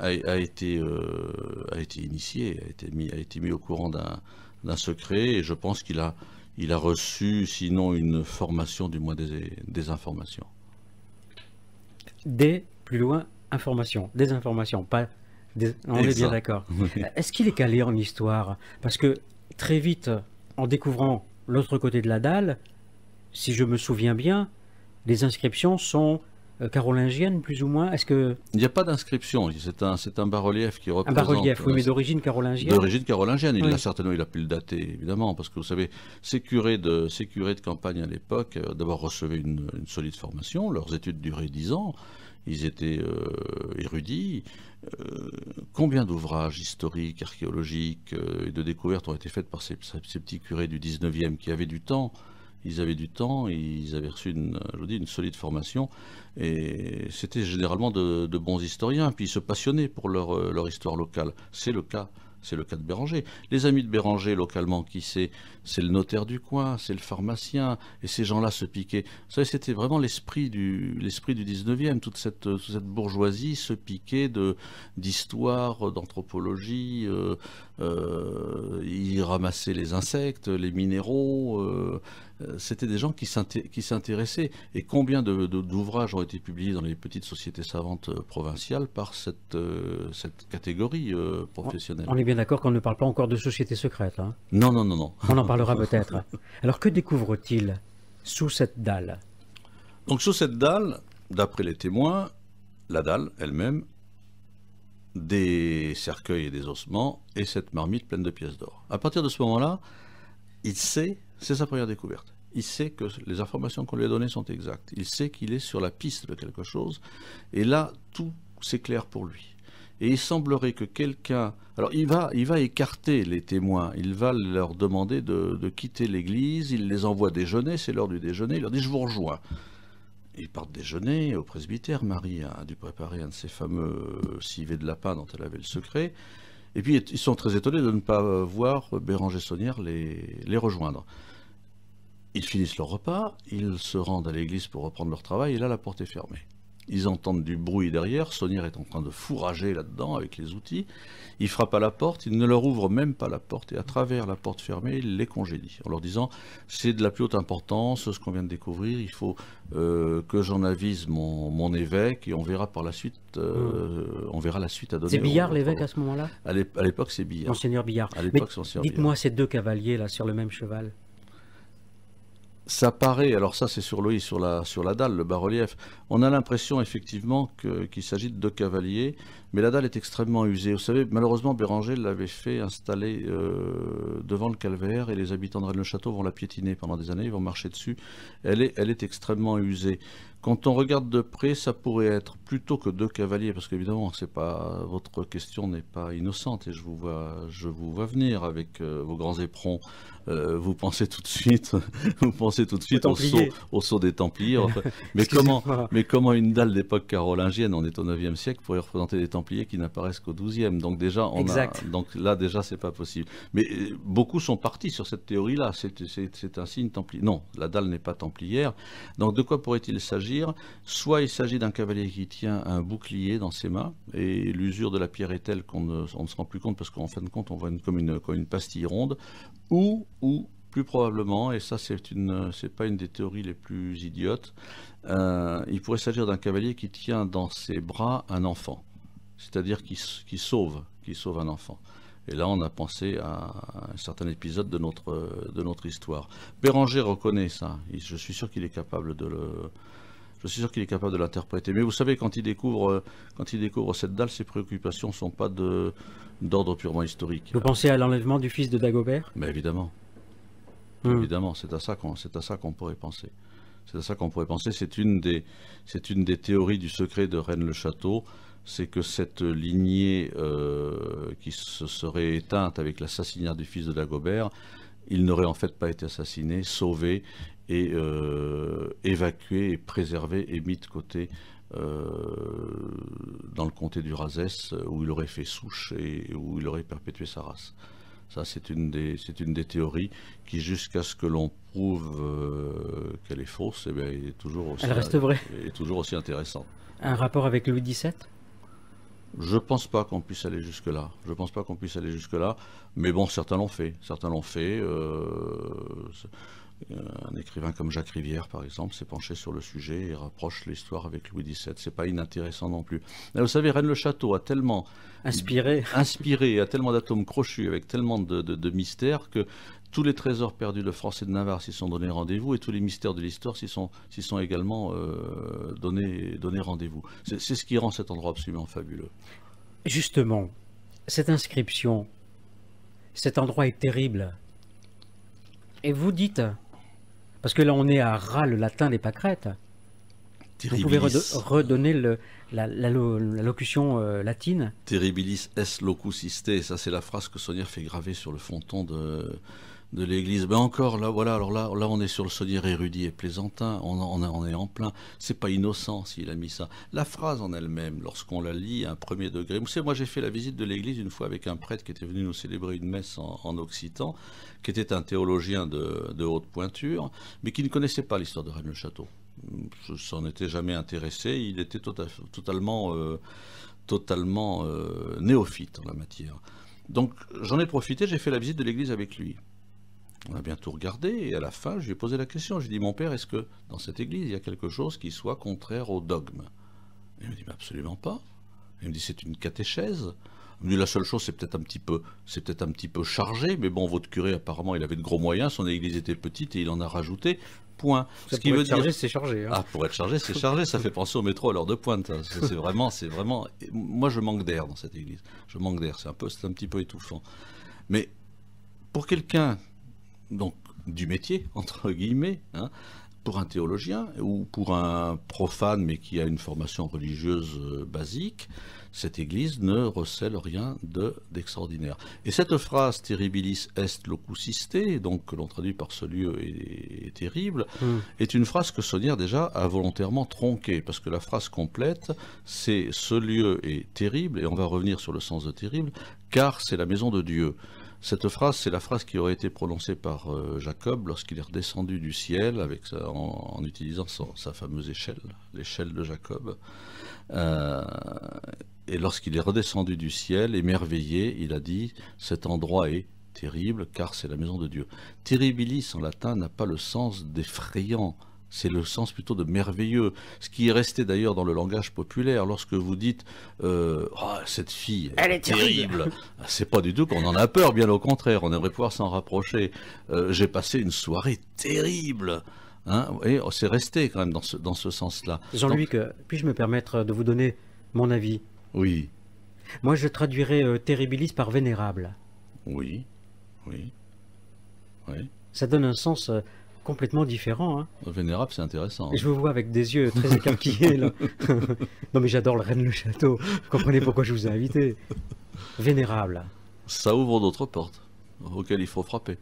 a, a été euh, a été initié, a été mis a été mis au courant d'un d'un secret et je pense qu'il a, il a reçu, sinon une formation, du moins des, informations. Des, plus loin, informations. Des informations, pas On est bien d'accord. Est-ce qu'il est calé en histoire Parce que très vite, en découvrant l'autre côté de la dalle, si je me souviens bien, les inscriptions sont euh, carolingienne, plus ou moins. Est-ce que il n'y a pas d'inscription C'est un bas-relief qui représente un bas-relief, oui, mais d'origine carolingienne. D'origine carolingienne, il a certainement, il a pu le dater évidemment, parce que vous savez, ces curés de ces curés de campagne à l'époque, euh, d'abord recevaient une, solide formation, leurs études duraient dix ans ils étaient euh, érudits. combien d'ouvrages historiques, archéologiques et de découvertes ont été faites par ces, ces petits curés du 19e qui avaient du temps ils avaient du temps, ils avaient reçu une, euh, je dis, une solide formation, et c'était généralement de, bons historiens, puis ils se passionnaient pour euh, leur, histoire locale. C'est le cas. C'est le cas de Béranger. Les amis de Béranger, localement, qui c'est C'est le notaire du coin, c'est le pharmacien, et ces gens-là se piquaient. Vous c'était vraiment l'esprit du, l'esprit du 19e, toute cette, euh, cette bourgeoisie se piquait d'histoire, d'anthropologie. ils ramassaient les insectes, les minéraux. Euh, c'était des gens qui s'intéressaient. Et combien d'ouvrages de, ont été publiés dans les petites sociétés savantes euh, provinciales par cette, euh, catégorie professionnelle On est bien d'accord qu'on ne parle pas encore de sociétés secrètes. Hein? non, non, non, non. On en parlera peut-être. Alors que découvre-t-il sous cette dalle Donc sous cette dalle, d'après les témoins, la dalle elle-même, des cercueils et des ossements, et cette marmite pleine de pièces d'or. À partir de ce moment-là, il sait c'est sa première découverte. Il sait que les informations qu'on lui a données sont exactes. Il sait qu'il est sur la piste de quelque chose. Et là, tout s'éclaire pour lui. Et il semblerait que quelqu'un... Alors il va, il va écarter les témoins, il va leur demander de, quitter l'église, il les envoie déjeuner, c'est l'heure du déjeuner, il leur dit je vous rejoins. Ils partent déjeuner au presbytère, Marie a dû préparer un de ces fameux civets de lapin dont elle avait le secret. Et puis ils sont très étonnés de ne pas voir Béranger Saunière les rejoindre. Ils finissent leur repas, ils se rendent à l'église pour reprendre leur travail, et là la porte est fermée. Ils entendent du bruit derrière, sonir est en train de fourrager là-dedans avec les outils. Il frappe à la porte, il ne leur ouvre même pas la porte, et à travers la porte fermée, il les congédie, en leur disant c'est de la plus haute importance ce qu'on vient de découvrir, il faut euh, que j'en avise mon, évêque, et on verra par la suite, euh, hmm. on verra la suite à donner. C'est Billard l'évêque à ce moment-là À l'époque, c'est Billard. Monseigneur Billard. À l'époque, Dites-moi ces deux cavaliers là sur le même cheval ça paraît, alors ça c'est sur l'OI, sur la, sur la dalle, le bas-relief, on a l'impression effectivement qu'il s'agit de deux cavaliers, mais la dalle est extrêmement usée. Vous savez, malheureusement, Béranger l'avait fait installer euh, devant le calvaire et les habitants de Rennes-le-Château vont la piétiner pendant des années, ils vont marcher dessus. Elle est, elle est extrêmement usée. Quand on regarde de près, ça pourrait être plutôt que deux cavaliers, parce qu'évidemment, c'est votre question n'est pas innocente et je vous vois, je vous vois venir avec euh, vos grands éperons. Euh, vous pensez tout de suite, vous pensez tout de suite au saut, des Templiers. mais, comment, mais comment une dalle d'époque carolingienne, on est au 9e siècle, pourrait représenter des Templiers qui n'apparaissent qu'au 12e Donc déjà, donc là déjà, c'est pas possible. Mais euh, beaucoup sont partis sur cette théorie-là. C'est un signe templier. Non, la dalle n'est pas templière. Donc de quoi pourrait-il s'agir Soit il s'agit d'un cavalier qui tient un bouclier dans ses mains et l'usure de la pierre est telle qu'on ne, se rend plus compte parce qu'en fin de compte, on voit une, comme une pastille ronde, ou, ou plus probablement, et ça c'est une, pas une des théories les plus idiotes, euh, il pourrait s'agir d'un cavalier qui tient dans ses bras un enfant, c'est-à-dire qui, sauve, qui sauve un enfant. Et là, on a pensé à un certain épisode de notre histoire. Béranger reconnaît ça. Je suis sûr qu'il est capable de le, je suis sûr qu'il est capable de l'interpréter. Mais vous savez, quand il découvre, euh, cette dalle, ses préoccupations ne sont pas d'ordre purement historique. Vous pensez à l'enlèvement du fils de Dagobert Mais évidemment. Hmm. Évidemment, c'est à ça qu'on pourrait penser. C'est à ça qu'on pourrait penser. C'est une, des, une des théories du secret de Rennes-le-Château. C'est que cette lignée euh, qui se serait éteinte avec l'assassinat du fils de Dagobert, il n'aurait en fait pas été assassiné, sauvé, et euh, évacué et préservé et mis de côté euh, dans le comté du Razès euh, où il aurait fait souche et où il aurait perpétué sa race. Ça, c'est une, des, une des théories qui, jusqu'à ce que l'on prouve qu'elle est fausse, et eh bien, est toujours aussi, Elle reste Est toujours aussi intéressante. Un rapport avec Louis XVII Je pense pas qu'on puisse aller jusque-là. Je pense pas qu'on puisse aller jusque-là. Mais bon, certains l'ont fait. Certains l'ont fait. Un écrivain comme Jacques Rivière, par exemple, s'est penché sur le sujet et rapproche l'histoire avec Louis XVII. C'est pas inintéressant non plus. Mais vous savez, Rennes-le-Château a tellement inspiré, inspiré, a tellement d'atomes crochus, avec tellement de, mystères que tous les trésors perdus de France et de Navarre s'y sont donnés rendez-vous et tous les mystères de l'histoire s'y sont, également euh, donnés rendez-vous. C'est ce qui rend cet endroit absolument fabuleux. Justement, cette inscription, cet endroit est terrible. Et vous dites, parce que là, on est à ras le latin des pâquerettes. Vous pouvez redonner la, locution euh, latine. Terribilis est locus iste, ça c'est la phrase que Sonia fait graver sur le fronton de, de l'Église. Ben encore là, voilà. Alors là, là, on est sur le sonnier érudit et plaisantin. On, est en plein. C'est pas innocent s'il a mis ça. La phrase en elle-même, lorsqu'on la lit un premier degré. Vous savez, moi, j'ai fait la visite de l'Église une fois avec un prêtre qui était venu nous célébrer une messe en, occitan, qui était un théologien de, haute pointure, mais qui ne connaissait pas l'histoire de Rennes-le-Château. Hum, s'en était jamais intéressé. Il était tota-, totalement, euh, totalement euh, néophyte en la matière. Donc j'en ai profité, j'ai fait la visite de l'église avec lui. On a bien tout regardé, et à la fin, je lui ai posé la question. J'ai dit, mon père, est-ce que dans cette église, il y a quelque chose qui soit contraire au dogme Il me dit, mais absolument pas. Il me dit, c'est une catéchèse. Il me dit, la seule chose, c'est peut-être un petit peu, un petit peu chargé, mais bon, votre curé, apparemment, il avait de gros moyens, son église était petite et il en a rajouté. Point. Ce qui veut chargé, c'est chargé. Hein. Ah, pour être chargé, c'est chargé. Ça fait penser au métro à l'heure de pointe. Hein. C'est vraiment, c'est vraiment. Moi, je manque d'air dans cette église. Je manque d'air. C'est un peu, c'est un petit peu étouffant. Mais pour quelqu'un donc du métier, entre guillemets, hein, pour un théologien ou pour un profane mais qui a une formation religieuse euh, basique, cette Église ne recèle rien d'extraordinaire. et cette phrase terribilis est locusiste, donc que l'on traduit par ce lieu est, terrible, hmm. est une phrase que Saunière déjà a volontairement tronquée, parce que la phrase complète, c'est ce lieu est terrible, et on va revenir sur le sens de terrible, car c'est la maison de Dieu. Cette phrase, c'est la phrase qui aurait été prononcée par euh, Jacob lorsqu'il est redescendu du ciel en, utilisant sa fameuse échelle, l'échelle de Jacob. Euh, et lorsqu'il est redescendu du ciel, émerveillé, il a dit « Cet endroit est terrible, car c'est la maison de Dieu ». Terribilis, en latin, n'a pas le sens d'effrayant, c'est le sens plutôt de merveilleux. Ce qui est resté d'ailleurs dans le langage populaire, lorsque vous dites euh, ah, cette fille, est terrible, c'est pas du tout qu'on en a peur, bien au contraire, on aimerait pouvoir s'en rapprocher. Euh, j'ai passé une soirée terrible. Hein et oh, c'est resté quand même dans ce, dans ce sens-là. Jean-Luc, puis-je me permettre de vous donner mon avis Oui. Moi, je traduirais euh, terribilis par vénérable. Oui, oui, oui. Ça donne un sens complètement différent. Hein. Vénérable, c'est intéressant. Hein. Je vous vois avec des yeux très écarquillés. non, mais j'adore le Rennes le Château. Vous comprenez pourquoi je vous ai invité. Vénérable. Ça ouvre d'autres portes auxquelles il faut frapper.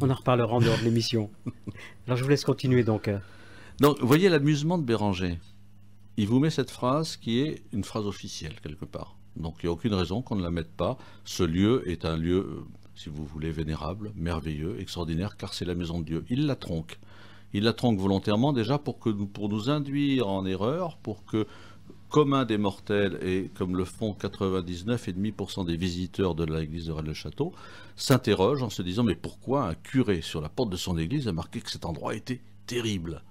On en reparlera en dehors de l'émission. Alors, je vous laisse continuer donc. Donc, voyez l'amusement de Béranger. Il vous met cette phrase qui est une phrase officielle quelque part. Donc il n'y a aucune raison qu'on ne la mette pas. Ce lieu est un lieu euh, si vous voulez, vénérable, merveilleux, extraordinaire, car c'est la maison de Dieu. Il la tronque. Il la tronque volontairement déjà pour, que, pour nous induire en erreur, pour que, commun des mortels, et comme le font 99,5% des visiteurs de l'église de Rennes-le-Château, s'interrogent en se disant mais pourquoi un curé sur la porte de son église a marqué que cet endroit était terrible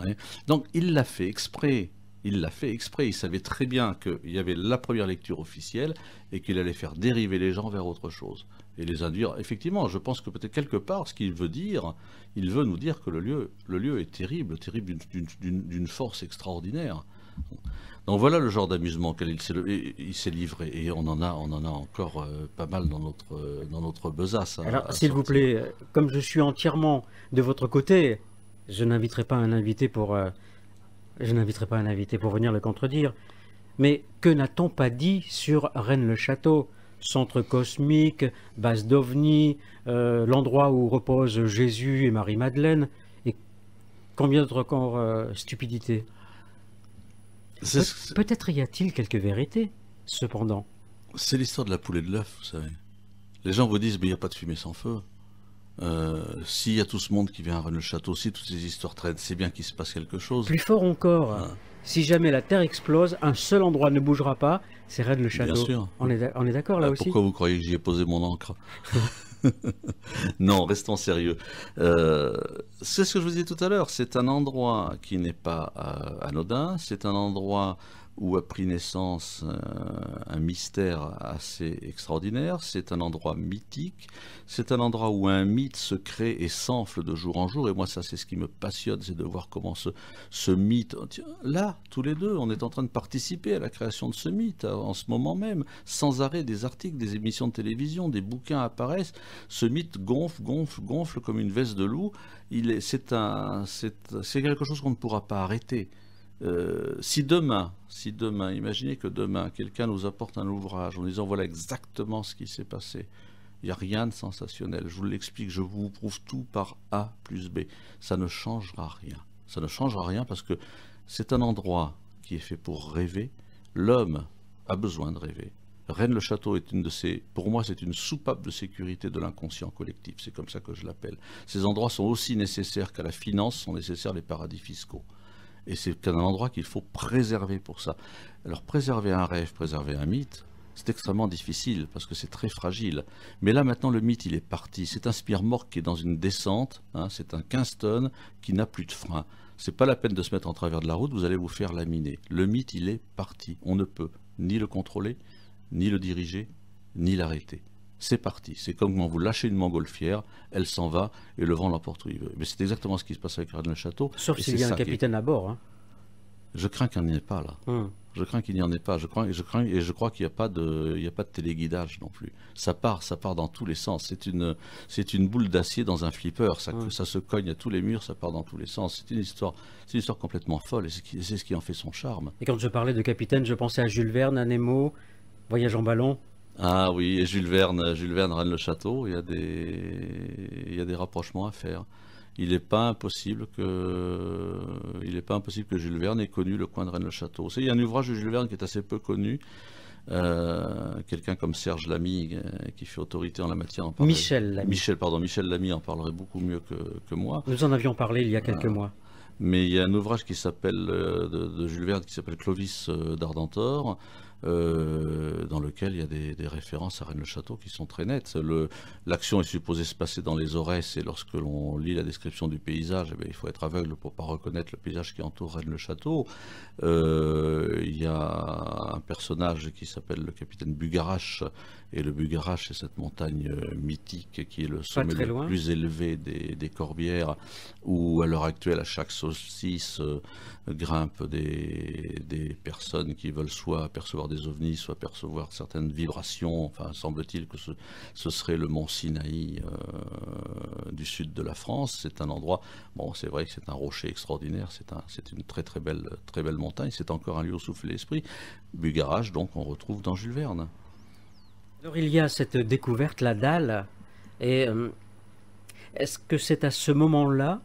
hein Donc il l'a fait exprès, il l'a fait exprès. Il savait très bien qu'il y avait la première lecture officielle et qu'il allait faire dériver les gens vers autre chose et les induire. Effectivement, je pense que peut-être quelque part, ce qu'il veut dire, il veut nous dire que le lieu, le lieu est terrible, terrible d'une force extraordinaire. Donc voilà le genre d'amusement il s'est livré et on en a, on en a encore euh, pas mal dans notre, dans notre besace. Hein, Alors s'il vous plaît, euh, comme je suis entièrement de votre côté, je n'inviterai pas un invité pour euh, je n'inviterai pas un invité pour venir le contredire, mais que n'a-t-on pas dit sur Rennes-le-Château Centre cosmique, base d'OVNI, euh, l'endroit où reposent Jésus et Marie-Madeleine, et combien d'autres encore euh, stupidités Peut-être y a-t-il quelques vérités, cependant. C'est l'histoire de la poule et de l'œuf, vous savez. Les gens vous disent, mais il n'y a pas de fumée sans feu. Euh, s'il y a tout ce monde qui vient à Rennes-le-Château, si toutes ces histoires traînent, c'est bien qu'il se passe quelque chose. Plus fort encore, si jamais la Terre explose, un seul endroit ne bougera pas, c'est Rennes-le-Château. Bien sûr. On est, d'accord là euh, aussi Pourquoi vous croyez que j'y ai posé mon encre non, restons sérieux. Euh, c'est ce que je vous disais tout à l'heure, c'est un endroit qui n'est pas anodin, c'est un endroit où a pris naissance euh, un, mystère assez extraordinaire. C'est un endroit mythique, c'est un endroit où un mythe se crée et s'enfle de jour en jour. Et moi, ça, c'est ce qui me passionne, c'est de voir comment ce, ce mythe... Oh, là, tous les deux, on est en train de participer à la création de ce mythe, euh, en ce moment même, sans arrêt, des articles, des émissions de télévision, des bouquins apparaissent. Ce mythe gonfle, gonfle, gonfle comme une veste de loup. C'est quelque chose qu'on ne pourra pas arrêter. Euh, si demain, si demain, imaginez que demain, quelqu'un nous apporte un ouvrage en disant voilà exactement ce qui s'est passé, il n'y a rien de sensationnel. Je vous l'explique, je vous prouve tout par A plus B. Ça ne changera rien. Ça ne changera rien parce que c'est un endroit qui est fait pour rêver. L'homme a besoin de rêver. Rennes-le-Château est une de ces, pour moi, c'est une soupape de sécurité de l'inconscient collectif. C'est comme ça que je l'appelle. Ces endroits sont aussi nécessaires qu'à la finance sont nécessaires les paradis fiscaux. Et c'est un endroit qu'il faut préserver pour ça. Alors préserver un rêve, préserver un mythe, c'est extrêmement difficile parce que c'est très fragile. Mais là maintenant, le mythe, il est parti. C'est un spire mort qui est dans une descente, hein, c'est un tonnes qui n'a plus de frein. C'est pas la peine de se mettre en travers de la route, vous allez vous faire laminer. Le mythe, il est parti. On ne peut ni le contrôler, ni le diriger, ni l'arrêter c'est parti. C'est comme quand vous lâchez une montgolfière, elle s'en va et le vent l'emporte où il veut. Mais c'est exactement ce qui se passe avec Rennes le Château. Sauf s'il y a un capitaine à bord. Hein. Je crains qu'il n'y en ait pas là. Hum. Je crains qu'il n'y en ait pas. Je crains, je crains et je crois qu'il n'y a pas de, a pas de téléguidage non plus. Ça part, ça part dans tous les sens. C'est une, boule d'acier dans un flipper. Ça, hum. ça se cogne à tous les murs, ça part dans tous les sens. C'est une histoire, c'est une histoire complètement folle et c'est ce qui en fait son charme. Et quand je parlais de capitaine, je pensais à Jules Verne, à Nemo, Voyage en ballon. Ah oui, et Jules Verne, Jules Verne, Rennes-le-Château, il, y a des... il a des rapprochements à faire. Il n'est pas impossible que il pas impossible que Jules Verne ait connu le coin de Rennes-le-Château. Il y a un ouvrage de Jules Verne qui est assez peu connu. Euh, quelqu'un comme Serge Lamy euh, qui fait autorité en la matière en Michel Michel, pardon, Michel Lamy en parlerait beaucoup mieux que, moi. Nous en avions parlé il y a quelques mois. Mais il y a un ouvrage qui s'appelle euh, de, Jules Verne qui s'appelle Clovis d'Ardentor euh, dans lequel il y a des, références à Rennes-le-Château qui sont très nettes. L'action est supposée se passer dans les Aurès, et lorsque l'on lit la description du paysage, eh il faut être aveugle pour ne pas reconnaître le paysage qui entoure Rennes-le-Château. Euh, il y a un personnage qui s'appelle le capitaine Bugarache, et le Bugarach, c'est cette montagne euh, mythique qui est le sommet le plus élevé des, Corbières, où à l'heure actuelle, à chaque saucisse, grimpe euh, grimpent des, personnes qui veulent soit apercevoir des ovnis, soit percevoir certaines vibrations. Enfin, semble-t-il que ce, ce, serait le mont Sinaï euh, du sud de la France. C'est un endroit, bon, c'est vrai que c'est un rocher extraordinaire, c'est un, une très très belle, très belle montagne, c'est encore un lieu où souffle l'esprit. Bugarache, donc, on retrouve dans Jules Verne. Alors il y a cette découverte, la dalle, et euh, est-ce que c'est à ce moment-là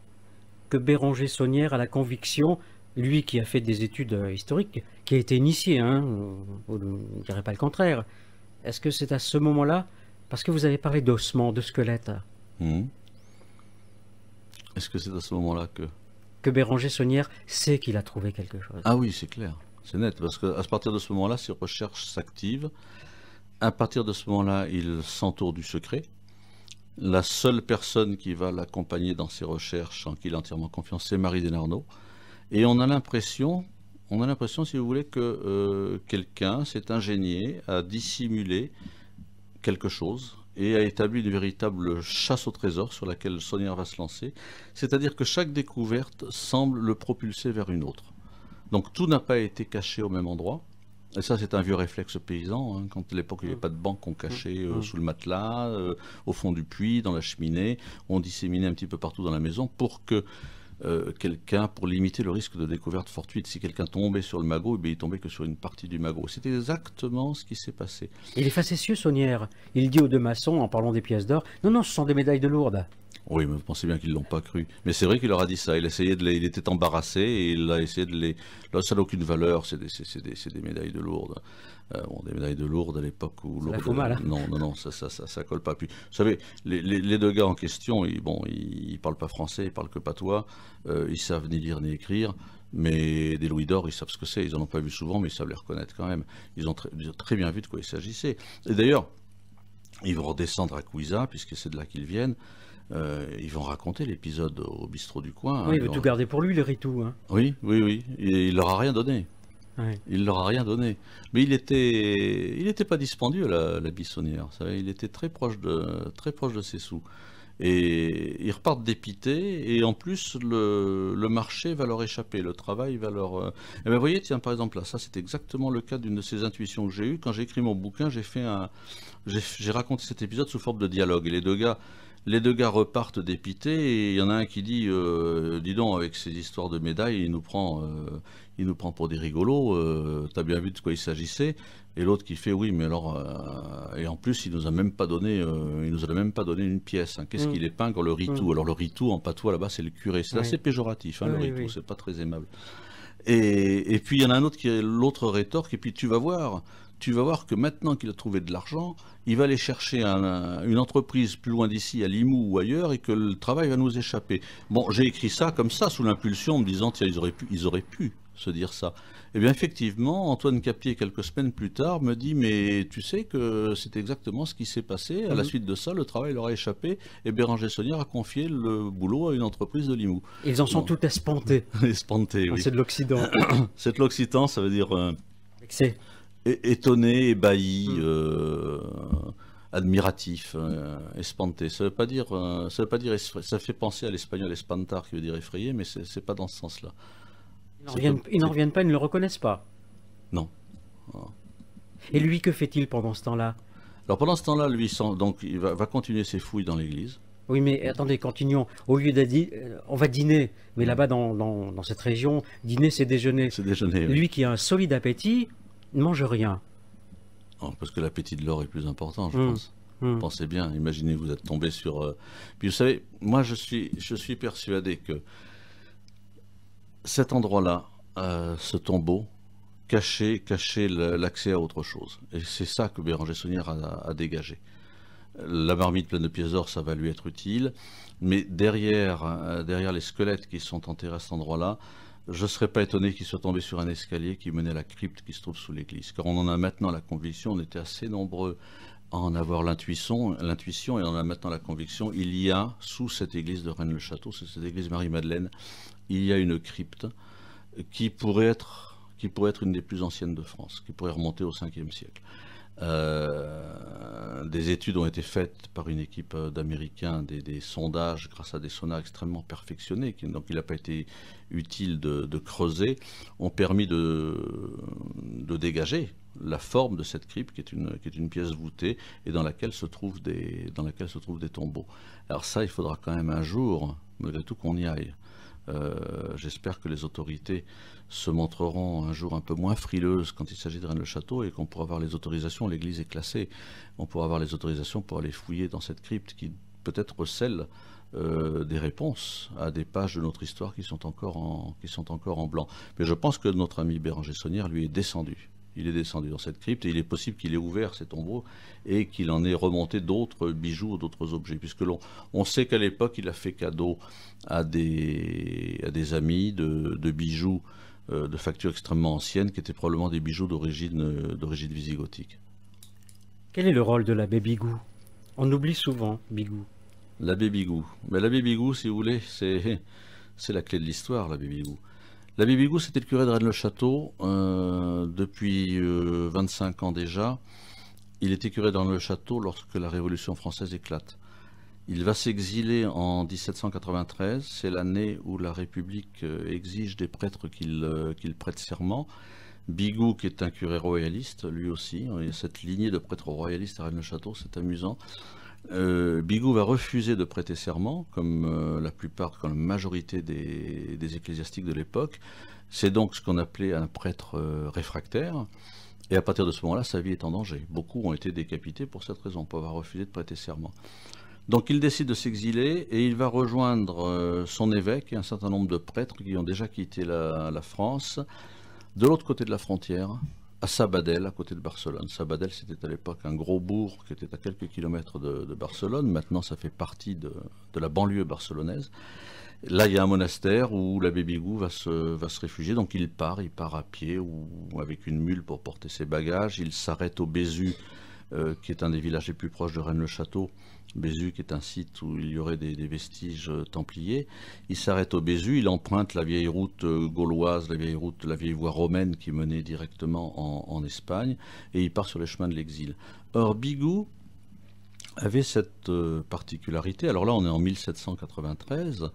que Béranger Saunière a la conviction, lui qui a fait des études euh, historiques, qui a été initié, hein, on ne dirait pas le contraire, est-ce que c'est à ce moment-là, parce que vous avez parlé d'ossements, de squelettes hmm. Est-ce que c'est à ce moment-là que... Que Béranger Saunière sait qu'il a trouvé quelque chose. Ah oui, c'est clair, c'est net, parce qu'à partir de ce moment-là, ses recherches s'activent à partir de ce moment-là, il s'entoure du secret. La seule personne qui va l'accompagner dans ses recherches en qui il a entièrement confiance, c'est Marie Desnarnaud. Et on a l'impression, on a l'impression, si vous voulez, que euh, quelqu'un s'est ingénié à dissimuler quelque chose et a établi une véritable chasse au trésor sur laquelle Sonia va se lancer. C'est-à-dire que chaque découverte semble le propulser vers une autre. Donc tout n'a pas été caché au même endroit. Et ça, c'est un vieux réflexe paysan. Hein, quand à l'époque, il n'y avait mm. pas de banque, on cachait euh, mm. sous le matelas, euh, au fond du puits, dans la cheminée. On disséminait un petit peu partout dans la maison pour que euh, quelqu'un, pour limiter le risque de découverte fortuite, si quelqu'un tombait sur le magot, eh il ne il tombait que sur une partie du magot. C'est exactement ce qui s'est passé. Il est facétieux, Saunière. Il dit aux deux maçons, en parlant des pièces d'or, non, non, ce sont des médailles de Lourdes. Oui, mais vous pensez bien qu'ils ne l'ont pas cru. Mais c'est vrai qu'il leur a dit ça. Il, essayait de il était embarrassé et il a essayé de les. Là, ça n'a aucune valeur, c'est des, des, des, médailles de Lourdes. Euh, des médailles de Lourdes à l'époque où Lourdes. mal, hein. Non, non, non, ça, ça, ça, colle pas. Puis, vous savez, les, deux gars en question, ils, bon, ils, parlent pas français, ils parlent que patois, euh, ils savent ni lire ni écrire. Mais des louis d'or, ils savent ce que c'est. Ils n'en ont pas vu souvent, mais ils savent les reconnaître quand même. Ils ont très, bien vu de quoi il s'agissait. Et d'ailleurs, ils vont redescendre à Cuisa, puisque c'est de là qu'ils viennent. Euh, ils vont raconter l'épisode au bistrot du coin. Hein, oui, il veut tout garder pour lui, le Ritou. Hein. Oui, oui, oui. il leur a rien donné. Ouais. Il leur a rien donné. Mais il était, il n'était pas dispendieux, la, la Bissonnière. il était très proche, de, très proche de ses sous. Et ils repartent dépités, et en plus, le, marché va leur échapper, le travail va leur. Euh, eh ben, vous voyez, tiens, par exemple, là, ça, c'est exactement le cas d'une de ces intuitions que j'ai eues. Quand j'ai écrit mon bouquin, j'ai fait un. J'ai raconté cet épisode sous forme de dialogue. Et les deux gars, les deux gars repartent dépités et il y en a un qui dit euh, Dis donc, avec ces histoires de médailles, il nous prend, euh, il nous prend pour des rigolos, euh, t'as bien vu de quoi il s'agissait. Et l'autre qui fait Oui, mais alors. et en plus, il nous a même pas donné, il nous a même pas donné une pièce. Hein. Qu'est-ce mm. qu'il épingle le ritou mm. Alors, le ritou en patois là-bas, c'est le curé. C'est assez péjoratif, hein, le ritou, c'est pas très aimable. Et, et, puis il y en a un autre qui est l'autre rétorque, et puis tu vas voir, tu vas voir que maintenant qu'il a trouvé de l'argent, il va aller chercher une entreprise plus loin d'ici, à Limoux ou ailleurs, et que le travail va nous échapper. Bon, j'ai écrit ça comme ça, sous l'impulsion, en me disant, tiens, ils auraient pu, se dire ça. Eh bien, effectivement, Antoine Capier, quelques semaines plus tard, me dit Mais tu sais que c'est exactement ce qui s'est passé. À la mhm. suite de ça, le travail leur a échappé et Béranger Saunière a confié le boulot à une entreprise de Limoux. Ils en sont tous espantés. espantés, ah, oui. C'est de l'Occident. c'est de l'Occident, ça veut dire. Euh, Excès étonné, ébahi, hmm. euh, admiratif, euh, espanté. Ça veut pas dire, euh, ça veut pas dire, ça fait penser à l'espagnol espantar qui veut dire effrayé, mais c'est pas dans ce sens-là. Ils n'en reviennent, pas, ils ne le reconnaissent pas. Non. Ah. Et lui, que fait-il pendant ce temps-là Alors pendant ce temps-là, lui, donc, il va, continuer ses fouilles dans l'église. Oui, mais attendez, continuons. Au lieu d'aller, on va dîner. Mais là-bas, dans, cette région, dîner, c'est déjeuner. C'est déjeuner. Lui qui a un solide appétit, ne mange rien. Oh, parce que l'appétit de l'or est plus important, je mmh. pense. Mmh. Pensez bien, imaginez vous êtes tombé sur... Euh, puis vous savez, moi je suis, je suis persuadé que cet endroit-là, euh, ce tombeau, cachait l'accès à autre chose. Et c'est ça que Béranger Saunière a, dégagé. La marmite pleine de pièces d'or, ça va lui être utile, mais derrière, euh, derrière les squelettes qui sont enterrés à cet endroit-là, je ne serais pas étonné qu'il soit tombé sur un escalier qui menait à la crypte qui se trouve sous l'église. Car on en a maintenant la conviction, on était assez nombreux à en avoir l'intuition, et on a maintenant la conviction, il y a sous cette église de Rennes-le-Château, sous cette église Marie-Madeleine, il y a une crypte qui pourrait, être, qui pourrait être une des plus anciennes de France, qui pourrait remonter au 5e siècle. Euh, des études ont été faites par une équipe euh, d'Américains, des, sondages grâce à des sonars extrêmement perfectionnés, donc il n'a pas été utile de, creuser, ont permis de, dégager la forme de cette crypte, qui est, une, pièce voûtée et dans laquelle, se trouvent des, dans tombeaux. Alors ça, il faudra quand même un jour, malgré tout, qu'on y aille. Euh, j'espère que les autorités se montreront un jour un peu moins frileuses quand il s'agit de Rennes-le-Château et qu'on pourra avoir les autorisations. L'église est classée. On pourra avoir les autorisations pour aller fouiller dans cette crypte qui peut-être recèle euh, des réponses à des pages de notre histoire qui sont encore en, qui sont encore en blanc. Mais je pense que notre ami Béranger Saunière, lui, est descendu. Il est descendu dans cette crypte et il est possible qu'il ait ouvert ces tombeaux et qu'il en ait remonté d'autres bijoux, ou d'autres objets, puisque l'on on sait qu'à l'époque, il a fait cadeau à des, à des amis de bijoux euh, de facture extrêmement ancienne, qui étaient probablement des bijoux euh, d'origine visigothique. Quel est le rôle de l'abbé Bigou On oublie souvent Bigou. L'abbé Bigou. Mais l'abbé Bigou, si vous voulez, c'est la clé de l'histoire, l'abbé Bigou. L'abbé Bigou, c'était le curé de Rennes-le-Château euh, depuis 25 ans déjà. Il était curé dans le château lorsque la Révolution française éclate. Il va s'exiler en 1793, c'est l'année où la République euh, exige des prêtres qu'ils euh, prêtent serment. Bigou, qui est un curé royaliste, lui aussi, hein, et cette lignée de prêtres royalistes à Rennes-le-Château, c'est amusant. Euh, Bigou va refuser de prêter serment, comme la plupart, comme la majorité des, ecclésiastiques de l'époque. C'est donc ce qu'on appelait un prêtre réfractaire. Et à partir de ce moment-là, sa vie est en danger. Beaucoup ont été décapités pour cette raison, pour avoir refusé de prêter serment. Donc il décide de s'exiler et il va rejoindre euh, son évêque et un certain nombre de prêtres qui ont déjà quitté la, France, de l'autre côté de la frontière, à Sabadell, à côté de Barcelone. Sabadell, c'était à l'époque un gros bourg qui était à quelques kilomètres de, Barcelone. Maintenant, ça fait partie de, la banlieue barcelonaise. Là, il y a un monastère où l'abbé Bigou va se, va se réfugier. Donc, il part, il part à pied ou avec une mule pour porter ses bagages. Il s'arrête au Bézu euh, qui est un des villages les plus proches de Rennes-le-Château. Bézu, qui est un site où il y aurait des, vestiges euh, templiers. Il s'arrête au Bézu, il emprunte la vieille route euh, gauloise, la vieille route, la vieille voie romaine qui menait directement en, Espagne, et il part sur les chemins de l'exil. Or, Bigou, avait cette particularité. Alors là, on est en 1793.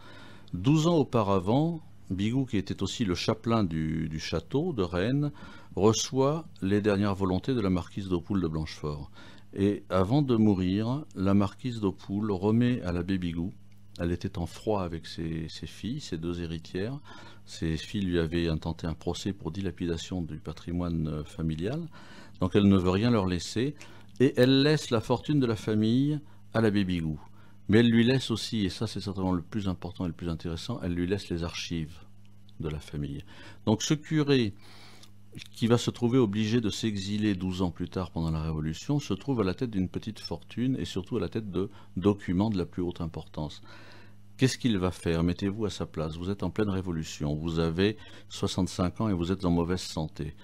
12 ans auparavant, Bigou, qui était aussi le chapelain du château de Rennes, reçoit les dernières volontés de la marquise d'Opoul de Blanchefort. Et avant de mourir, la marquise d'Opoul remet à l'abbé Bigou, elle était en froid avec ses, ses, filles, ses deux héritières. Ses filles lui avaient intenté un procès pour dilapidation du patrimoine euh, familial, donc elle ne veut rien leur laisser. Et elle laisse la fortune de la famille à l'abbé Bigou. Mais elle lui laisse aussi, et ça c'est certainement le plus important et le plus intéressant, elle lui laisse les archives de la famille. Donc ce curé qui va se trouver obligé de s'exiler 12 ans plus tard pendant la Révolution, se trouve à la tête d'une petite fortune et surtout à la tête de documents de la plus haute importance. Qu'est-ce qu'il va faire Mettez-vous à sa place. Vous êtes en pleine révolution, vous avez 65 ans et vous êtes en mauvaise santé.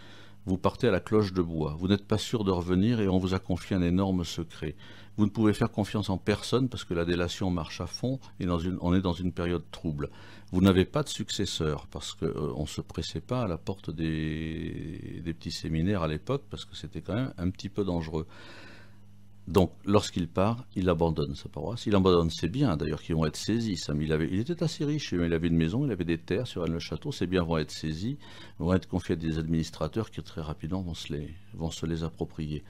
Vous partez à la cloche de bois, vous n'êtes pas sûr de revenir et on vous a confié un énorme secret. Vous ne pouvez faire confiance en personne parce que la délation marche à fond et on est dans une période trouble. Vous n'avez pas de successeur, parce qu'on euh, ne se pressait pas à la porte des, petits séminaires à l'époque, parce que c'était quand même un petit peu dangereux. Donc, lorsqu'il part, il abandonne sa paroisse. Il abandonne ses biens, d'ailleurs, qui vont être saisis. il, avait, il était assez riche, il avait une maison, il avait des terres sur le château Ses biens vont être saisis, vont être confiés à des administrateurs qui très rapidement vont se les, vont se les approprier.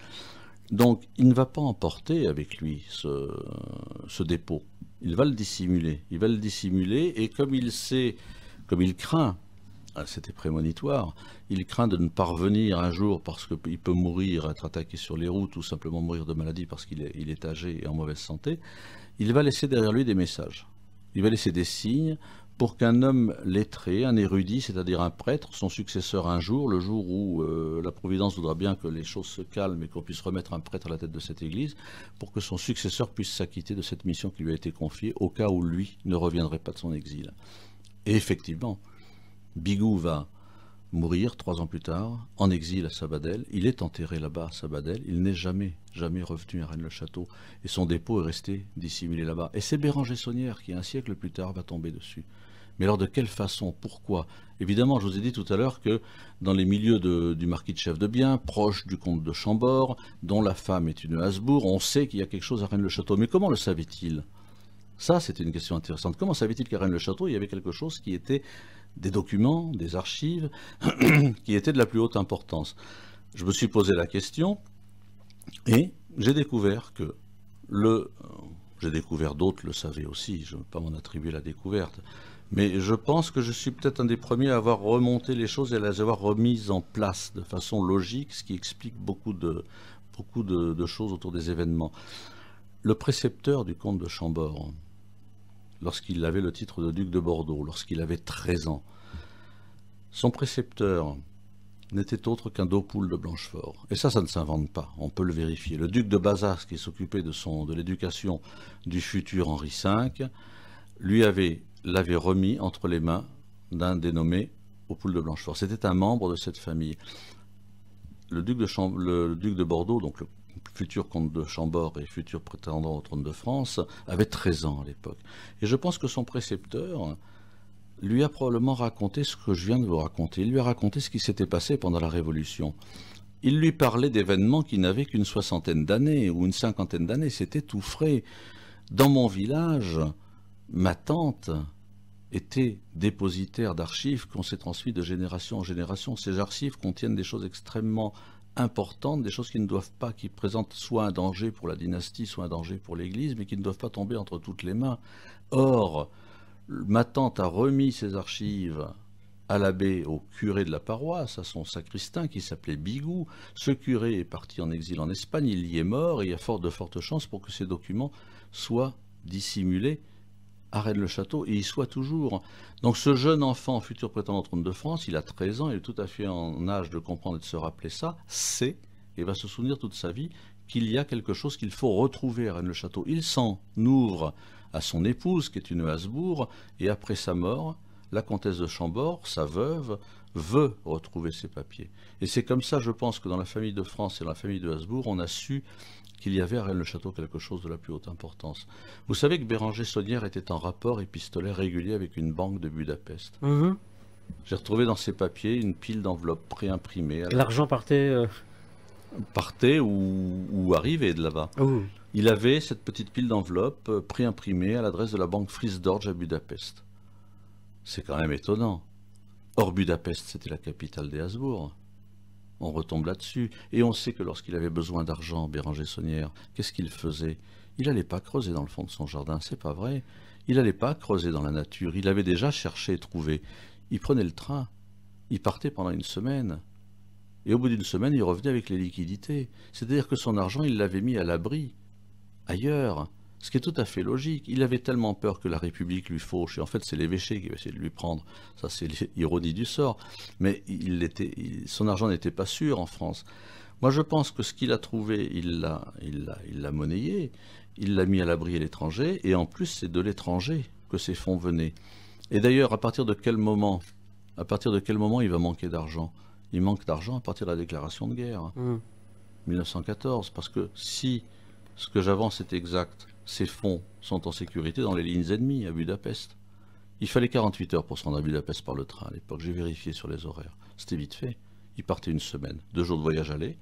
Donc, il ne va pas emporter avec lui ce dépôt il va le dissimuler. Il va le dissimuler et comme il sait, comme il craint, ah, c'était prémonitoire, il craint de ne pas revenir un jour parce qu'il peut mourir, être attaqué sur les routes ou simplement mourir de maladie parce qu'il est âgé et en mauvaise santé, il va laisser derrière lui des messages. Il va laisser des signes pour qu'un homme lettré, un érudit, c'est-à-dire un prêtre, son successeur un jour, le jour où euh, la Providence voudra bien que les choses se calment et qu'on puisse remettre un prêtre à la tête de cette Église, pour que son successeur puisse s'acquitter de cette mission qui lui a été confiée, au cas où lui ne reviendrait pas de son exil. Et effectivement, Bigou va mourir trois ans plus tard, en exil à Sabadell. Il est enterré là-bas à Sabadell. Il n'est jamais, jamais revenu à Rennes-le-Château. Et son dépôt est resté dissimulé là-bas. Et c'est Béranger Saunière qui, un siècle plus tard, va tomber dessus. Mais alors de quelle façon Pourquoi Évidemment, je vous ai dit tout à l'heure que dans les milieux du marquis de chef de bien, proche du comte de Chambord, dont la femme est une Hasbourg, on sait qu'il y a quelque chose à Rennes-le-Château. Mais comment le savait-il Ça, c'était une question intéressante. Comment savait-il qu'à Rennes-le-Château, il y avait quelque chose qui était des documents, des archives, qui étaient de la plus haute importance Je me suis posé la question et j'ai découvert que le... Euh, j'ai découvert d'autres le savaient aussi, je ne veux pas m'en attribuer la découverte. Mais je pense que je suis peut-être un des premiers à avoir remonté les choses et à les avoir remises en place de façon logique, ce qui explique beaucoup de, beaucoup de, choses autour des événements. Le précepteur du comte de Chambord, lorsqu'il avait le titre de duc de Bordeaux, lorsqu'il avait 13 ans, son précepteur n'était autre qu'un dopoule de Blanchefort. Et ça, ça ne s'invente pas, on peut le vérifier. Le duc de Bazas, qui s'occupait de, son, de l'éducation du futur Henri V, lui avait l'avait remis entre les mains d'un dénommé au poules de Blanchefort. C'était un membre de cette famille. Le duc de, le, duc de Bordeaux, donc le futur comte de Chambord et futur prétendant au trône de France, avait 13 ans à l'époque. Et je pense que son précepteur lui a probablement raconté ce que je viens de vous raconter. Il lui a raconté ce qui s'était passé pendant la Révolution. Il lui parlait d'événements qui n'avaient qu'une soixantaine d'années ou une cinquantaine d'années. C'était tout frais. Dans mon village, ma tante était dépositaire d'archives qu'on s'est transmis de génération en génération. Ces archives contiennent des choses extrêmement importantes, des choses qui ne doivent pas, qui présentent soit un danger pour la dynastie, soit un danger pour l'Église, mais qui ne doivent pas tomber entre toutes les mains. Or, ma tante a remis ces archives à l'abbé, au curé de la paroisse, à son sacristain qui s'appelait Bigou. Ce curé est parti en exil en Espagne, il y est mort, et il y a fort de fortes chances pour que ces documents soient dissimulés Arrête le château et y soit toujours. Donc ce jeune enfant, futur prétendant au trône de France, il a 13 ans, il est tout à fait en âge de comprendre et de se rappeler ça, sait et va se souvenir toute sa vie qu'il y a quelque chose qu'il faut retrouver à Rennes-le-Château. Il s'en ouvre à son épouse, qui est une Hasbourg, et après sa mort, la comtesse de Chambord, sa veuve, veut retrouver ses papiers. Et c'est comme ça, je pense, que dans la famille de France et dans la famille de Hasbourg, on a su qu'il y avait à Rennes-le-Château quelque chose de la plus haute importance. Vous savez que Béranger Saunière était en rapport épistolaire régulier avec une banque de Budapest. Mhm. J'ai retrouvé dans ses papiers une pile d'enveloppes préimprimées. L'argent partait euh, Partait ou, arrivait de là-bas. Oh. Il avait cette petite pile d'enveloppes euh, préimprimées à l'adresse de la banque d'orge à Budapest. C'est quand même étonnant. Or, Budapest, c'était la capitale des Habsbourg on retombe là-dessus. Et on sait que lorsqu'il avait besoin d'argent, Béranger Saunière, qu'est-ce qu'il faisait Il n'allait pas creuser dans le fond de son jardin, c'est pas vrai. Il n'allait pas creuser dans la nature, il avait déjà cherché et trouvé. Il prenait le train, il partait pendant une semaine. Et au bout d'une semaine, il revenait avec les liquidités. C'est-à-dire que son argent, il l'avait mis à l'abri, ailleurs. Ce qui est tout à fait logique. Il avait tellement peur que la République lui fauche, et en fait c'est l'évêché qui va essayer de lui prendre. Ça c'est l'ironie du sort. Mais il était, son argent n'était pas sûr en France. Moi je pense que ce qu'il a trouvé, il l'a, il l'a, monnayé, il l'a mis à l'abri à l'étranger, et en plus c'est de l'étranger que ces fonds venaient. Et d'ailleurs, à partir de quel moment, à partir de quel moment il va manquer d'argent Il manque d'argent à partir de la déclaration de guerre, 1914, hein. mmh. parce que si ce que j'avance est exact, ces fonds sont en sécurité dans les lignes ennemies à Budapest. Il fallait 48 heures pour se rendre à Budapest par le train à l'époque. J'ai vérifié sur les horaires. C'était vite fait. Il partait une semaine. Deux jours de voyage aller,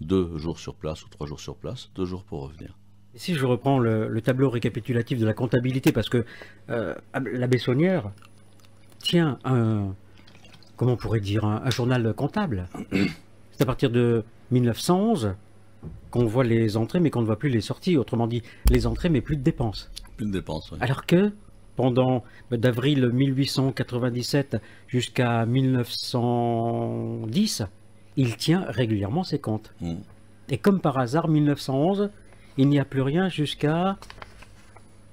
deux jours sur place ou trois jours sur place, deux jours pour revenir. si je reprends le, tableau récapitulatif de la comptabilité, parce que euh, l'abbé la tient un, comment on dire, un journal comptable. C'est à partir de 1911 qu'on voit les entrées mais qu'on ne voit plus les sorties. Autrement dit, les entrées mais plus de dépenses. Plus de dépenses, oui. Alors que pendant bah, d'avril 1897 jusqu'à 1910, il tient régulièrement ses comptes. Mm. Et comme par hasard, 1911, il n'y a plus rien jusqu'à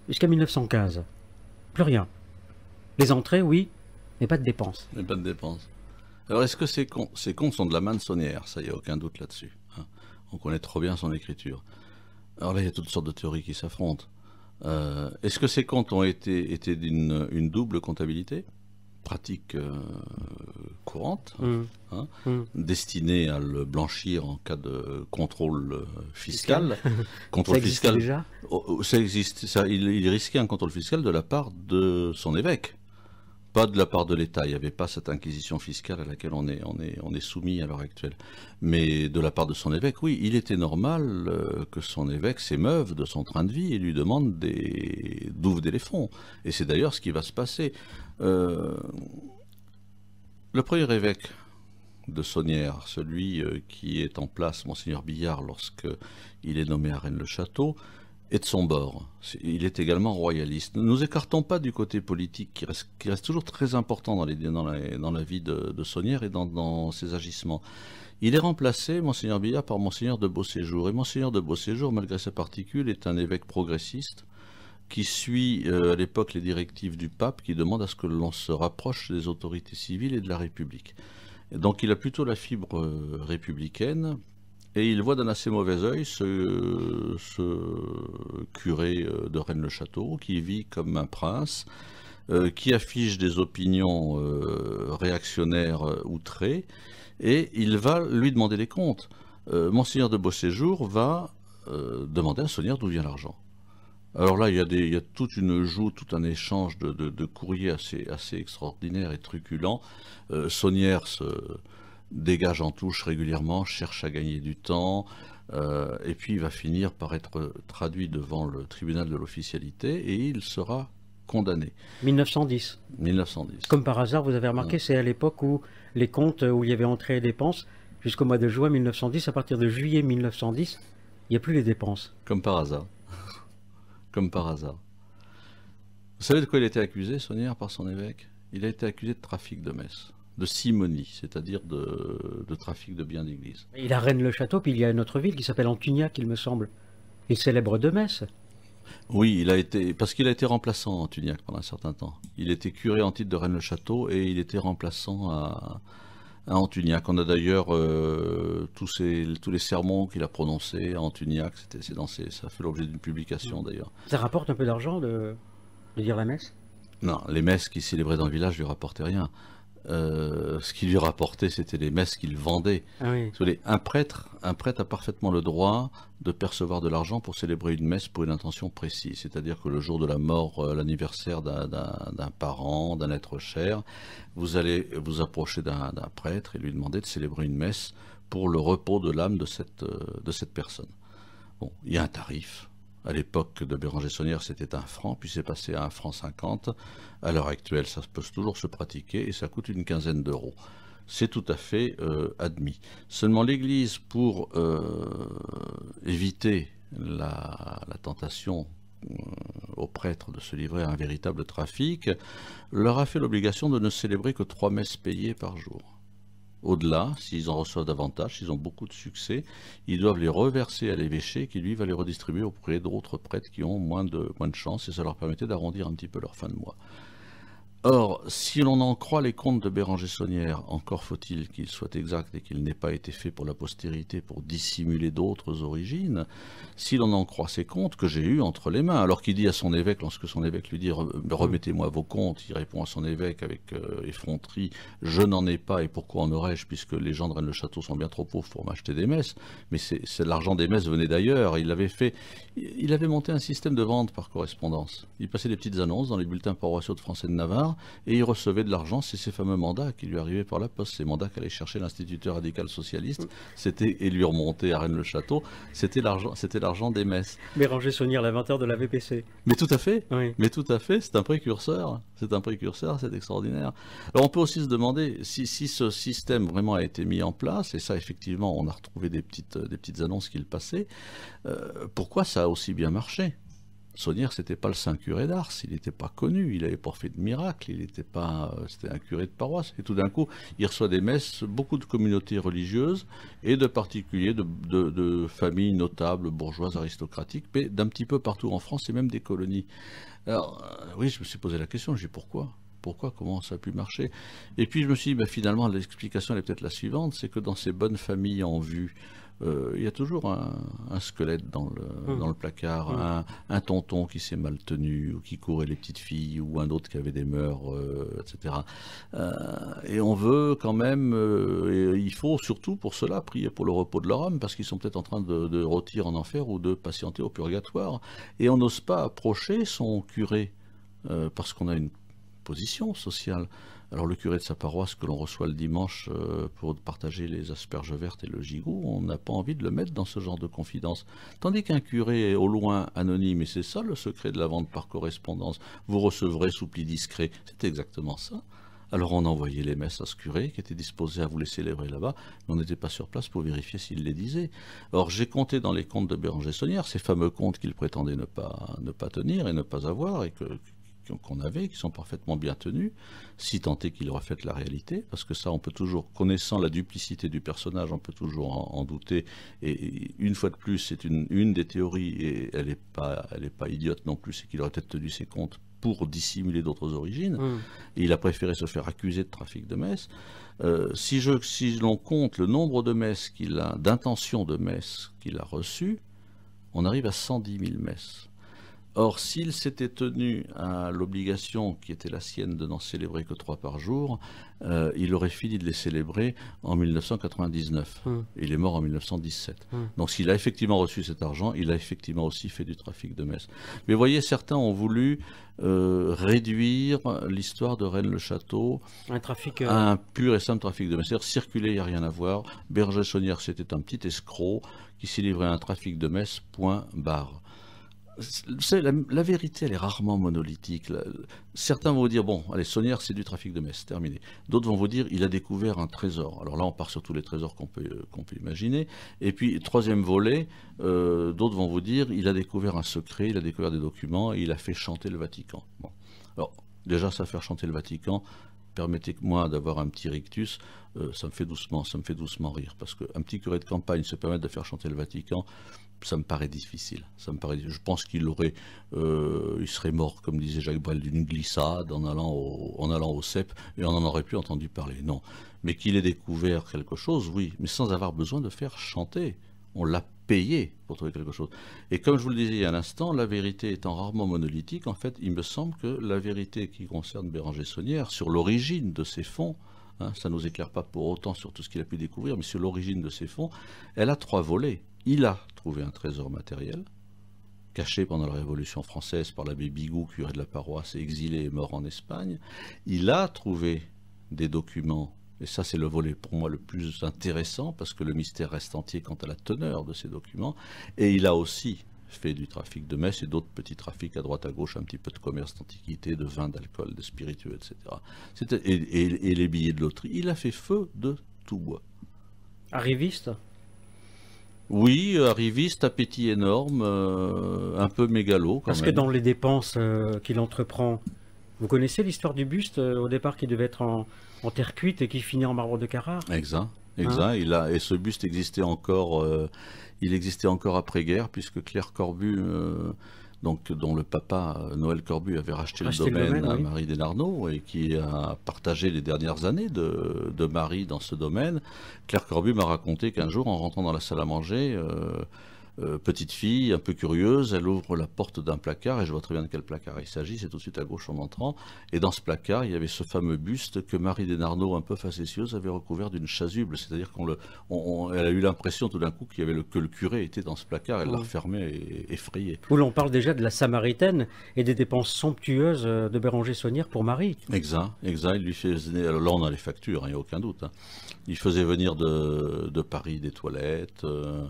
jusqu'à 1915. Plus rien. Les entrées, oui, mais pas de dépenses. Mais pas de dépenses. Alors, est-ce que ces, ces comptes sont de la mansonnière Ça, il n'y a aucun doute là-dessus on connaît trop bien son écriture. Alors là, il y a toutes sortes de théories qui s'affrontent. Euh, est-ce que ces comptes ont été, d'une double comptabilité pratique euh, courante, mmh. Hein, hein, mmh. destinée à le blanchir en cas de contrôle euh, fiscal. contrôle fiscal. Déjà oh, oh, ça existe. il risquait un contrôle fiscal de la part de son évêque. Pas de la part de l'État. Il n'y avait pas cette inquisition fiscale à laquelle on est, soumis à l'heure actuelle. Mais de la part de son évêque, oui, il était normal euh, que son évêque s'émeuve de son train de vie et lui demande des douves d'éléphant. Et c'est d'ailleurs ce qui va se passer. Euh, le premier évêque de Saunière, celui euh, qui est en place, Monseigneur Billard, lorsqu'il il est nommé à Rennes-le-Château, et de son bord. Il est également royaliste. Ne nous écartons pas du côté politique qui reste, toujours très important dans, la, vie de, Saunière et dans, ses agissements. Il est remplacé, Monseigneur Billard, par Monseigneur de Beauséjour. Et Monseigneur de Beauséjour, malgré sa particule, est un évêque progressiste qui suit euh, à l'époque les directives du pape qui demande à ce que l'on se rapproche des autorités civiles et de la République. donc il a plutôt la fibre euh, républicaine, et il voit d'un assez mauvais œil ce, curé euh, de Rennes-le-Château qui vit comme un prince, euh, qui affiche des opinions euh, réactionnaires outrées, et il va lui demander des comptes. Monseigneur de Beauséjour va demander à Saunière d'où vient l'argent. Alors là, il y, a des, toute une joue, tout un échange de, courriers assez, assez extraordinaire et truculent. Saunière se, dégage en touche régulièrement, cherche à gagner du temps, euh, et puis il va finir par être traduit devant le tribunal de l'officialité et il sera condamné. 1910. 1910. Comme par hasard, vous avez remarqué, c'est à l'époque où les comptes où il y avait entrées et dépenses, jusqu'au mois de juin 1910, à partir de juillet 1910, il n'y a plus les dépenses. Comme par hasard. Comme par hasard. Vous savez de quoi il a été accusé, Sonia, par son évêque Il a été accusé de trafic de messe de simonie, c'est-à-dire de, trafic de biens d'église. Il a Rennes-le-Château, puis il y a une autre ville qui s'appelle Antuniac, il me semble. Il célèbre de messes. Oui, il a été parce qu'il a été remplaçant à Antuniac pendant un certain temps. Il était curé en titre de Rennes-le-Château et il était remplaçant à, à Antuniac. On a d'ailleurs euh, tous, les sermons qu'il a prononcés à Antuniac. C'est dans ça fait l'objet d'une publication mm. d'ailleurs. Ça rapporte un peu d'argent de, dire la messe. Non, les messes qui célébrait dans le village lui rapportaient rien. Euh, ce qu'il lui rapportait, c'était les messes qu'il vendait. Ah un, prêtre, un prêtre a parfaitement le droit de percevoir de l'argent pour célébrer une messe pour une intention précise, c'est-à-dire que le jour de la mort, euh, l'anniversaire d'un parent, d'un être cher, vous allez vous approcher d'un prêtre et lui demander de célébrer une messe pour le repos de l'âme de cette, euh, de cette personne. Bon, il y a un tarif, à l'époque de Béranger Saunière, c'était un franc, puis c'est passé à un franc cinquante. À l'heure actuelle, ça peut toujours se pratiquer et ça coûte une quinzaine d'euros. C'est tout à fait euh, admis. Seulement l'Église, pour euh, éviter la, la tentation euh, aux prêtres de se livrer à un véritable trafic, leur a fait l'obligation de ne célébrer que trois messes payées par jour au-delà, s'ils en reçoivent davantage, s'ils ont beaucoup de succès, ils doivent les reverser à l'évêché qui, lui, va les redistribuer auprès d'autres prêtres qui ont moins de, moins de chance et ça leur permettait d'arrondir un petit peu leur fin de mois. Or, si l'on en croit les comptes de Béranger Saunière, encore faut-il qu'ils soient exacts et qu'ils n'aient pas été faits pour la postérité pour dissimuler d'autres origines, si l'on en croit ces comptes que j'ai eus entre les mains, alors qu'il dit à son évêque, lorsque son évêque lui dit euh, remettez-moi vos comptes », il répond à son évêque avec euh, effronterie je n'en ai pas et pourquoi en aurais-je puisque les gens de Rennes-le-Château sont bien trop pauvres pour m'acheter des messes, mais l'argent des messes venait d'ailleurs, il avait fait, il avait monté un système de vente par correspondance. Il passait des petites annonces dans les bulletins paroissiaux de Français de Navarre et il recevait de l'argent. C'est ces fameux mandats qui lui arrivaient par la poste, ces mandats qu'allait chercher l'instituteur radical socialiste. C'était et lui remonter à Rennes-le-Château. C'était l'argent, c'était l'argent des messes. ranger Sonir l'inventeur de la VPC. Mais tout à fait. Mais tout à fait. C'est un précurseur. C'est un précurseur. C'est extraordinaire. Alors on peut aussi se demander si, ce système vraiment a été mis en place. Et ça, effectivement, on a retrouvé des petites, annonces qu'il passait. passaient, euh, pourquoi ça a aussi bien marché Saunière, n'était pas le saint curé d'Ars, il n'était pas connu, il n'avait pas fait de miracle, il n'était pas, euh, c'était un curé de paroisse. Et tout d'un coup, il reçoit des messes, beaucoup de communautés religieuses et de particuliers, de, familles notables, bourgeoises, aristocratiques, mais d'un petit peu partout en France et même des colonies. Alors, euh, oui, je me suis posé la question, j'ai pourquoi pourquoi, comment ça a pu marcher. Et puis je me suis dit, ben, finalement, l'explication est peut-être la suivante, c'est que dans ces bonnes familles en vue, euh, il y a toujours un, squelette dans le, mmh. placard, mmh. un, tonton qui s'est mal tenu, ou qui courait les petites filles, ou un autre qui avait des mœurs, euh, etc. Euh, et on veut quand même, et il faut surtout pour cela prier pour le repos de leur âme, parce qu'ils sont peut-être en train de, rôtir en enfer ou de patienter au purgatoire, et on n'ose pas approcher son curé, parce qu'on a une position sociale. Alors le curé de sa paroisse que l'on reçoit le dimanche euh, pour partager les asperges vertes et le gigot, on n'a pas envie de le mettre dans ce genre de confidence. Tandis qu'un curé au loin anonyme, et c'est ça le secret de la vente par correspondance, vous recevrez sous pli discret, c'est exactement ça. Alors on envoyait les messes à ce curé qui était disposé à vous les célébrer là-bas, mais on n'était pas sur place pour vérifier s'il les disait. Or j'ai compté dans les comptes de Béranger Saunière ces fameux comptes qu'il prétendait ne pas, ne pas tenir et ne pas avoir et que, qu'on avait, qui sont parfaitement bien tenus, si tant est qu'il refait la réalité, parce que ça, on peut toujours, connaissant la duplicité du personnage, on peut toujours en, douter. Et une fois de plus, c'est une, des théories, et elle n'est pas, pas idiote non plus, c'est qu'il aurait peut-être tenu ses comptes pour dissimuler d'autres origines. Mmh. il a préféré se faire accuser de trafic de messes euh, si si l'on compte le nombre de messes qu'il a, d'intentions de messes qu'il a reçues, on arrive à 110 000 messes. Or, s'il s'était tenu à l'obligation qui était la sienne de n'en célébrer que trois par jour, euh, il aurait fini de les célébrer en 1999. Hum. Il est mort en 1917. Hum. Donc, s'il a effectivement reçu cet argent, il a effectivement aussi fait du trafic de messe. Mais voyez, certains ont voulu euh, réduire l'histoire de Rennes-le-Château euh, à un pur et simple trafic de messe. C'est-à-dire, circuler, il n'y a rien à voir. Berger-Saunière, c'était un petit escroc qui s'est livré à un trafic de messe, point barre la, la, vérité, elle est rarement monolithique. Certains vont vous dire, bon, allez, Saunière, c'est du trafic de messe, terminé. D'autres vont vous dire, il a découvert un trésor. Alors là, on part sur tous les trésors qu'on peut, euh, peut imaginer. Et puis, troisième volet, euh, d'autres vont vous dire, il a découvert un secret, il a découvert des documents, et il a fait chanter le Vatican. Alors, déjà, ça, faire chanter le Vatican, permettez-moi d'avoir un petit rictus, euh, ça me fait doucement, ça me fait doucement rire, parce qu'un petit curé de campagne se permet de faire chanter le Vatican, ça me paraît difficile. Ça me paraît, je pense qu'il aurait, euh, il serait mort, comme disait Jacques Brel, d'une glissade en allant au, en allant au CEP et on n'en aurait plus entendu parler. Non, mais qu'il ait découvert quelque chose, oui, mais sans avoir besoin de faire chanter. On l'a payé pour trouver quelque chose. Et comme je vous le disais un l'instant, la vérité étant rarement monolithique, en fait, il me semble que la vérité qui concerne Béranger Saunière sur l'origine de ses fonds, hein, ça ne nous éclaire pas pour autant sur tout ce qu'il a pu découvrir, mais sur l'origine de ses fonds, elle a trois volets il a trouvé un trésor matériel, caché pendant la Révolution française par l'abbé Bigou, curé de la paroisse, exilé et mort en Espagne. Il a trouvé des documents, et ça c'est le volet pour moi le plus intéressant, parce que le mystère reste entier quant à la teneur de ces documents, et il a aussi fait du trafic de messe et d'autres petits trafics à droite à gauche, un petit peu de commerce d'antiquité, de vin, d'alcool, de spiritueux, etc. Et, et les billets de loterie. Il a fait feu de tout bois. Arriviste oui, euh, arriviste, appétit énorme, euh, un peu mégalo. Parce que dans les dépenses euh, qu'il entreprend, vous connaissez l'histoire du buste au départ qui devait être en, terre cuite et qui finit en marbre de Carrare Exact, hein exact. il a, et ce buste existait encore, il existait encore après-guerre puisque Claire Corbu donc, dont le papa euh, Noël Corbu avait racheté, le, domaine à Marie Desnarneaux et qui a partagé les dernières années de, Marie dans ce domaine. Claire Corbu m'a raconté qu'un jour, en rentrant dans la salle à manger, euh, euh, petite fille, un peu curieuse, elle ouvre la porte d'un placard, et je vois très bien de quel placard il s'agit, c'est tout de suite à gauche en entrant. Et dans ce placard, il y avait ce fameux buste que Marie Desnarnaud, un peu facétieuse, avait recouvert d'une chasuble. C'est-à-dire qu'on le, a eu l'impression tout d'un coup qu'il avait le, que le curé était dans ce placard, elle l'a refermé et effrayée. Où l'on parle déjà de la Samaritaine et des dépenses somptueuses euh, de Béranger Saunière pour Marie. Exact, exact. lui là, on a les factures, hein, il n'y a aucun doute. Hein. Il faisait venir de, de Paris des toilettes. Euh,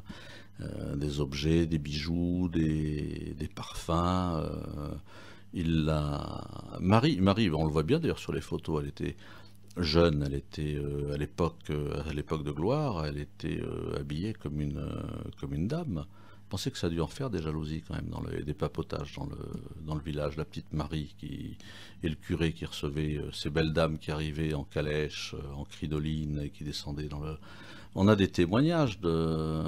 euh, des objets, des bijoux, des, parfums. Euh, il a... Marie, Marie, on le voit bien d'ailleurs sur les photos, elle était jeune, elle était euh, à l'époque à l'époque de gloire, elle était habillée comme une, comme une dame pensais que ça a dû en faire des jalousies quand même, dans des papotages dans le, dans le village. La petite Marie qui, et le curé qui recevait ces belles dames qui arrivaient en calèche, en cridoline et qui descendaient dans le... On a des témoignages de...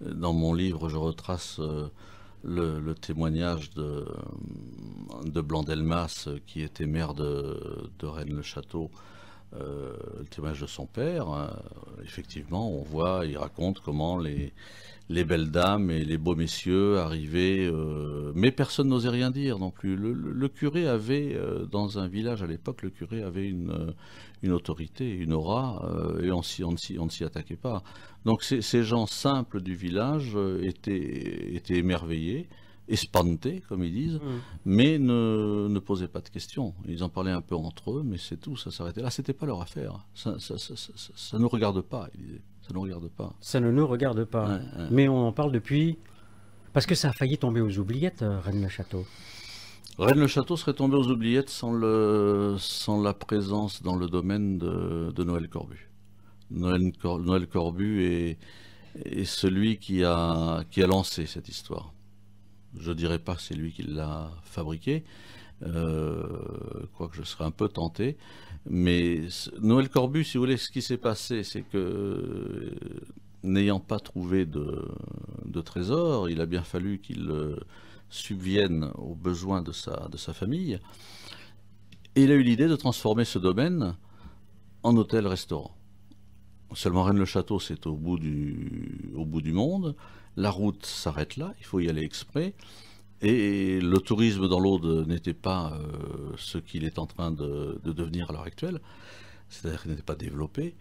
Dans mon livre, je retrace euh, le, témoignage de, Blandelmas, euh, qui était maire de, Rennes-le-Château, euh, le témoignage de son père. Effectivement, on voit, il raconte comment les, les belles dames et les beaux messieurs arrivaient, euh, mais personne n'osait rien dire non plus. Le, curé avait, euh, dans un village à l'époque, le curé avait une, euh, autorité, une aura, et on, ne s'y attaquait pas. Donc ces gens simples du village étaient, étaient émerveillés, espantés, comme ils disent, mm. mais ne, ne, posaient pas de questions. Ils en parlaient un peu entre eux, mais c'est tout, ça s'arrêtait là. C'était pas leur affaire. Ça ne nous regarde pas, ils disaient. Ça ne nous regarde pas. Ça ne nous regarde pas. Mais on en parle depuis. Parce que ça a failli tomber aux oubliettes, euh, Rennes-le-Château. Rennes-le-Château serait tombé aux oubliettes sans, le, sans la présence dans le domaine de, Noël Corbu. Noël, Noël Corbu est... celui qui a, qui a lancé cette histoire. Je dirais pas que c'est lui qui l'a fabriqué euh, quoique je serais un peu tenté. Mais Noël Corbus, si vous voulez, ce qui s'est passé, c'est que euh, n'ayant pas trouvé de, trésor, il a bien fallu qu'il euh, subvienne aux besoins de sa, famille. Et il a eu l'idée de transformer ce domaine en hôtel-restaurant. Seulement Rennes-le-Château, c'est au bout du monde. La route s'arrête là, il faut y aller exprès. Et le tourisme dans l'Aude n'était pas euh, ce qu'il est en train de, devenir à l'heure actuelle, c'est-à-dire qu'il n'était pas développé.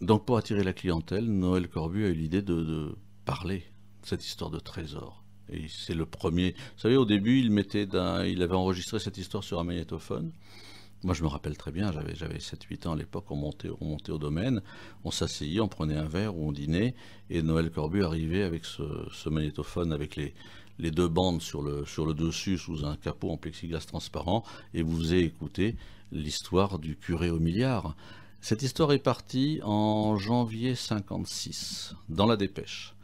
Donc pour attirer la clientèle, Noël Corbu a eu l'idée de, parler de cette histoire de trésor. Et c'est le premier. Vous savez, au début, il, mettait il avait enregistré cette histoire sur un magnétophone. Moi, je me rappelle très bien, j'avais, j'avais 7-8 ans à l'époque, on montait, on montait au domaine, on s'asseyait, on prenait un verre ou on dînait, et Noël Corbu arrivait avec ce, ce magnétophone, avec les, les deux bandes sur le, sur le dessus sous un capot en plexiglas transparent et vous avez écouté l'histoire du curé au milliard. Cette histoire est partie en janvier 56, dans la dépêche.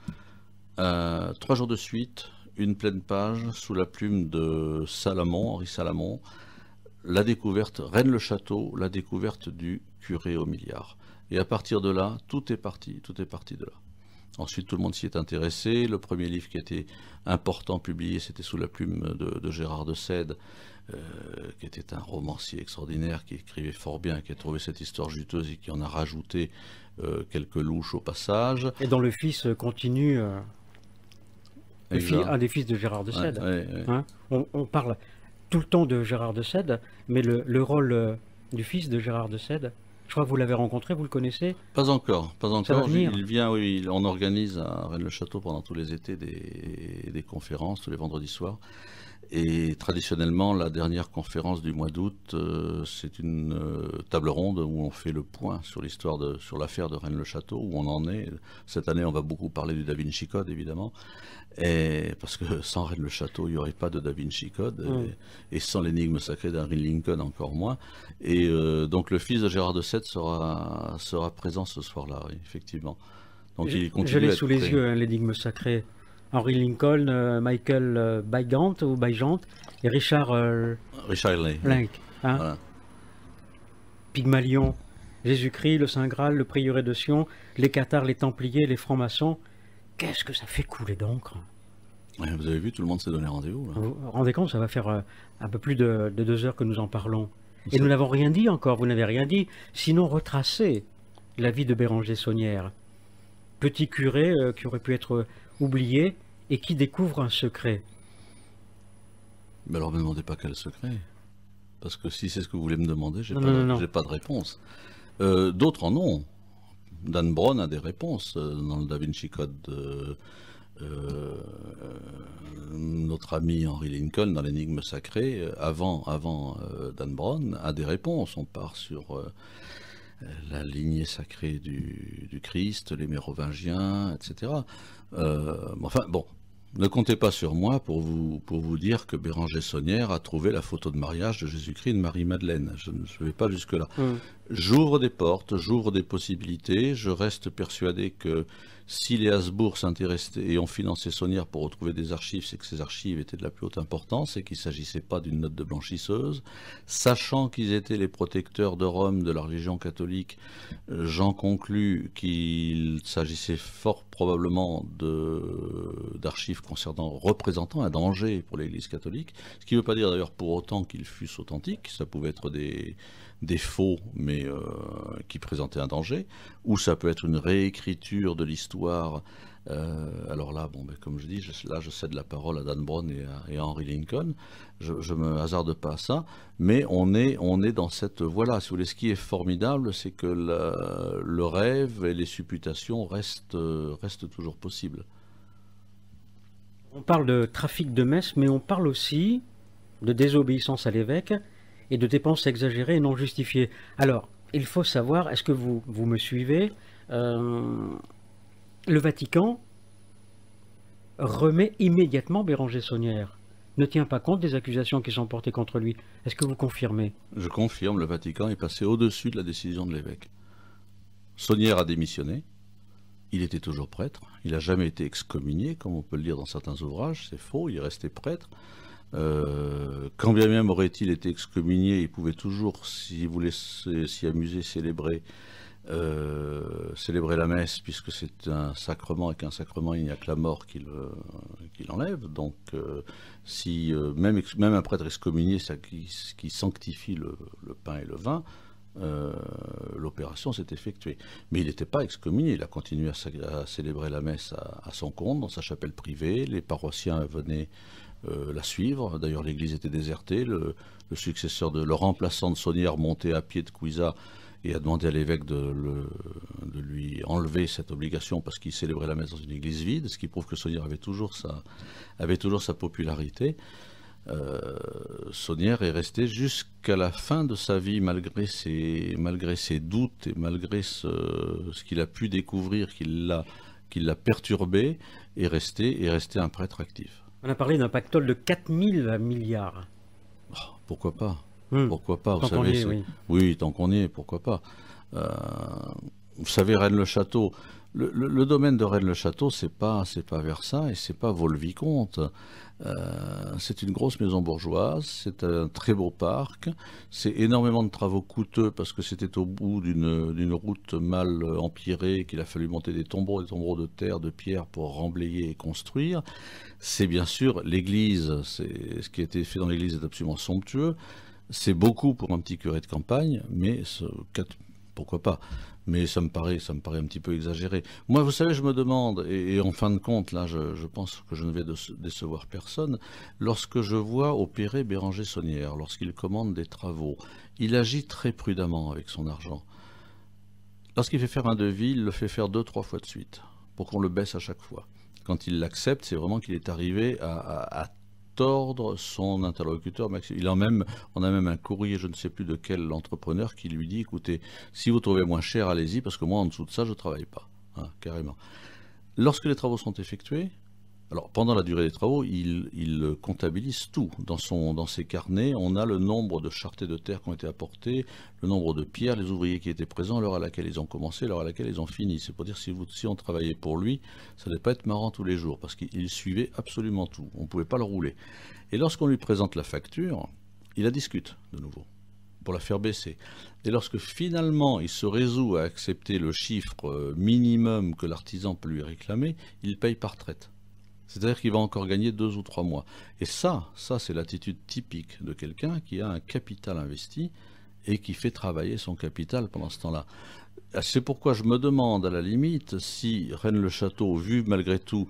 Euh, trois jours de suite, une pleine page sous la plume de Salamon, Henri Salamon, la découverte, Rennes-le-Château, la découverte du curé au milliard. Et à partir de là, tout est parti, tout est parti de là. Ensuite, tout le monde s'y est intéressé. Le premier livre qui a été important publié, c'était sous la plume de, Gérard de Sède, euh, qui était un romancier extraordinaire, qui écrivait fort bien, qui a trouvé cette histoire juteuse et qui en a rajouté euh, quelques louches au passage. Et dont le fils continue. Euh, un des fils de Gérard de Sède. Hein, on, parle tout le temps de Gérard de Sède, mais le, le rôle du fils de Gérard de Sède, je crois que vous l'avez rencontré, vous le connaissez Pas encore, pas encore. Il vient, oui, on organise à Rennes-le-Château pendant tous les étés des, des conférences, tous les vendredis soirs et traditionnellement, la dernière conférence du mois d'août, euh, c'est une euh, table ronde où on fait le point sur l'histoire de, sur l'affaire de Rennes-le-Château, où on en est. Cette année, on va beaucoup parler du Da Vinci Code, évidemment, et, parce que sans Rennes-le-Château, il n'y aurait pas de Da Vinci Code, et, sans l'énigme sacrée d'Henry Lincoln, encore moins. Et euh, donc, le fils de Gérard de Sète sera, sera présent ce soir-là, effectivement. Donc, il continue l'ai sous les yeux, hein, l'énigme sacrée. Henry Lincoln, euh, Michael euh, Bygant ou Bygant et Richard, euh, Richard Link. Hein. Pygmalion, Jésus-Christ, le Saint Graal, le prieuré de Sion, les cathares, les templiers, les francs-maçons. Qu'est-ce que ça fait couler d'encre Vous avez vu, tout le monde s'est donné rendez-vous. Hein. rendez vous ça va faire un peu plus de, deux heures que nous en parlons. Et nous n'avons rien dit encore, vous n'avez rien dit, sinon retracer la vie de Béranger Saunière. Petit curé qui aurait pu être oublié et qui découvre un secret. Mais alors ne me demandez pas quel secret. Parce que si c'est ce que vous voulez me demander, je n'ai pas de réponse. Euh, d'autres en ont. Dan Brown a des réponses euh, dans le Da Vinci Code. De, euh, notre ami Henry Lincoln dans l'énigme sacrée, avant, avant Dan Brown, a des réponses. On part sur la lignée sacrée du, Christ, les mérovingiens, etc. Euh, enfin, bon, ne comptez pas sur moi pour vous, pour vous dire que Béranger Saunière a trouvé la photo de mariage de Jésus-Christ et de Marie-Madeleine. Je ne vais pas jusque-là. Mmh. J'ouvre des portes, j'ouvre des possibilités, je reste persuadé que si les Hasbourg s'intéressaient et ont financé Sonia pour retrouver des archives, c'est que ces archives étaient de la plus haute importance et qu'il ne s'agissait pas d'une note de blanchisseuse. Sachant qu'ils étaient les protecteurs de Rome, de la religion catholique, euh, j'en conclus qu'il s'agissait fort probablement d'archives concernant représentant un danger pour l'Église catholique. Ce qui ne veut pas dire d'ailleurs pour autant qu'ils fussent authentiques. Ça pouvait être des des faux, mais euh, qui présentaient un danger, ou ça peut être une réécriture de l'histoire. Euh, alors là, bon, ben, comme je dis, je, là je cède la parole à Dan Brown et à, Henry Lincoln. Je, ne me hasarde pas à ça, mais on est, on est dans cette voie-là. Si ce qui est formidable, c'est que le rêve et les supputations restent, restent toujours possibles. On parle de trafic de messe, mais on parle aussi de désobéissance à l'évêque et de dépenses exagérées et non justifiées. Alors, il faut savoir, est-ce que vous, vous me suivez euh, Le Vatican remet immédiatement Béranger Saunière ne tient pas compte des accusations qui sont portées contre lui. Est-ce que vous confirmez Je confirme, le Vatican est passé au-dessus de la décision de l'évêque. Saunière a démissionné, il était toujours prêtre, il n'a jamais été excommunié, comme on peut le dire dans certains ouvrages, c'est faux, il est resté prêtre. Euh, quand bien même aurait-il été excommunié, il pouvait toujours, s'il voulait s'y amuser, euh, célébrer, la messe, puisque c'est un sacrement, et qu'un sacrement, il n'y a que la mort qui l'enlève. Donc, euh, si même, un prêtre excommunié qui, sanctifie le, pain et le vin, l'opération s'est effectuée. Mais il n'était pas excommunié, il a continué à, célébrer la messe à, son compte, dans sa chapelle privée, les paroissiens venaient euh, la suivre. D'ailleurs, l'église était désertée. Le, successeur de le remplaçant de Saunière montait à pied de Cuisa et a demandé à l'évêque de, le, de, lui enlever cette obligation parce qu'il célébrait la messe dans une église vide, ce qui prouve que Saunière avait toujours sa, avait toujours sa popularité. Euh, Saunière est resté jusqu'à la fin de sa vie, malgré ses, malgré ses doutes et malgré ce, ce qu'il a pu découvrir, qu'il l'a, perturbé, et resté, est resté un prêtre actif. On a parlé d'un pactole de 4000 milliards. Oh, pourquoi pas hmm. Pourquoi pas oui. tant qu'on y est, pourquoi pas euh, Vous savez, Rennes-le-Château, le, domaine de Rennes-le-Château, c'est pas, c'est pas Versailles, c'est pas Vaux-le-Vicomte. Euh, c'est une grosse maison bourgeoise, c'est un très beau parc, c'est énormément de travaux coûteux parce que c'était au bout d'une route mal empirée qu'il a fallu monter des tombeaux des tombeaux de terre, de pierre pour remblayer et construire. C'est bien sûr l'église, ce qui a été fait dans l'église est absolument somptueux. C'est beaucoup pour un petit curé de campagne, mais pourquoi pas mais ça me paraît, ça me paraît un petit peu exagéré. Moi, vous savez, je me demande, et, en fin de compte, là, je, pense que je ne vais décevoir personne, lorsque je vois opérer Béranger Saunière, lorsqu'il commande des travaux, il agit très prudemment avec son argent. Lorsqu'il fait faire un devis, il le fait faire deux, trois fois de suite, pour qu'on le baisse à chaque fois. Quand il l'accepte, c'est vraiment qu'il est arrivé à son interlocuteur. Il même, on a même un courrier, je ne sais plus de quel entrepreneur, qui lui dit, écoutez, si vous trouvez moins cher, allez-y, parce que moi, en dessous de ça, je ne travaille pas. Hein, carrément. Lorsque les travaux sont effectués, alors, pendant la durée des travaux, il, comptabilise tout. Dans, son, dans ses carnets, on a le nombre de chartés de terre qui ont été apportés, le nombre de pierres, les ouvriers qui étaient présents, l'heure à laquelle ils ont commencé, l'heure à laquelle ils ont fini. C'est pour dire si si on travaillait pour lui, ça ne devait pas être marrant tous les jours, parce qu'il suivait absolument tout. On ne pouvait pas le rouler. Et lorsqu'on lui présente la facture, il la discute de nouveau pour la faire baisser. Et lorsque finalement il se résout à accepter le chiffre euh, minimum que l'artisan peut lui réclamer, il paye par traite. C'est-à-dire qu'il va encore gagner deux ou trois mois. Et ça, ça c'est l'attitude typique de quelqu'un qui a un capital investi et qui fait travailler son capital pendant ce temps-là. C'est pourquoi je me demande à la limite si Rennes-le-Château, vu malgré tout,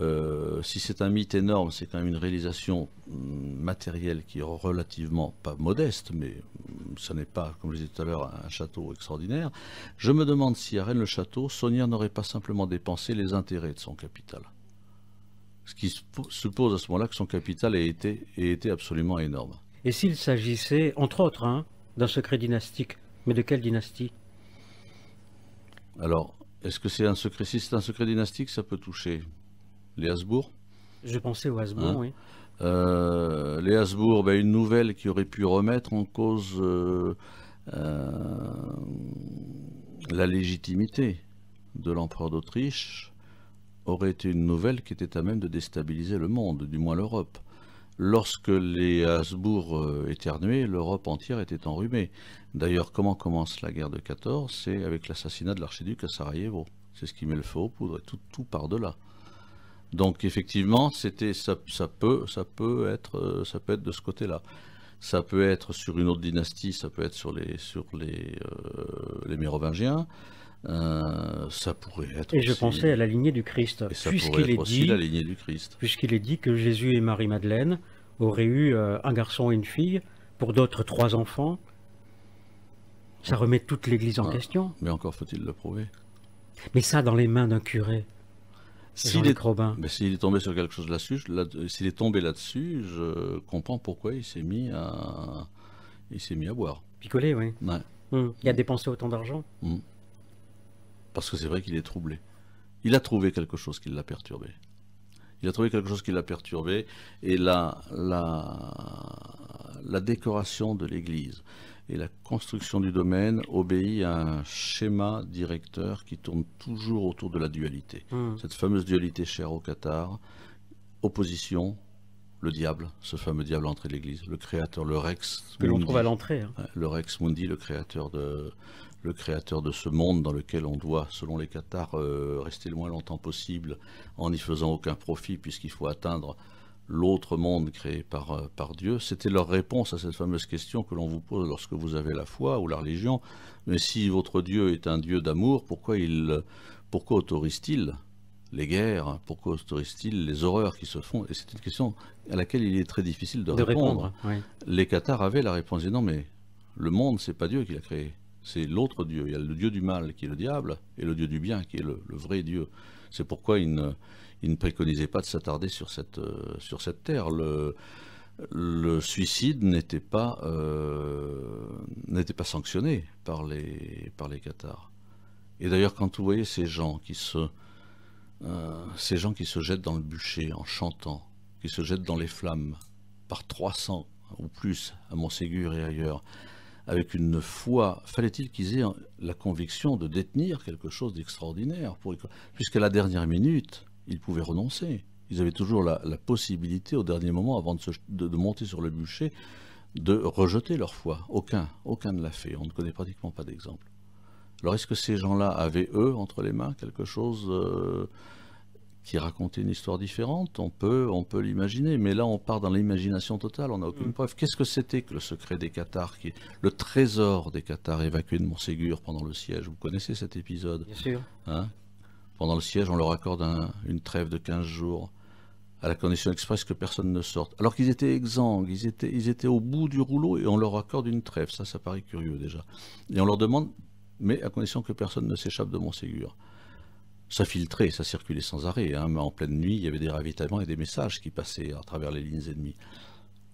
euh, si c'est un mythe énorme, c'est quand même une réalisation mm, matérielle qui est relativement pas modeste, mais ce mm, n'est pas, comme je disais tout à l'heure, un château extraordinaire. Je me demande si à Rennes-le-Château, Sonia n'aurait pas simplement dépensé les intérêts de son capital ce qui suppose à ce moment-là que son capital ait été, absolument énorme. Et s'il s'agissait, entre autres, hein, d'un secret dynastique, mais de quelle dynastie Alors, est-ce que c'est un secret Si c'est un secret dynastique, ça peut toucher les Habsbourg Je pensais aux Habsbourg, hein oui. Euh, les Habsbourg, ben, une nouvelle qui aurait pu remettre en cause euh, euh, la légitimité de l'empereur d'Autriche, aurait été une nouvelle qui était à même de déstabiliser le monde, du moins l'Europe. Lorsque les Habsbourg euh, éternuaient, l'Europe entière était enrhumée. D'ailleurs, comment commence la guerre de 14 C'est avec l'assassinat de l'archiduc à Sarajevo. C'est ce qui met le feu aux poudres et tout, tout part de là. Donc effectivement, ça, peut ça peut être euh, ça peut de ce côté-là. Ça peut être sur une autre dynastie, ça peut être sur les euh, Mérovingiens. Euh, ça pourrait être. Et je pensais à la lignée du Christ. Puisqu'il est dit, la lignée du Christ. Puisqu'il est dit que Jésus et Marie-Madeleine auraient eu euh, un garçon et une fille, pour d'autres trois enfants. Ça remet toute l'Église en question. Mais encore faut-il le prouver. Mais ça dans les mains d'un curé. S'il est, mais s'il est tombé sur quelque chose là-dessus, s'il est tombé là-dessus, je comprends pourquoi il s'est mis à, il s'est mis à boire. Picoler, oui. Hum. Il a mm. dépensé autant d'argent. Mm parce que c'est vrai qu'il est troublé. Il a trouvé quelque chose qui l'a perturbé. Il a trouvé quelque chose qui l'a perturbé, et la, la, la décoration de l'église et la construction du domaine obéit à un schéma directeur qui tourne toujours autour de la dualité. Mmh. Cette fameuse dualité chère au Qatar, opposition, le diable, ce fameux diable entré l'Église, le créateur, le Rex. Que l'on trouve à l'entrée. Hein. Le Rex Mundi, le créateur de, le créateur de ce monde dans lequel on doit, selon les Qatars, euh, rester le moins longtemps possible en n'y faisant aucun profit puisqu'il faut atteindre l'autre monde créé euh, par, Dieu. C'était leur réponse à cette fameuse question que l'on vous pose lorsque vous avez la foi ou la religion. Mais si votre Dieu est un Dieu d'amour, pourquoi, il, pourquoi autorise-t-il les guerres, pourquoi autorise-t-il les horreurs qui se font Et c'est une question à laquelle il est très difficile de, répondre. Les Qatars avaient la réponse. disaient non, mais le monde, c'est pas Dieu qui l'a créé c'est l'autre Dieu. Il y a le Dieu du mal qui est le diable et le Dieu du bien qui est le, vrai Dieu. C'est pourquoi il ne, préconisait pas de s'attarder sur cette, euh, sur cette terre. Le, suicide n'était pas, euh, pas sanctionné par les, par les Qatars. Et d'ailleurs, quand vous voyez ces gens qui se, euh, ces gens qui se jettent dans le bûcher en chantant, qui se jettent dans les flammes par 300 ou plus à Montségur et ailleurs, avec une foi, fallait-il qu'ils aient la conviction de détenir quelque chose d'extraordinaire, pour... puisqu'à la dernière minute, ils pouvaient renoncer. Ils avaient toujours la, possibilité, au dernier moment, avant de, monter sur le bûcher, de rejeter leur foi. Aucun, aucun ne l'a fait. On ne connaît pratiquement pas d'exemple. Alors est-ce que ces gens-là avaient, eux, entre les mains, quelque chose... Euh, qui racontait une histoire différente, on peut, on peut l'imaginer, mais là on part dans l'imagination totale, on n'a aucune mm. preuve. Qu'est-ce que c'était que le secret des Qatars, le trésor des Qatars évacués de Montségur pendant le siège Vous connaissez cet épisode Bien sûr. Hein? pendant le siège, on leur accorde une trêve de 15 jours à la condition express que personne ne sorte. Alors qu'ils étaient exsangues, ils étaient, ils étaient au bout du rouleau et on leur accorde une trêve. Ça, ça paraît curieux déjà. Et on leur demande, mais à condition que personne ne s'échappe de Montségur ça filtrait, ça circulait sans arrêt. Hein, mais en pleine nuit, il y avait des ravitaillements et des messages qui passaient à travers les lignes ennemies.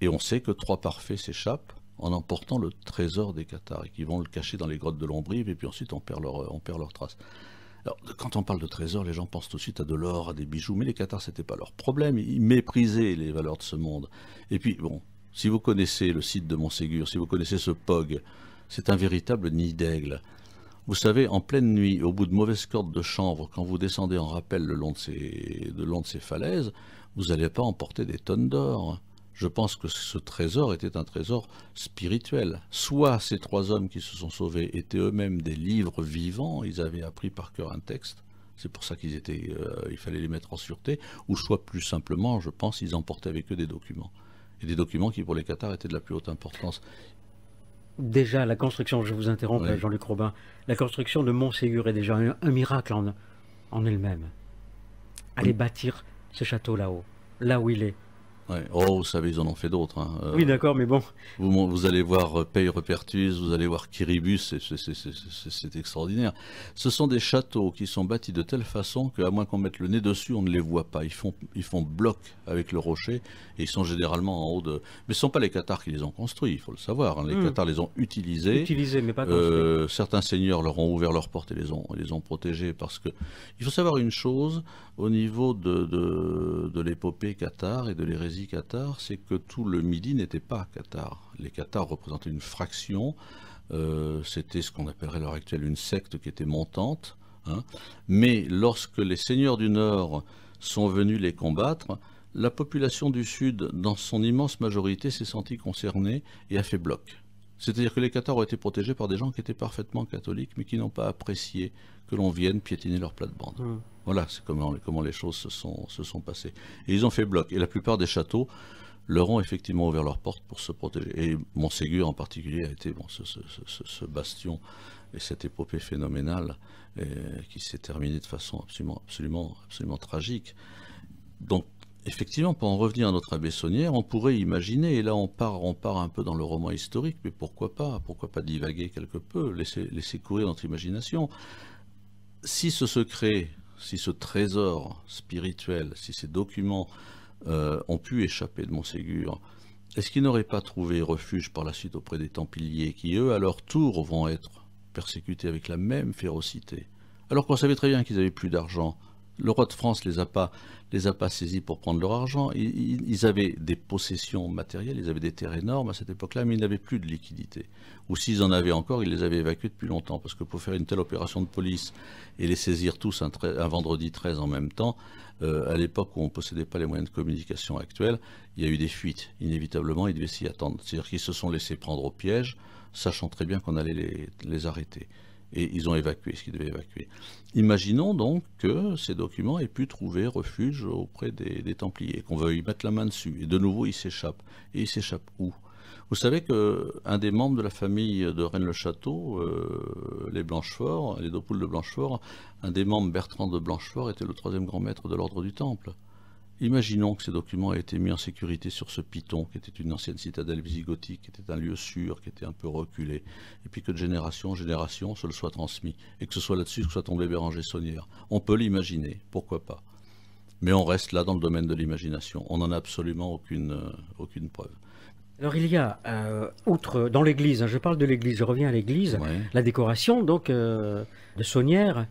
Et on sait que trois parfaits s'échappent en emportant le trésor des Qatars et qui vont le cacher dans les grottes de Lombrive et puis ensuite on perd leur, on perd trace. Alors, quand on parle de trésor, les gens pensent tout de suite à de l'or, à des bijoux, mais les Qatars, n'était pas leur problème. Ils méprisaient les valeurs de ce monde. Et puis, bon, si vous connaissez le site de Montségur, si vous connaissez ce POG, c'est un véritable nid d'aigle. Vous savez, en pleine nuit, au bout de mauvaises cordes de chanvre, quand vous descendez en rappel le long de ces, falaises, vous n'allez pas emporter des tonnes d'or. Je pense que ce trésor était un trésor spirituel. Soit ces trois hommes qui se sont sauvés étaient eux-mêmes des livres vivants, ils avaient appris par cœur un texte, c'est pour ça qu'ils étaient, euh, il fallait les mettre en sûreté, ou soit plus simplement, je pense, ils emportaient avec eux des documents et des documents qui pour les Qatars étaient de la plus haute importance déjà la construction, je vous interromps Jean-Luc Robin, la construction de Montségur est déjà un, miracle en, elle-même. Allez bâtir ce château là-haut, là où il est, Oh, vous savez, ils en ont fait d'autres. Hein. Euh, oui, d'accord, mais bon. Vous, allez voir euh, Peyrepertuse, vous allez voir Kiribus, c'est extraordinaire. Ce sont des châteaux qui sont bâtis de telle façon qu'à moins qu'on mette le nez dessus, on ne les voit pas. Ils font, ils font bloc avec le rocher et ils sont généralement en haut de. Mais ce ne sont pas les Qatars qui les ont construits, il faut le savoir. Hein. Les hmm. les ont utilisés. Utilisés, mais pas euh, construits. certains seigneurs leur ont ouvert leurs portes et les ont, les ont protégés parce que. Il faut savoir une chose au niveau de, l'épopée Qatar et de l'hérésie Qatar, c'est que tout le Midi n'était pas Qatar. Les Qatars représentaient une fraction, euh, c'était ce qu'on appellerait à l'heure actuelle une secte qui était montante. Hein. Mais lorsque les seigneurs du Nord sont venus les combattre, la population du Sud, dans son immense majorité, s'est sentie concernée et a fait bloc. C'est-à-dire que les Qatars ont été protégés par des gens qui étaient parfaitement catholiques, mais qui n'ont pas apprécié que l'on vienne piétiner leur plate-bande. Mmh. Voilà comment, comment les choses se sont, se sont passées. ils ont fait bloc. Et la plupart des châteaux leur ont effectivement ouvert leurs portes pour se protéger. Et Montségur en particulier a été bon, ce, bastion et cette épopée phénoménale euh, qui s'est terminée de façon absolument, absolument, absolument tragique. Donc, effectivement, pour en revenir à notre abbé Saunière, on pourrait imaginer, et là on part, on part un peu dans le roman historique, mais pourquoi pas Pourquoi pas divaguer quelque peu, laisser, laisser courir notre imagination Si ce secret si ce trésor spirituel, si ces documents euh, ont pu échapper de Montségur, est-ce qu'ils n'auraient pas trouvé refuge par la suite auprès des Templiers, qui eux, à leur tour, vont être persécutés avec la même férocité Alors qu'on savait très bien qu'ils n'avaient plus d'argent, le roi de France les a pas les a pas saisis pour prendre leur argent. Ils, avaient des possessions matérielles, ils avaient des terres énormes à cette époque-là, mais ils n'avaient plus de liquidités. Ou s'ils en avaient encore, ils les avaient évacués depuis longtemps, parce que pour faire une telle opération de police et les saisir tous un, vendredi 13 en même temps, euh, à l'époque où on ne possédait pas les moyens de communication actuels, il y a eu des fuites. Inévitablement, ils devaient s'y attendre. C'est-à-dire qu'ils se sont laissés prendre au piège, sachant très bien qu'on allait les arrêter et ils ont évacué ce qu'ils devaient évacuer. Imaginons donc que ces documents aient pu trouver refuge auprès des, Templiers, qu'on veuille mettre la main dessus, et de nouveau ils s'échappent. Et ils s'échappent où Vous savez qu'un des membres de la famille de Rennes-le-Château, euh, les Blanchefort, les Dopoules de Blanchefort, un des membres, Bertrand de Blanchefort, était le troisième grand maître de l'ordre du Temple. Imaginons que ces documents aient été mis en sécurité sur ce piton, qui était une ancienne citadelle visigothique, qui était un lieu sûr, qui était un peu reculé, et puis que de génération en génération, se le soit transmis, et que ce soit là-dessus que soit tombé Béranger Saunière. On peut l'imaginer, pourquoi pas. Mais on reste là dans le domaine de l'imagination. On n'en a absolument aucune, euh, aucune preuve. Alors il y a, euh, outre, dans l'église, hein, je parle de l'église, je reviens à l'église, la décoration donc euh, de Saunière,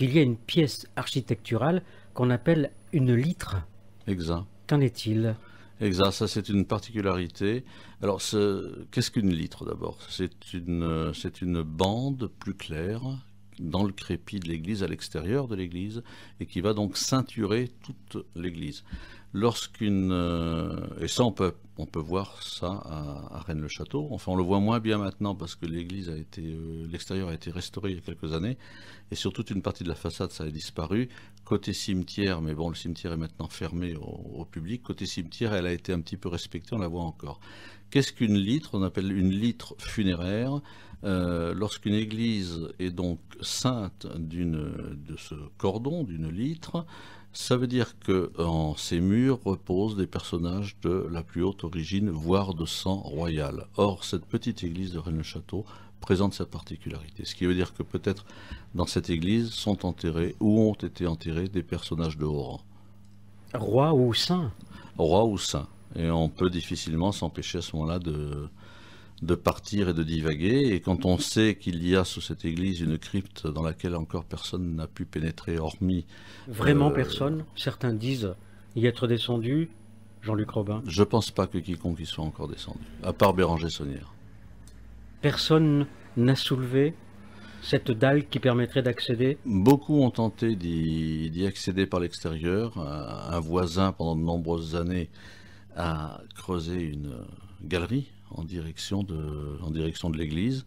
il y a une pièce architecturale qu'on appelle une litre. Exact. Qu'en est-il Exact, ça c'est une particularité. Alors, qu'est-ce qu'une litre d'abord C'est une, une bande plus claire dans le crépi de l'église, à l'extérieur de l'église, et qui va donc ceinturer toute l'église lorsqu'une euh, et ça on peut voir ça à, Rennes-le-Château. Enfin, on le voit moins bien maintenant parce que l'église a été euh, l'extérieur a été restauré il y a quelques années et sur toute une partie de la façade ça a disparu. Côté cimetière, mais bon, le cimetière est maintenant fermé au, public. Côté cimetière, elle a été un petit peu respectée, on la voit encore. Qu'est-ce qu'une litre On appelle une litre funéraire. Euh, lorsqu'une église est donc sainte de ce cordon, d'une litre, ça veut dire que en ces murs reposent des personnages de la plus haute origine, voire de sang royal. Or, cette petite église de Rennes-le-Château présente sa particularité. Ce qui veut dire que peut-être dans cette église sont enterrés ou ont été enterrés des personnages de haut rang. Roi ou saint Roi ou saint. Et on peut difficilement s'empêcher à ce moment-là de, de partir et de divaguer. Et quand on sait qu'il y a sous cette église une crypte dans laquelle encore personne n'a pu pénétrer, hormis... Vraiment euh, personne Certains disent y être descendu, Jean-Luc Robin Je pense pas que quiconque y soit encore descendu, à part Béranger Saunière. Personne n'a soulevé cette dalle qui permettrait d'accéder Beaucoup ont tenté d'y accéder par l'extérieur. un voisin, pendant de nombreuses années, a creusé une galerie en direction de, en direction de l'église.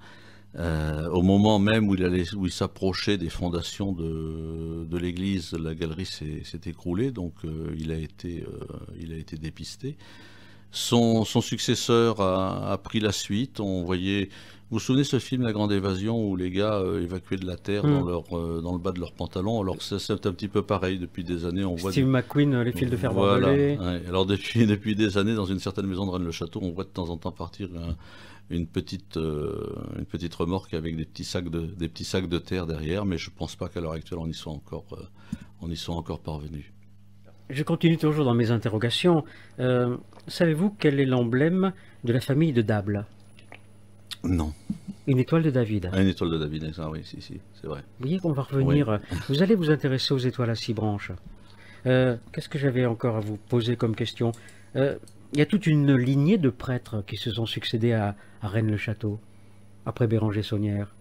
Euh, au moment même où il, où il s'approchait des fondations de, l'église, la galerie s'est, s'est écroulée, donc euh, il, a été, euh, il a été dépisté. Son, successeur a, pris la suite. On voyait. Vous vous souvenez ce film La Grande Évasion où les gars euh, évacuaient de la terre dans, mm. euh, le bas de leurs pantalons Alors c'est un petit peu pareil depuis des années. On voit Steve McQueen, euh, les fils de fer Alors depuis, depuis des années, dans une certaine maison de Rennes-le-Château, on voit de temps en temps partir une petite, une petite remorque avec des petits, sacs de, des petits sacs de terre derrière, mais je ne pense pas qu'à l'heure actuelle on y soit encore, on y soit encore parvenu. Je continue toujours dans mes interrogations. Euh, savez-vous quel est l'emblème de la famille de Dable Non. Une étoile de David. Ah, une étoile de David, ça, oui, si, c'est vrai. Vous voyez qu'on va revenir. Vous allez vous intéresser aux étoiles à six branches. Euh, qu'est-ce que j'avais encore à vous poser comme question Il euh, y a toute une lignée de prêtres qui se sont succédés à, à Rennes-le-Château, après Béranger-Saunière.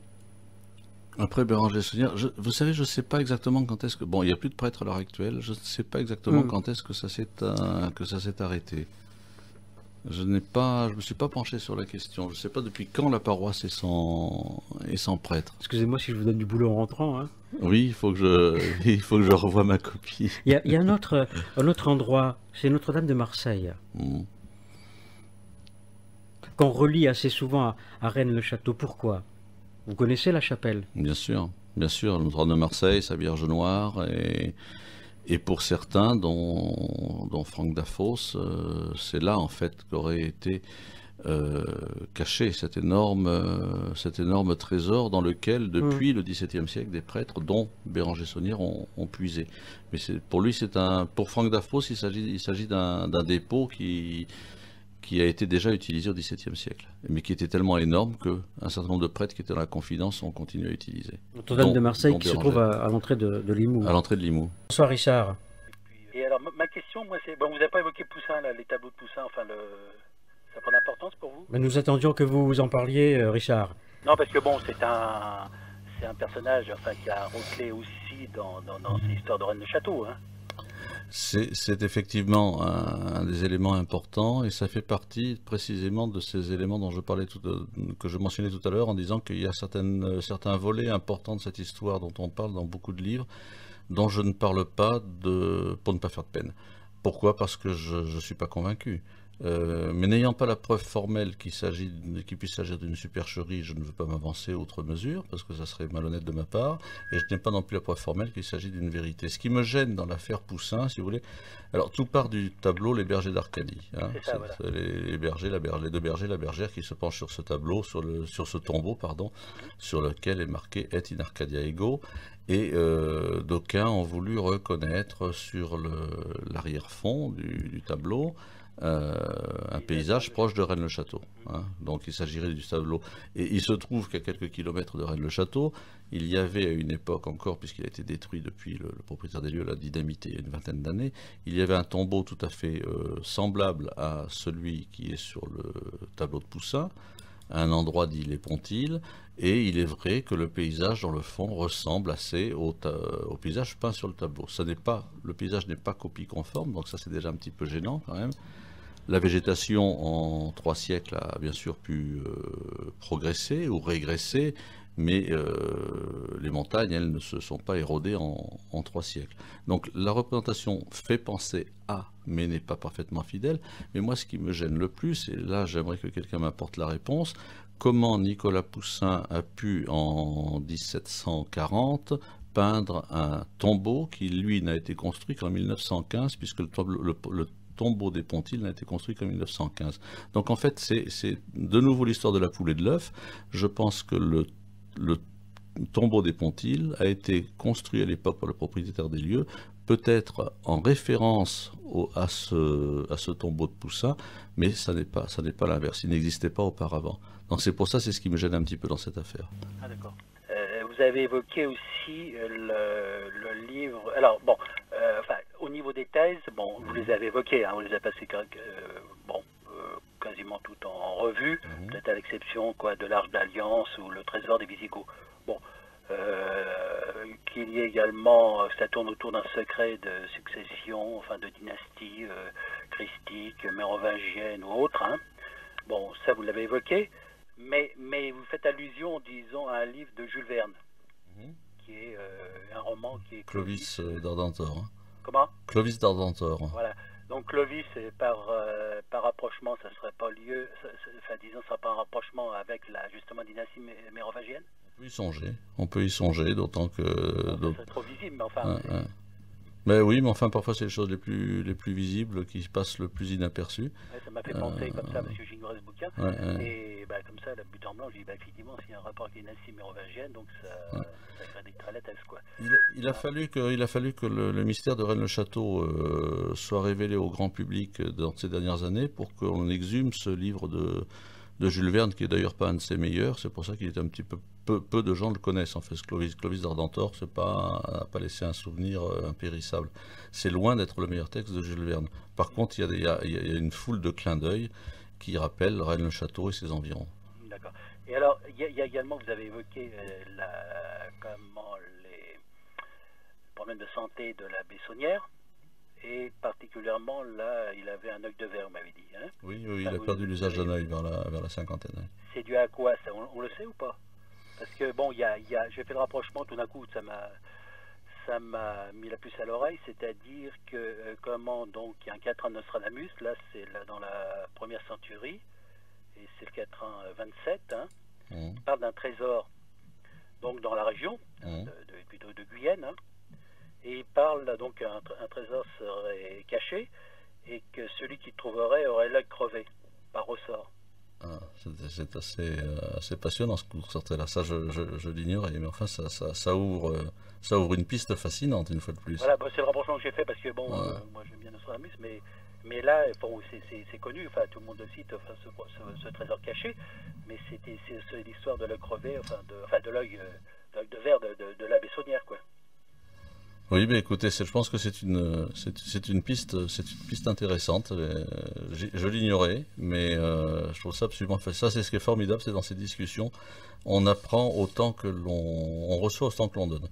Après Béranger je, vous savez, je ne sais pas exactement quand est-ce que... Bon, il n'y a plus de prêtres à l'heure actuelle, je ne sais pas exactement mm. quand est-ce que ça s'est euh, s'est arrêté. Je n'ai pas, je me suis pas penché sur la question. Je ne sais pas depuis quand la paroisse est sans, est sans prêtre. Excusez-moi si je vous donne du boulot en rentrant. Hein. Oui, il faut que je, il faut que je revoie ma copie. Il y a, un autre, un autre endroit, c'est Notre-Dame de Marseille, mm. qu'on relie assez souvent à Rennes-le-Château. Pourquoi vous connaissez la chapelle Bien sûr, bien sûr. le droit de Marseille, sa Vierge Noire, et, pour certains, dont, Franck Dafos, euh, c'est là en fait qu'aurait été euh, caché cet énorme, euh, cet énorme trésor dans lequel, mm. depuis le XVIIe siècle, des prêtres, dont Béranger Saunière, ont, puisé. Mais pour lui, c'est un, pour Franck Dafos, il s'agit d'un dépôt qui qui a été déjà utilisé au XVIIe siècle, mais qui était tellement énorme qu'un certain nombre de prêtres qui étaient dans la confidence ont continué à utiliser. Le de Marseille qui se trouve à, l'entrée de, de, Limoux. À l'entrée de Limoux. Bonsoir Richard. Et alors, ma question, moi, c'est. Bon, vous n'avez pas évoqué Poussin, là, les tableaux de Poussin, enfin, ça prend d'importance pour vous mais Nous attendions que vous en parliez, euh, Richard. Non, parce que bon, c'est un. C'est un personnage enfin, qui a rôlé aussi dans, dans, dans de Reine de Château. Hein. C'est effectivement un, des éléments importants et ça fait partie précisément de ces éléments dont je parlais euh, que je mentionnais tout à l'heure en disant qu'il y a euh, certains volets importants de cette histoire dont on parle dans beaucoup de livres dont je ne parle pas pour ne pas faire de peine. Pourquoi Parce que je ne suis pas convaincu. Euh, mais n'ayant pas la preuve formelle qu'il puisse s'agir d'une supercherie, je ne veux pas m'avancer outre mesure, parce que ça serait malhonnête de ma part, et je n'ai pas non plus la preuve formelle qu'il s'agit d'une vérité. Ce qui me gêne dans l'affaire Poussin, si vous voulez, alors tout part du tableau Les bergers d'Arcadie. Hein. les, bergers, la les deux bergers, la bergère qui se penchent sur ce tableau, sur, ce tombeau, pardon, sur lequel est marqué Et in Arcadia Ego, et euh, d'aucuns ont voulu reconnaître sur l'arrière-fond du tableau euh, un paysage proche de Rennes-le-Château. Hein. Donc il s'agirait du tableau. Et il se trouve qu'à quelques kilomètres de Rennes-le-Château, il y avait à une époque encore, puisqu'il a été détruit depuis le, propriétaire des lieux, la dynamité, il y a une vingtaine d'années, il y avait un tombeau tout à fait euh, semblable à celui qui est sur le tableau de Poussin, à un endroit dit les et il est vrai que le paysage dans le fond ressemble assez au, paysage peint sur le tableau. Ça n'est pas, le paysage n'est pas copie conforme, donc ça c'est déjà un petit peu gênant quand même. La végétation, en trois siècles, a bien sûr pu euh, progresser ou régresser, mais euh, les montagnes, elles, ne se sont pas érodées en, trois siècles. Donc la représentation fait penser à, mais n'est pas parfaitement fidèle. Mais moi, ce qui me gêne le plus, et là, j'aimerais que quelqu'un m'apporte la réponse, comment Nicolas Poussin a pu, en 1740, peindre un tombeau qui, lui, n'a été construit qu'en 1915, puisque le, le, le, tombeau des Pontils n'a été construit qu'en 1915. Donc en fait, c'est de nouveau l'histoire de la poule et de l'œuf. Je pense que le, le tombeau des Pontils a été construit à l'époque par le propriétaire des lieux, peut-être en référence à, ce, à, ce, tombeau de Poussin, mais ça n'est pas, ça pas l'inverse. Il n'existait pas auparavant. Donc c'est pour ça, c'est ce qui me gêne un petit peu dans cette affaire. Ah d'accord. Euh, vous avez évoqué aussi le, le livre. Alors bon, euh, enfin, au niveau des thèses, bon, vous les mhm. avez évoquées, hein, on les a passées euh, bon, euh, quasiment toutes en, revue, mhm. peut-être à l'exception quoi de l'Arche d'Alliance ou le Trésor des Visigoths. Bon, euh, qu'il y ait également, ça tourne autour d'un secret de succession, enfin de dynastie christique, mérovingienne ou autre. Hein. Bon, ça vous l'avez évoqué, mais, mais vous faites allusion, disons, à un livre de Jules Verne. Mhm. Qui est un roman qui est Clovis, Clovis hein. Comment Clovis d'Ardentor. Voilà. Donc Clovis, par, euh, par rapprochement, ça ne serait pas lieu, ça, ça rapprochement avec la justement dynastie mérovingienne On peut y songer, on peut y songer, d'autant que... c'est trop visible, mais enfin... Mais oui, mais enfin, parfois, c'est les choses les plus, les plus visibles qui passent le plus inaperçues. ça m'a fait penser comme ça, euh, parce M. j'ignorais bouquin. et bah, comme ça, la butte en blanc, je dit, bah, effectivement, a un rapport qui est nazis mérovingiennes, donc ça, ça fait des tralettes, quoi. Il, a fallu que, a fallu que le, mystère de Rennes-le-Château euh, soit révélé au grand public euh, dans ces dernières années pour qu'on exhume ce livre de de Jules Verne, qui est d'ailleurs pas un de ses meilleurs. C'est pour ça qu'il est un petit peu, peu, de gens le connaissent. En fait, Clovis, Clovis d'Ardentor, c'est pas n'a pas laissé un souvenir euh, impérissable. C'est loin d'être le meilleur texte de Jules Verne. Par contre, il y, a, y a une foule de clins d'œil qui rappellent Rennes le Château et ses environs. D'accord. Et alors, il y, a également, vous avez évoqué euh, la, les problèmes de santé de la Bessonnière et particulièrement là, il avait un œil de verre, vous m'avait dit. Hein. oui, il a perdu l'usage d'un œil vers la, cinquantaine. C'est dû à quoi ça on, le sait ou pas Parce que bon, y a, j'ai fait le rapprochement tout d'un coup, ça m'a ça m'a mis la puce à l'oreille, c'est-à-dire que euh, comment donc il y a un 4 de Nostradamus, là c'est là dans la première centurie, et c'est le 4 27, euh, hein, mmh. il parle d'un trésor donc dans la région, mmh. de, plutôt de Guyenne, hein. Et il parle donc un, trésor serait caché et que celui qui le trouverait aurait l'œil crevé par ressort. Ah, c'est euh, assez, passionnant ce que vous sortez là. Ça, je, je, l'ignorais, mais enfin, ça, ouvre, euh, ça ouvre une piste fascinante, une fois de plus. Voilà, bah, c'est le rapprochement que j'ai fait parce que, bon, euh, moi j'aime bien Nostradamus, mais, mais là, c'est connu, enfin, tout le monde le cite, enfin, ce, trésor caché, mais c'est l'histoire de l'œil crevé, enfin, de, l'œil de, verre de, de, de la baissonnière, quoi. Oui, mais écoutez, je pense que c'est une, c'est une piste, c'est une piste intéressante. Euh, je, l'ignorais, mais euh, je trouve ça absolument Ça, c'est ce qui est formidable, c'est dans ces discussions, on apprend autant que l'on, on reçoit autant que l'on donne.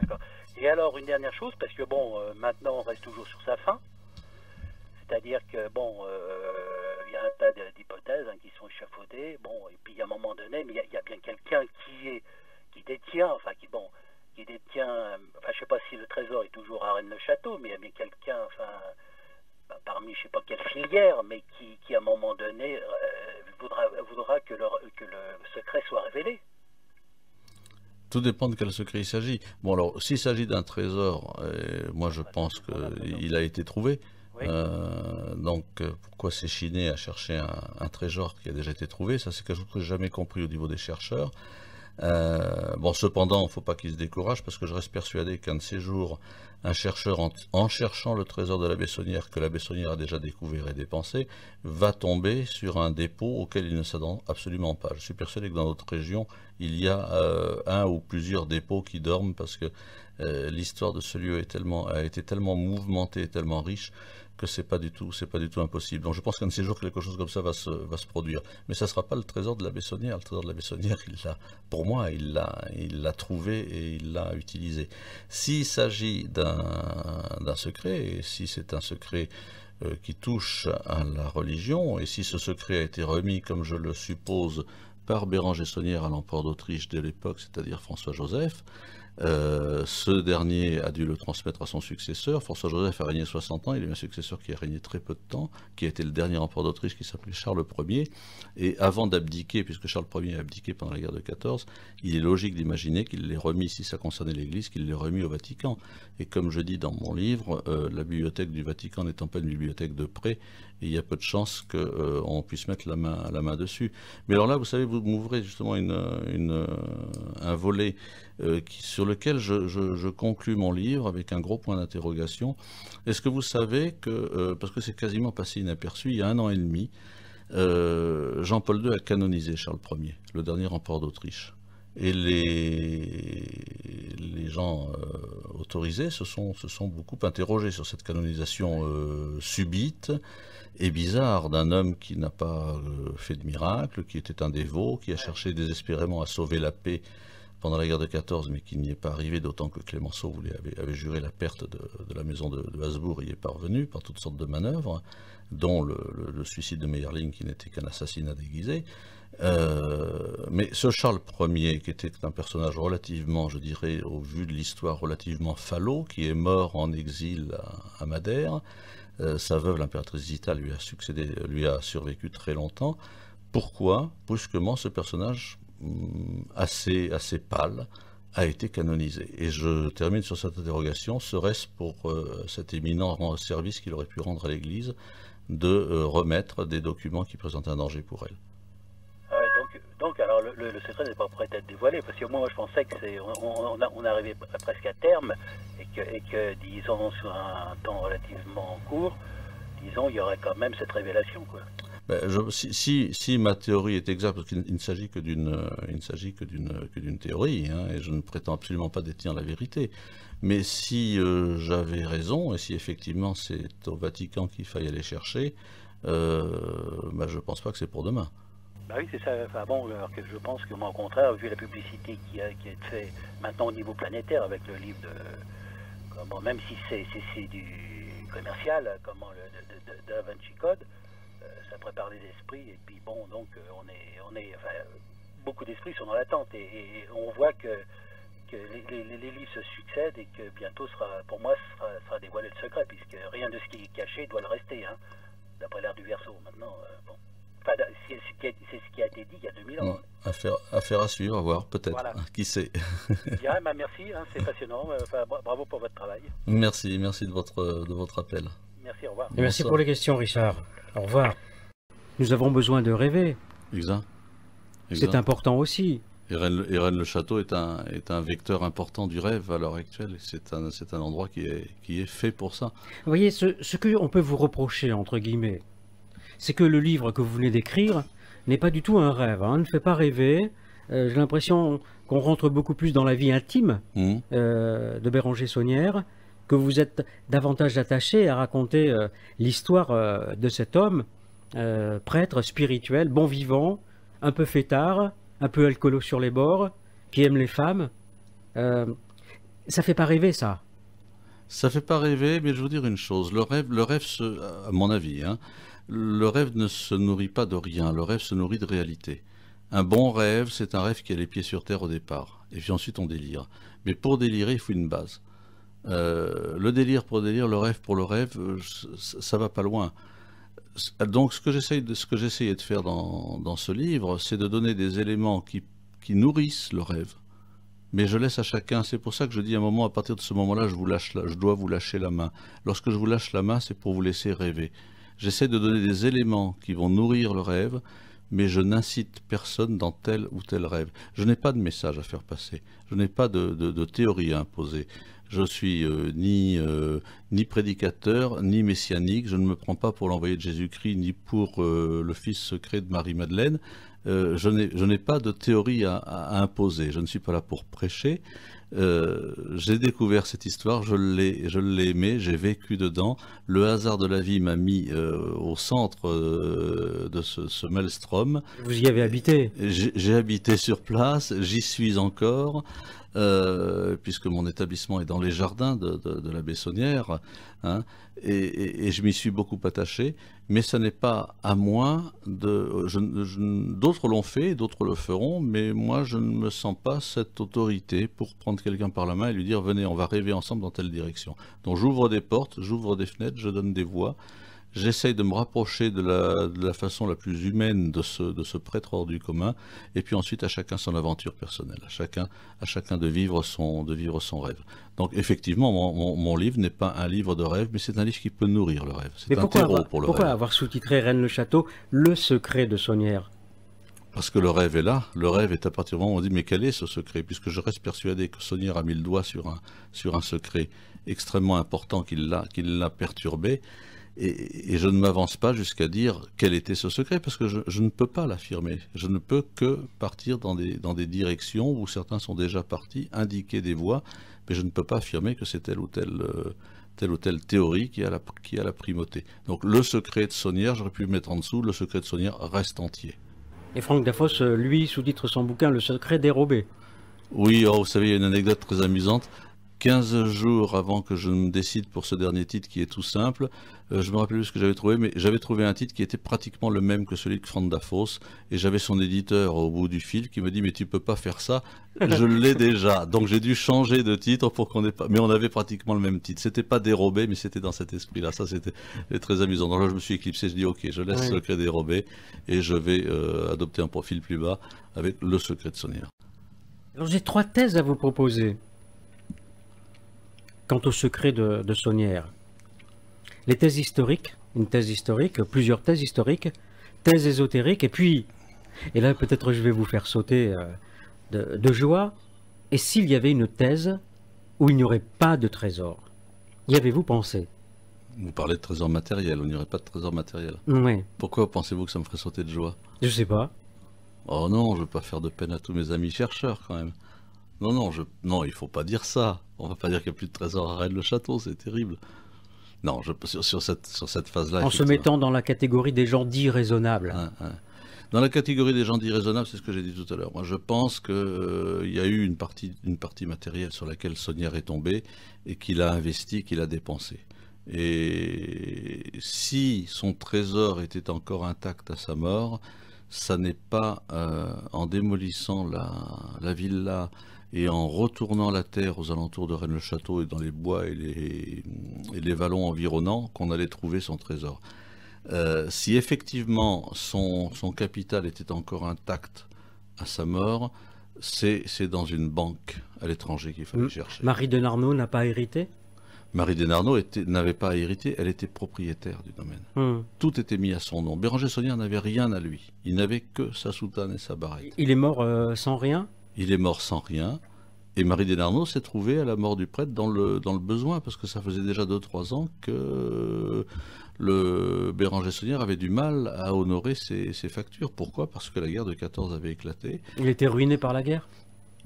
D'accord. Et alors une dernière chose, parce que bon, euh, maintenant on reste toujours sur sa fin, c'est-à-dire que bon, il y a un tas d'hypothèses hein, qui sont échafaudées, bon, et puis à un moment donné, il y, y, a bien quelqu'un qui est, qui détient, enfin qui bon qui détient, enfin je sais pas si le trésor est toujours à Rennes-le-Château, mais il y a quelqu'un, enfin parmi je ne sais pas quelle filière, mais qui, qui à un moment donné euh, voudra, que, le, secret soit révélé. Tout dépend de quel secret il s'agit. Bon alors, s'il s'agit d'un trésor, euh, moi je bah, pense qu'il a été trouvé. Euh, donc pourquoi s'échiner à chercher un, un, trésor qui a déjà été trouvé Ça c'est quelque chose que j'ai jamais compris au niveau des chercheurs. Euh, bon, cependant, il ne faut pas qu'il se décourage parce que je reste persuadé qu'un de ces jours, un chercheur, en, cherchant le trésor de la Bessonnière que la Bessonnière a déjà découvert et dépensé, va tomber sur un dépôt auquel il ne s'attend absolument pas. Je suis persuadé que dans notre région, il y a euh, un ou plusieurs dépôts qui dorment parce que euh, l'histoire de ce lieu a été tellement mouvementée, et tellement riche que c'est pas du tout, c'est pas du tout impossible. Donc je pense qu'un de ces jours quelque chose comme ça va se, va se produire. Mais ça sera pas le trésor de la Bessonnière. Le trésor de la Bessonnière, il l'a, pour moi, il l'a, il l'a trouvé et il l'a utilisé. S'il s'agit d'un secret, et si c'est un secret euh, qui touche à la religion, et si ce secret a été remis, comme je le suppose, par Béranger Saunière à l'empereur d'Autriche dès l'époque, c'est-à-dire François-Joseph, euh, ce dernier a dû le transmettre à son successeur. François Joseph a régné 60 ans, il est un successeur qui a régné très peu de temps, qui a été le dernier empereur d'Autriche qui s'appelait Charles Ier. Et avant d'abdiquer, puisque Charles Ier a abdiqué pendant la guerre de 14, il est logique d'imaginer qu'il l'ait remis, si ça concernait l'Église, qu'il l'ait remis au Vatican. Et comme je dis dans mon livre, euh, la bibliothèque du Vatican n'étant pas une bibliothèque de prêt, il y a peu de chances qu'on euh, on puisse mettre la main, la main dessus. Mais alors là, vous savez, vous m'ouvrez justement une, un volet euh, sur lequel je, conclue conclus mon livre avec un gros point d'interrogation. Est-ce que vous savez que, euh, parce que c'est quasiment passé inaperçu, il y a un an et demi, euh, Jean-Paul II a canonisé Charles Ier, le dernier empereur d'Autriche. Et les, gens autorisés se sont, se sont beaucoup interrogés sur cette canonisation subite et bizarre d'un homme qui n'a pas fait de miracle, qui était un dévot, qui a cherché désespérément à sauver la paix pendant la guerre de 14, mais qui n'y est pas arrivé, d'autant que Clémenceau avait, juré la perte de, la maison de, Hasbourg, Habsbourg, y est parvenu par toutes sortes de manœuvres, dont le, suicide de Meyerling, qui n'était qu'un assassinat déguisé. Euh, mais ce Charles Ier, qui était un personnage relativement, je dirais, au vu de l'histoire, relativement fallot, qui est mort en exil à, Madère, euh, sa veuve, l'impératrice Zita, lui a succédé, lui a survécu très longtemps. Pourquoi, brusquement, ce personnage Mm, assez, assez pâle, a été canonisé. Et je termine sur cette interrogation, serait-ce pour euh, cet éminent service qu'il aurait pu rendre à l'Église de euh, remettre des documents qui présentent un danger pour elle ah donc, alors le, secret n'est pas prêt à être dévoilé, parce que moi, je pensais que c'est, on, on, arrivait presque à terme, et que, et que, disons, sur un temps relativement court, disons, il y aurait quand même cette révélation. Quoi. Ben, si, ma théorie est exacte, parce qu'il ne s'agit que d'une, euh, il s'agit d'une, théorie, hein, et je ne prétends absolument pas détenir la vérité. Mais si euh, j'avais raison, et si effectivement c'est au Vatican qu'il faille aller chercher, euh, ben, je ne pense pas que c'est pour demain. Bah oui, c'est ça. bon, que je pense que moi, au contraire, vu la publicité qui, a, est faite maintenant au niveau planétaire avec le livre de. même si c'est, du commercial, comment le de, Code, ça euh, prépare les esprits. Et puis bon, donc euh, on est, on est, beaucoup d'esprits sont dans l'attente et, on voit que, les, livres se succèdent et que bientôt sera, pour moi, sera, sera dévoilé le secret puisque rien de ce qui est caché doit le rester, hein, d'après l'ère du verso, Maintenant, euh, bon. c'est ce qui a été dit il y a 2000 ans. affaire, affaire, à suivre, à voir, peut-être. Ah, qui sait eh Bien, ben, merci, hein, c'est passionnant. bravo pour votre travail. Merci, merci de votre, de votre appel. Merci, pour les questions, Richard. Au revoir. Nous avons besoin de rêver. Exact. C'est important aussi. Irène le Château est un, vecteur important du rêve à l'heure actuelle. C'est un, endroit qui est, fait pour ça. Vous voyez, ce, ce qu'on peut vous reprocher, entre guillemets, c'est que le livre que vous venez d'écrire n'est pas du tout un rêve, On hein, ne fait pas rêver. Euh, j'ai l'impression qu'on rentre beaucoup plus dans la vie intime mmh. euh, de Béranger Saunière que vous êtes davantage attaché à raconter euh, l'histoire euh, de cet homme, euh, prêtre spirituel, bon vivant, un peu fêtard, un peu alcoolo sur les bords, qui aime les femmes. ça fait pas rêver ça. Ça fait pas rêver, mais je vous dire une chose. Le rêve, le rêve, se, à mon avis, hein, le rêve ne se nourrit pas de rien. Le rêve se nourrit de réalité. Un bon rêve, c'est un rêve qui a les pieds sur terre au départ, et puis ensuite on délire. Mais pour délirer, il faut une base. Euh, le délire pour délire, le rêve pour le rêve, euh, ça, va pas loin. Donc ce que j'essayais de, de, faire dans, ce livre, c'est de donner des éléments qui, nourrissent le rêve. Mais je laisse à chacun, c'est pour ça que je dis à un moment, à partir de ce moment-là, je, vous lâche, je dois vous lâcher la main. Lorsque je vous lâche la main, c'est pour vous laisser rêver. J'essaie de donner des éléments qui vont nourrir le rêve, mais je n'incite personne dans tel ou tel rêve. Je n'ai pas de message à faire passer, je n'ai pas de théorie à imposer. Je suis euh, ni, euh, ni prédicateur, ni messianique. Je ne me prends pas pour l'envoyé de Jésus-Christ, ni pour euh, le fils secret de Marie-Madeleine. je n'ai pas de théorie à, imposer. Je ne suis pas là pour prêcher. j'ai découvert cette histoire, je l'ai, je aimée, j'ai vécu dedans. Le hasard de la vie m'a mis au centre de ce, ce maelstrom. Vous y avez habité J'ai habité sur place, j'y suis encore. Euh, puisque mon établissement est dans les jardins de, la Bessonnière, hein, et, je m'y suis beaucoup attaché, mais ce n'est pas à moi, de, d'autres l'ont fait, d'autres le feront, mais moi je ne me sens pas cette autorité pour prendre quelqu'un par la main et lui dire venez, on va rêver ensemble dans telle direction. Donc j'ouvre des portes, j'ouvre des fenêtres, je donne des voix j'essaie de me rapprocher de la, façon la plus humaine de ce, de ce prêtre hors du commun, et puis ensuite à chacun son aventure personnelle, à chacun, à chacun de, vivre son, de vivre son rêve. Donc effectivement, mon, livre n'est pas un livre de rêve, mais c'est un livre qui peut nourrir le rêve. C'est un pourquoi pour le pourquoi avoir sous-titré Reine le Château, le secret de Saunière parce que le rêve est là, le rêve est à partir du moment où on dit mais quel est ce secret Puisque je reste persuadé que Saunière a mis le doigt sur un, sur un secret extrêmement important qui l'a l'a perturbé, et, je ne m'avance pas jusqu'à dire quel était ce secret, parce que je, ne peux pas l'affirmer. Je ne peux que partir dans des, directions où certains sont déjà partis, indiquer des voies, mais je ne peux pas affirmer que c'est telle ou telle, euh, théorie qui a, la, primauté. Donc le secret de Saunière, j'aurais pu le mettre en dessous, le secret de Saunière reste entier. Et Franck Dafos, euh, lui, sous-titre son bouquin Le secret dérobé. Oui, oh, vous savez, il y a une anecdote très amusante. 15 jours avant que je me décide pour ce dernier titre qui est tout simple. Euh, je me rappelle plus ce que j'avais trouvé, mais j'avais trouvé un titre qui était pratiquement le même que celui de Franck Dafos. Et j'avais son éditeur au bout du fil qui me dit Mais tu peux pas faire ça, je l'ai déjà. Donc j'ai dû changer de titre pour qu'on ait pas. Mais on avait pratiquement le même titre. C'était pas dérobé, mais c'était dans cet esprit-là. Ça, c'était très amusant. Donc là, je me suis éclipsé. Je dis Ok, je laisse le secret dérobé et je vais euh, adopter un profil plus bas avec le secret de Sonia. Alors j'ai trois thèses à vous proposer quant au secret de, de Saunière. Les thèses historiques, une thèse historique, plusieurs thèses historiques, thèses ésotériques, et puis, et là peut-être je vais vous faire sauter euh, de, joie, et s'il y avait une thèse où il n'y aurait pas de trésor, y avez-vous pensé vous parlez de trésor matériel, on aurait pas de trésor matériel. Oui. Pourquoi pensez-vous que ça me ferait sauter de joie Je sais pas. Oh non, je veux pas faire de peine à tous mes amis chercheurs quand même. Non, non, je... non, il faut pas dire ça on va pas dire qu'il n'y a plus de trésor à Rennes le Château, c'est terrible. Non, sur, sur cette, phase-là. En se mettant dans la catégorie des gens dits raisonnables. Dans la catégorie des gens dits raisonnables, c'est ce que j'ai dit tout à l'heure. Moi, je pense qu'il euh, y a eu une partie, une partie matérielle sur laquelle Sonnière est tombée et qu'il a investi, qu'il a dépensé. Et si son trésor était encore intact à sa mort, ça n'est pas euh, en démolissant la, la, villa et en retournant la terre aux alentours de Rennes-le-Château et dans les bois et les, les vallons environnants qu'on allait trouver son trésor. Euh, si effectivement son, capital était encore intact à sa mort, c'est dans une banque à l'étranger qu'il fallait hmm. chercher. Marie de Narnaud n'a pas hérité Marie Desnarnaud n'avait pas hérité, elle était propriétaire du domaine. Hmm. Tout était mis à son nom. Béranger saunière n'avait rien à lui. Il n'avait que sa soutane et sa barrette. Il est mort euh, sans rien Il est mort sans rien. Et Marie Desnarnaud s'est trouvée à la mort du prêtre dans le, dans le besoin, parce que ça faisait déjà 2-3 ans que le Béranger Saunière avait du mal à honorer ses, ses factures. Pourquoi Parce que la guerre de 14 avait éclaté. Il était ruiné par la guerre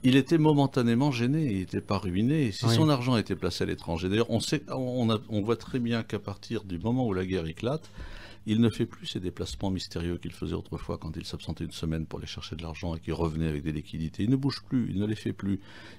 il était momentanément gêné, il n'était pas ruiné. Si son argent était placé à l'étranger, d'ailleurs, on, voit très bien qu'à partir du moment où la guerre éclate, il ne fait plus ces déplacements mystérieux qu'il faisait autrefois quand il s'absentait une semaine pour aller chercher de l'argent et qu'il revenait avec des liquidités. Il ne bouge plus, il ne les fait plus.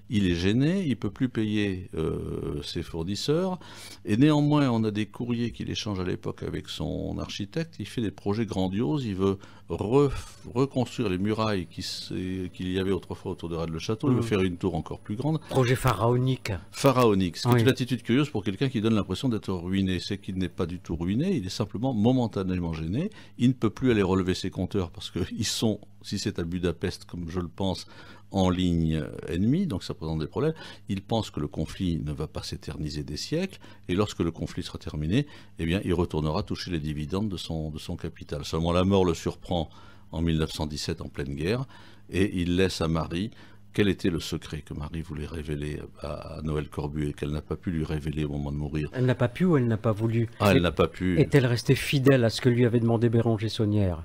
Il est gêné, il peut plus payer euh, ses fournisseurs. Et néanmoins, on a des courriers qu'il échange à l'époque avec son architecte. Il fait des projets grandioses, il veut reconstruire les murailles qu'il y avait autrefois autour de rade le château et mm. faire une tour encore plus grande. Projet pharaonique. Pharaonique, ce une attitude curieuse pour quelqu'un qui donne l'impression d'être ruiné. C'est qu'il n'est pas du tout ruiné, il est simplement momentanément gêné. Il ne peut plus aller relever ses compteurs parce qu'ils sont, si c'est à Budapest, comme je le pense, en ligne euh, ennemie, donc ça présente des problèmes. Il pense que le conflit ne va pas s'éterniser des siècles, et lorsque le conflit sera terminé, eh bien, il retournera toucher les dividendes de son, de son capital. Seulement la mort le surprend en 1917 en pleine guerre, et il laisse à Marie quel était le secret que Marie voulait révéler à Noël Corbu et qu'elle n'a pas pu lui révéler au moment de mourir Elle n'a pas pu ou elle n'a pas voulu ah, elle n'a pas pu. Est-elle restée fidèle à ce que lui avait demandé Béranger Saunière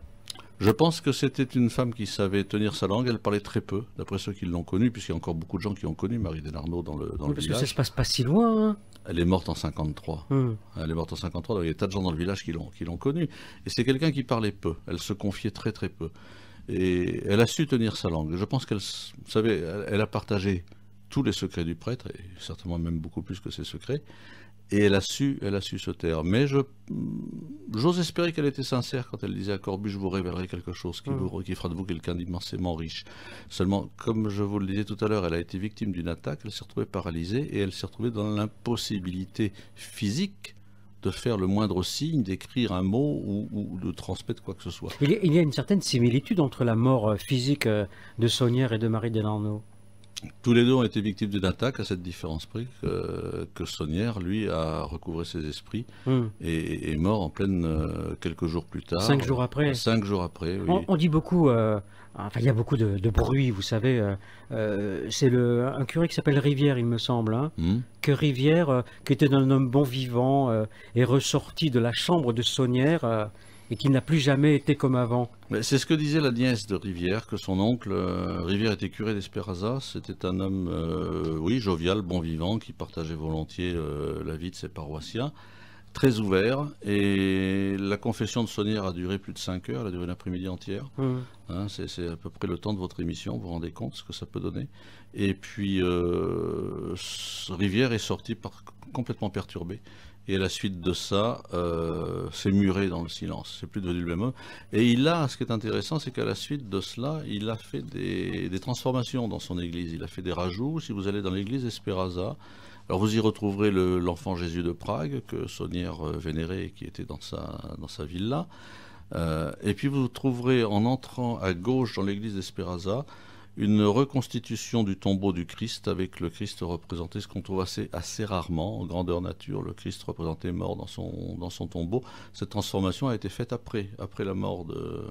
je pense que c'était une femme qui savait tenir sa langue. Elle parlait très peu, d'après ceux qui l'ont connue, puisqu'il y a encore beaucoup de gens qui ont connu Marie Delarno dans le, village. Parce que ça se passe pas si loin. Hein. Elle est morte en 53. Hmm. Elle est morte en 53. il y a des tas de gens dans le village qui l'ont, qui l'ont connue. Et c'est quelqu'un qui parlait peu. Elle se confiait très très peu. Et elle a su tenir sa langue. Je pense qu'elle, savait. elle a partagé tous les secrets du prêtre, et certainement même beaucoup plus que ses secrets. Et elle a su, elle a su se taire. Mais j'ose espérer qu'elle était sincère quand elle disait à Corbu, je vous révélerai quelque chose hmm. qui, fera de vous quelqu'un d'immensément riche. Seulement, comme je vous le disais tout à l'heure, elle a été victime d'une attaque, elle s'est retrouvée paralysée et elle s'est retrouvée dans l'impossibilité physique de faire le moindre signe, d'écrire un mot ou, ou, de transmettre quoi que ce soit. Il y a une certaine similitude entre la mort euh, physique euh, de Saunière et de Marie Delano. Tous les deux ont été victimes d'une attaque, à cette différence près que, Saunière, lui, a recouvré ses esprits hmm. et est mort en pleine euh, quelques jours plus tard. Cinq jours après. Cinq jours après. Oui. On, dit beaucoup. Euh, enfin, il y a beaucoup de, bruit, vous savez. Euh, c'est le un curé qui s'appelle Rivière, il me semble, hein, hmm. que Rivière, qui était un homme bon vivant, est ressorti de la chambre de Saunière et qui n'a plus jamais été comme avant. C'est ce que disait la nièce de Rivière, que son oncle, euh, Rivière était curé d'Esperaza, c'était un homme, euh, oui, jovial, bon vivant, qui partageait volontiers euh, la vie de ses paroissiens, très ouvert, et la confession de sonnière a duré plus de 5 heures, elle a duré l'après-midi entière, mmh. hein, c'est à peu près le temps de votre émission, vous vous rendez compte ce que ça peut donner, et puis Rivière est sorti complètement perturbé, et à la suite de ça, c'est euh, muré dans le silence. C'est plus devenu le même homme. Et il a, ce qui est intéressant, c'est qu'à la suite de cela, il a fait des, transformations dans son église. Il a fait des rajouts. Si vous allez dans l'église Esperaza, alors vous y retrouverez l'enfant Jésus de Prague, que Saunière euh, vénérait, qui était dans sa, dans sa villa. Euh, et puis vous trouverez, en entrant à gauche dans l'église d'Esperaza, une reconstitution du tombeau du Christ avec le Christ représenté, ce qu'on trouve assez, rarement en grandeur nature, le Christ représenté mort dans son, tombeau. Cette transformation a été faite après, la mort de,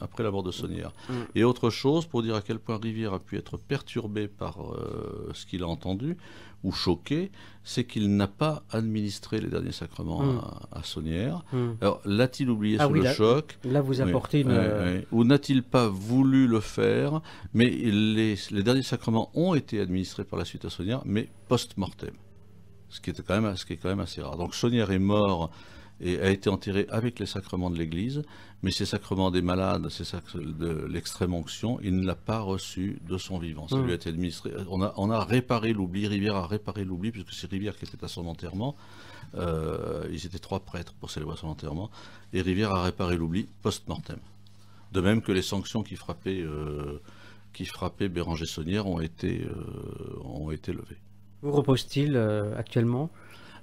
après Saunière. Mm. Et autre chose, pour dire à quel point Rivière a pu être perturbé par euh, ce qu'il a entendu, ou choqué, c'est qu'il n'a pas administré les derniers sacrements hmm. à, Saunière. Hmm. Alors, l'a-t-il oublié ah sous le choc Là, vous apportez une... Euh, ou n'a-t-il pas voulu le faire Mais les, derniers sacrements ont été administrés par la suite à Saunière, mais post-mortem. Ce ce qui est quand même assez rare. Donc Saunière est mort et a été enterré avec les sacrements de l'Église, mais ces sacrements des malades, ces sacrements de l'extrême onction, il ne l'a pas reçu de son vivant. Ça hmm. lui a été administré. On a, réparé l'oubli, Rivière a réparé l'oubli, puisque c'est Rivière qui était à son enterrement. Euh, ils étaient trois prêtres pour célébrer son enterrement, et Rivière a réparé l'oubli post-mortem. De même que les sanctions qui frappaient, euh, qui frappaient Béranger Saunière ont été, euh, ont été levées. Où repose-t-il actuellement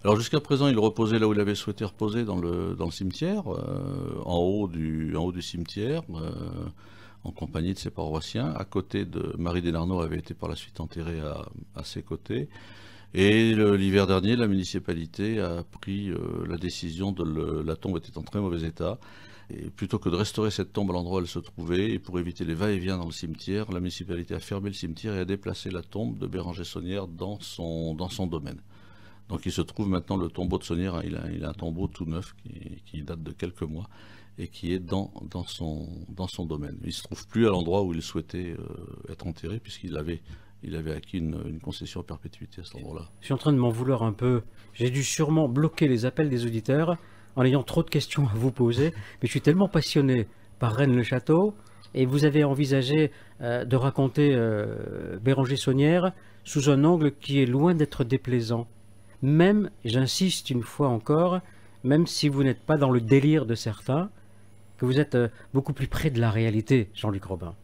alors jusqu'à présent, il reposait là où il avait souhaité reposer, dans le, cimetière, euh, en, haut du, en haut du cimetière, euh, en compagnie de ses paroissiens. À côté de Marie Desnarnaud avait été par la suite enterrée à, ses côtés. Et l'hiver dernier, la municipalité a pris euh, la décision de la tombe était en très mauvais état. Et plutôt que de restaurer cette tombe à l'endroit où elle se trouvait, et pour éviter les va-et-vient dans le cimetière, la municipalité a fermé le cimetière et a déplacé la tombe de Béranger Saunière dans son domaine. Donc il se trouve maintenant le tombeau de Saunière, il a, un tombeau tout neuf qui, date de quelques mois et qui est dans, son, dans son domaine. Il ne se trouve plus à l'endroit où il souhaitait euh, être enterré puisqu'il avait, il avait acquis une, concession à perpétuité à cet endroit-là. Je suis en train de m'en vouloir un peu. J'ai dû sûrement bloquer les appels des auditeurs en ayant trop de questions à vous poser, mais je suis tellement passionné par Rennes-le-Château et vous avez envisagé euh, de raconter euh, Béranger Saunière sous un angle qui est loin d'être déplaisant même, j'insiste une fois encore, même si vous n'êtes pas dans le délire de certains, que vous êtes euh, beaucoup plus près de la réalité, Jean-Luc Robin.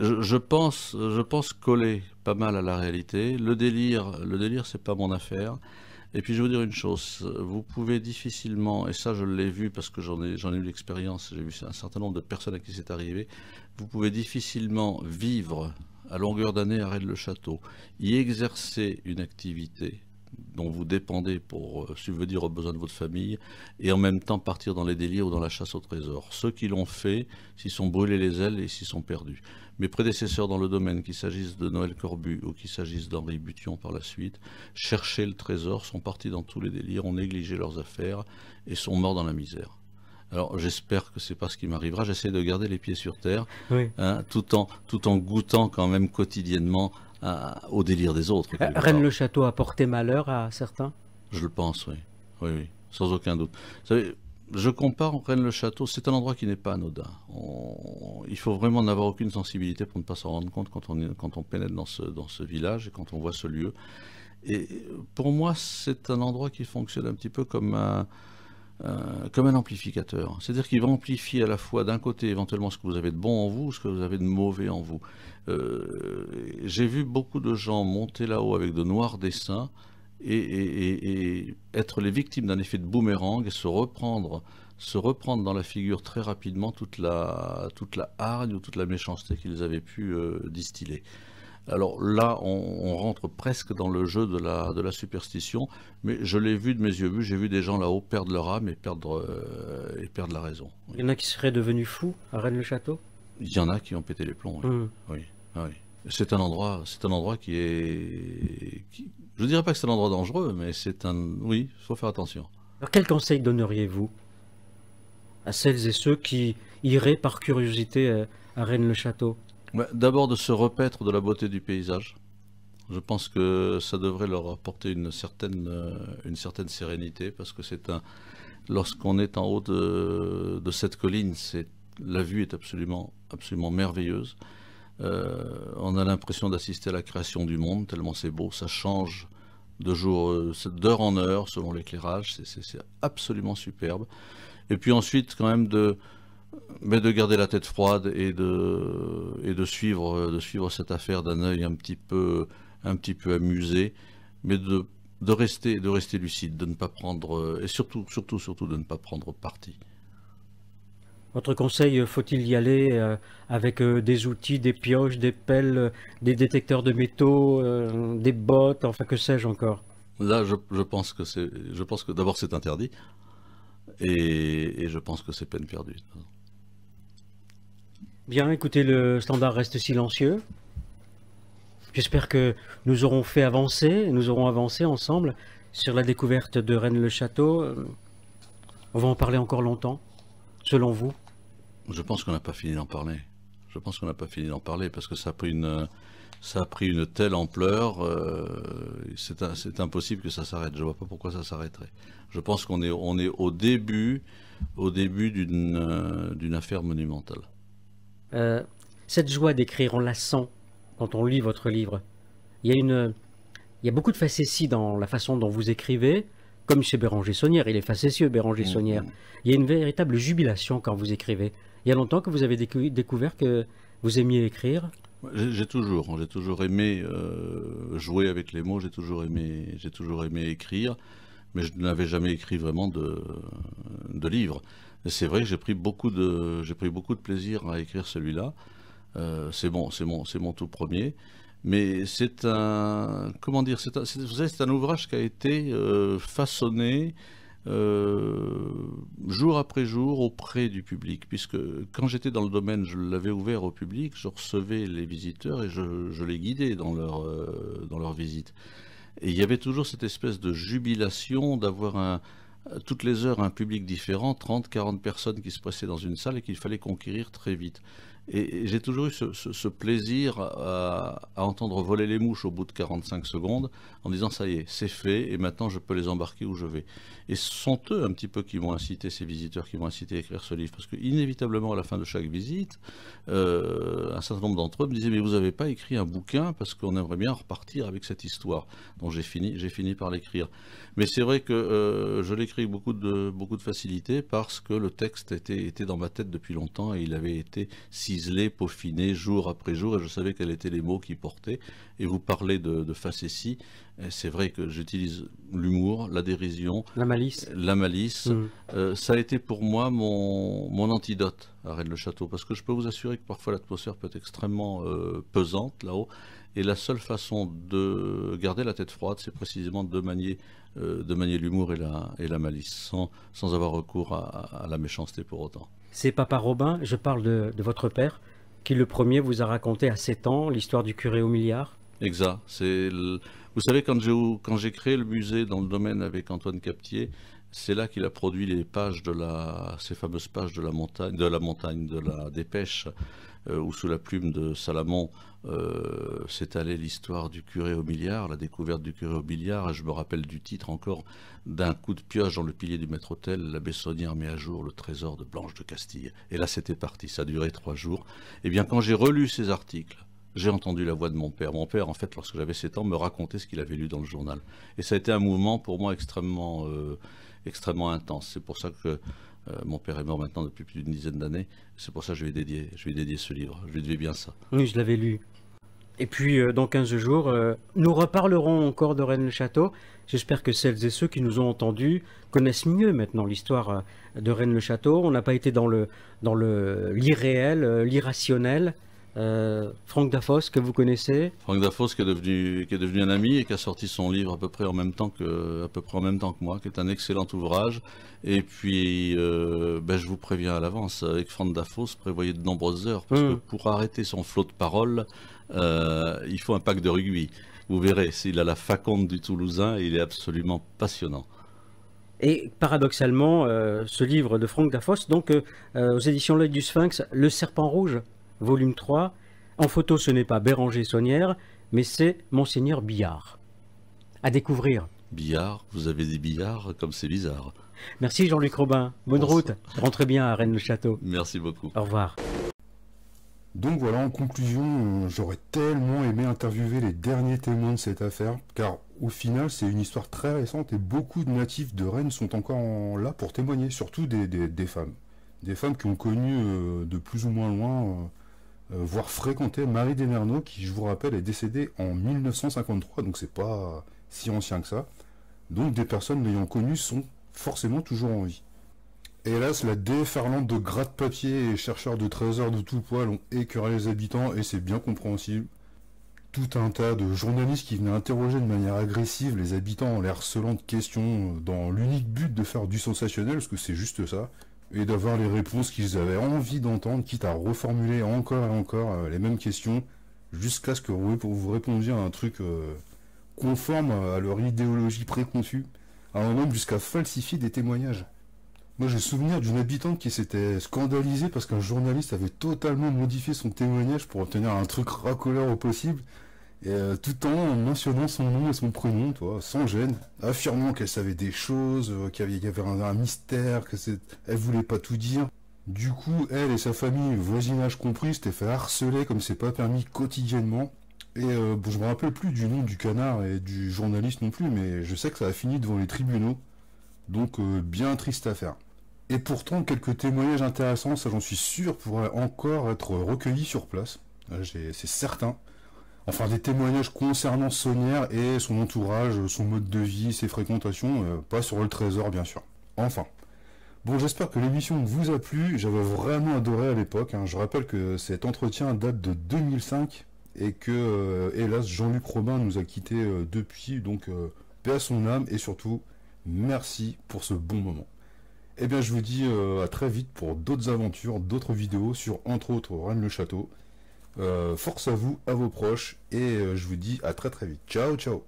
Je, pense, je pense coller pas mal à la réalité. Le délire, le délire, c'est pas mon affaire. Et puis je vais vous dire une chose, vous pouvez difficilement, et ça je l'ai vu parce que j'en ai, j'en ai eu l'expérience, j'ai vu un certain nombre de personnes à qui c'est arrivé, vous pouvez difficilement vivre à longueur d'année à Rennes-le-Château, y exercer une activité dont vous dépendez pour dire, euh, aux besoins de votre famille et en même temps partir dans les délires ou dans la chasse au trésor. Ceux qui l'ont fait s'y sont brûlés les ailes et s'y sont perdus. Mes prédécesseurs dans le domaine, qu'il s'agisse de Noël Corbu ou qu'il s'agisse d'Henri Bution par la suite, cherchaient le trésor, sont partis dans tous les délires, ont négligé leurs affaires et sont morts dans la misère. Alors j'espère que c'est pas ce qui m'arrivera. J'essaie de garder les pieds sur terre, hein, tout en goûtant quand même quotidiennement au délire des autres. Rennes-le-Château a porté malheur à certains Je le pense, oui. Oui, oui, sans aucun doute. Vous savez, je compare Rennes-le-Château, c'est un endroit qui n'est pas anodin. il faut vraiment n'avoir aucune sensibilité pour ne pas s'en rendre compte quand on, pénètre dans ce, dans ce village et quand on voit ce lieu. Et pour moi, c'est un endroit qui fonctionne un petit peu comme un, euh, comme un amplificateur. C'est-à-dire qu'il va amplifier à la fois d'un côté éventuellement ce que vous avez de bon en vous, ce que vous avez de mauvais en vous. Euh, j'ai vu beaucoup de gens monter là-haut avec de noirs dessins et, être les victimes d'un effet de boomerang et se reprendre se reprendre dans la figure très rapidement toute la, toute la hargne ou toute la méchanceté qu'ils avaient pu euh, distiller. Alors là, on, rentre presque dans le jeu de la, de la superstition, mais je l'ai vu de mes yeux vus, j'ai vu des gens là-haut perdre leur âme et perdre, euh, et perdre la raison. Il y en a qui seraient devenus fous à Rennes-le-Château Il y en a qui ont pété les plombs, oui. Hmm. Ah oui, C'est un endroit, c'est un endroit qui est, Je ne dirais pas que c'est un endroit dangereux, mais c'est un, oui, faut faire attention. Alors quel conseil donneriez-vous à celles et ceux qui iraient par curiosité euh, à Rennes-le-Château D'abord de se repaître de la beauté du paysage. Je pense que ça devrait leur apporter une certaine, euh, une certaine sérénité parce que c'est un. Lorsqu'on est en haut de, de cette colline, c'est la vue est absolument, absolument merveilleuse. Euh, on a l'impression d'assister à la création du monde tellement c'est beau, ça change de jour, euh, d'heure en heure selon l'éclairage, c'est absolument superbe. Et puis ensuite, quand même de mais de garder la tête froide et de, et de, suivre, de suivre cette affaire d'un œil un petit peu, un petit peu amusé, mais de, de, rester, de rester lucide, de ne pas prendre, et surtout, surtout, surtout de ne pas prendre parti. Votre conseil, euh, faut-il y aller euh, avec euh, des outils, des pioches, des pelles, des détecteurs de métaux, des bottes, enfin que sais-je encore Là, je, je, pense que c'est, je pense que d'abord c'est interdit, et, et je pense que c'est peine perdue. Bien, écoutez, le standard reste silencieux. J'espère que nous aurons fait avancer, nous aurons avancé ensemble sur la découverte de Rennes-le-Château. On va en parler encore longtemps, selon vous Je pense qu'on n'a pas fini d'en parler. Je pense qu'on n'a pas fini d'en parler parce que ça a pris une, telle ampleur, euh, c'est impossible que ça s'arrête. Je ne vois pas pourquoi ça s'arrêterait. Je pense qu'on est, au début, au début d'une euh, affaire monumentale. Euh, cette joie d'écrire, on la sent quand on lit votre livre. Il y a, beaucoup de facéties dans la façon dont vous écrivez, comme chez Béranger Saunière. Il est facétieux, Béranger mm-hmm. Saunière. Il y a une véritable jubilation quand vous écrivez. Il y a longtemps que vous avez découvert que vous aimiez écrire j'ai toujours, hein, j'ai toujours aimé euh, jouer avec les mots, j'ai toujours aimé, j'ai toujours aimé écrire, mais je n'avais jamais écrit vraiment de, de livres c'est vrai que j'ai pris, beaucoup de, pris beaucoup de plaisir à écrire celui-là. Euh, c'est bon, c'est mon, tout premier. Mais c'est un, comment dire, c'est un, ouvrage qui a été euh, façonné euh, jour après jour auprès du public, puisque quand j'étais dans le domaine, je l'avais ouvert au public, je recevais les visiteurs et je, les guidais dans leur, euh, dans leur visite. Et il y avait toujours cette espèce de jubilation d'avoir un, toutes les heures un public différent, 30, 40 personnes qui se pressaient dans une salle et qu'il fallait conquérir très vite. Et j'ai toujours eu ce, plaisir à, entendre voler les mouches au bout de 45 secondes en disant ça y est, c'est fait et maintenant je peux les embarquer où je vais. Et ce sont eux un petit peu qui m'ont incité, ces visiteurs qui m'ont incité à écrire ce livre. Parce que inévitablement, à la fin de chaque visite, euh, un certain nombre d'entre eux me disaient mais vous n'avez pas écrit un bouquin parce qu'on aimerait bien repartir avec cette histoire. dont j'ai fini, j'ai fini par l'écrire. Mais c'est vrai que euh, je l'écris avec beaucoup de, beaucoup de facilité parce que le texte était, était dans ma tête depuis longtemps et il avait été si ciselée, peaufiner jour après jour, et je savais quels étaient les mots qui portaient. Et vous parlez de, de facétie, c'est vrai que j'utilise l'humour, la dérision. La malice. La malice. Mm. Euh, ça a été pour moi mon, antidote à Rennes-le-Château, parce que je peux vous assurer que parfois l'atmosphère peut être extrêmement euh, pesante là-haut, et la seule façon de garder la tête froide, c'est précisément de manier, euh, de manier l'humour et la, et la malice, sans, sans avoir recours à la méchanceté pour autant. C'est Papa Robin, je parle de, votre père, qui le premier vous a raconté à 7 ans l'histoire du curé au milliard Exact. Vous savez, quand j'ai créé le musée dans le domaine avec Antoine Captier, c'est là qu'il a produit les pages de la, ces fameuses pages de la montagne, de la montagne, de la dépêche, euh, où sous la plume de Salamon s'est euh, s'étalait l'histoire du curé au milliard, la découverte du curé au milliard. Je me rappelle du titre encore d'un coup de pioche dans le pilier du maître-hôtel. La Bessonnière met à jour le trésor de Blanche de Castille. Et là, c'était parti. Ça a duré trois jours. Et eh bien, quand j'ai relu ces articles, j'ai entendu la voix de mon père. Mon père, en fait, lorsque j'avais 7 ans, me racontait ce qu'il avait lu dans le journal. Et ça a été un mouvement pour moi extrêmement, euh, extrêmement intense. C'est pour ça que euh, mon père est mort maintenant depuis plus d'une dizaine d'années. C'est pour ça que je lui ai dédié, ce livre. Je lui devais bien ça. Oui, je l'avais lu. Et puis, euh, dans 15 jours, euh, nous reparlerons encore de Rennes le Château. J'espère que celles et ceux qui nous ont entendus connaissent mieux maintenant l'histoire de Rennes le Château. On n'a pas été dans le dans le l'irréel, l'irrationnel. Euh, Franck Dafos, que vous connaissez. Franck Dafos, qui est, devenu, un ami et qui a sorti son livre à peu près en même temps que, moi, qui est un excellent ouvrage. Et puis, euh, ben, je vous préviens à l'avance, avec Franck Dafos, prévoyez de nombreuses heures, parce mmh. que pour arrêter son flot de paroles, euh, il faut un pack de rugby. Vous verrez, s'il a la faconde du Toulousain, il est absolument passionnant. Et paradoxalement, ce livre de Franck Dafos, donc aux éditions L'œil du Sphinx, Le Serpent Rouge, volume 3. En photo, ce n'est pas Béranger Saunière, mais c'est Monseigneur Billard. À découvrir. Billard, vous avez des billards, comme c'est bizarre. Merci Jean-Luc Robin. Bonne route. Rentrez bien à Rennes-le-Château. Merci beaucoup. Au revoir. Donc voilà, en conclusion, euh, j'aurais tellement aimé interviewer les derniers témoins de cette affaire, car au final, c'est une histoire très récente et beaucoup de natifs de Rennes sont encore là pour témoigner, surtout des, femmes. Des femmes qui ont connu euh, de plus ou moins loin euh, euh, voire fréquenter Marie Desmerneaux, qui, je vous rappelle, est décédée en 1953, donc c'est pas si ancien que ça. Donc des personnes l'ayant connue sont forcément toujours en vie. Hélas, la déferlante de gratte-papier et chercheurs de trésors de tout poil ont écœuré les habitants et c'est bien compréhensible. Tout un tas de journalistes qui venaient interroger de manière agressive les habitants en les harcelant de questions euh, dans l'unique but de faire du sensationnel, parce que c'est juste ça et d'avoir les réponses qu'ils avaient envie d'entendre, quitte à reformuler encore et encore euh, les mêmes questions, jusqu'à ce que vous, répondiez à un truc euh, conforme à leur idéologie préconçue, à même jusqu'à falsifier des témoignages. Moi j'ai souvenir d'une habitante qui s'était scandalisée parce qu'un journaliste avait totalement modifié son témoignage pour obtenir un truc racoleur au possible, euh, tout en mentionnant son nom et son prénom, toi, sans gêne, affirmant qu'elle savait des choses, euh, qu'il y avait un, mystère, que c'est, voulait pas tout dire. Du coup, elle et sa famille, voisinage compris, s'étaient fait harceler comme c'est pas permis quotidiennement. Et je euh, bon, je me rappelle plus du nom du canard et du journaliste non plus, mais je sais que ça a fini devant les tribunaux. Donc bien triste affaire. Et pourtant, quelques témoignages intéressants, ça j'en suis sûr, pourraient encore être recueillis sur place. C'est certain enfin des témoignages concernant Saunière et son entourage, son mode de vie, ses fréquentations, euh, pas sur le trésor bien sûr. Enfin. Bon, j'espère que l'émission vous a plu, j'avais vraiment adoré à l'époque, hein. je rappelle que cet entretien date de 2005 et que, euh, hélas, Jean-Luc Robin nous a quittés euh, depuis, donc paix à son âme et surtout, merci pour ce bon moment. Eh bien, je vous dis à très vite pour d'autres aventures, d'autres vidéos sur, entre autres, Rennes le Château. Euh, force à vous, à vos proches, et euh, je vous dis à très très vite. Ciao, ciao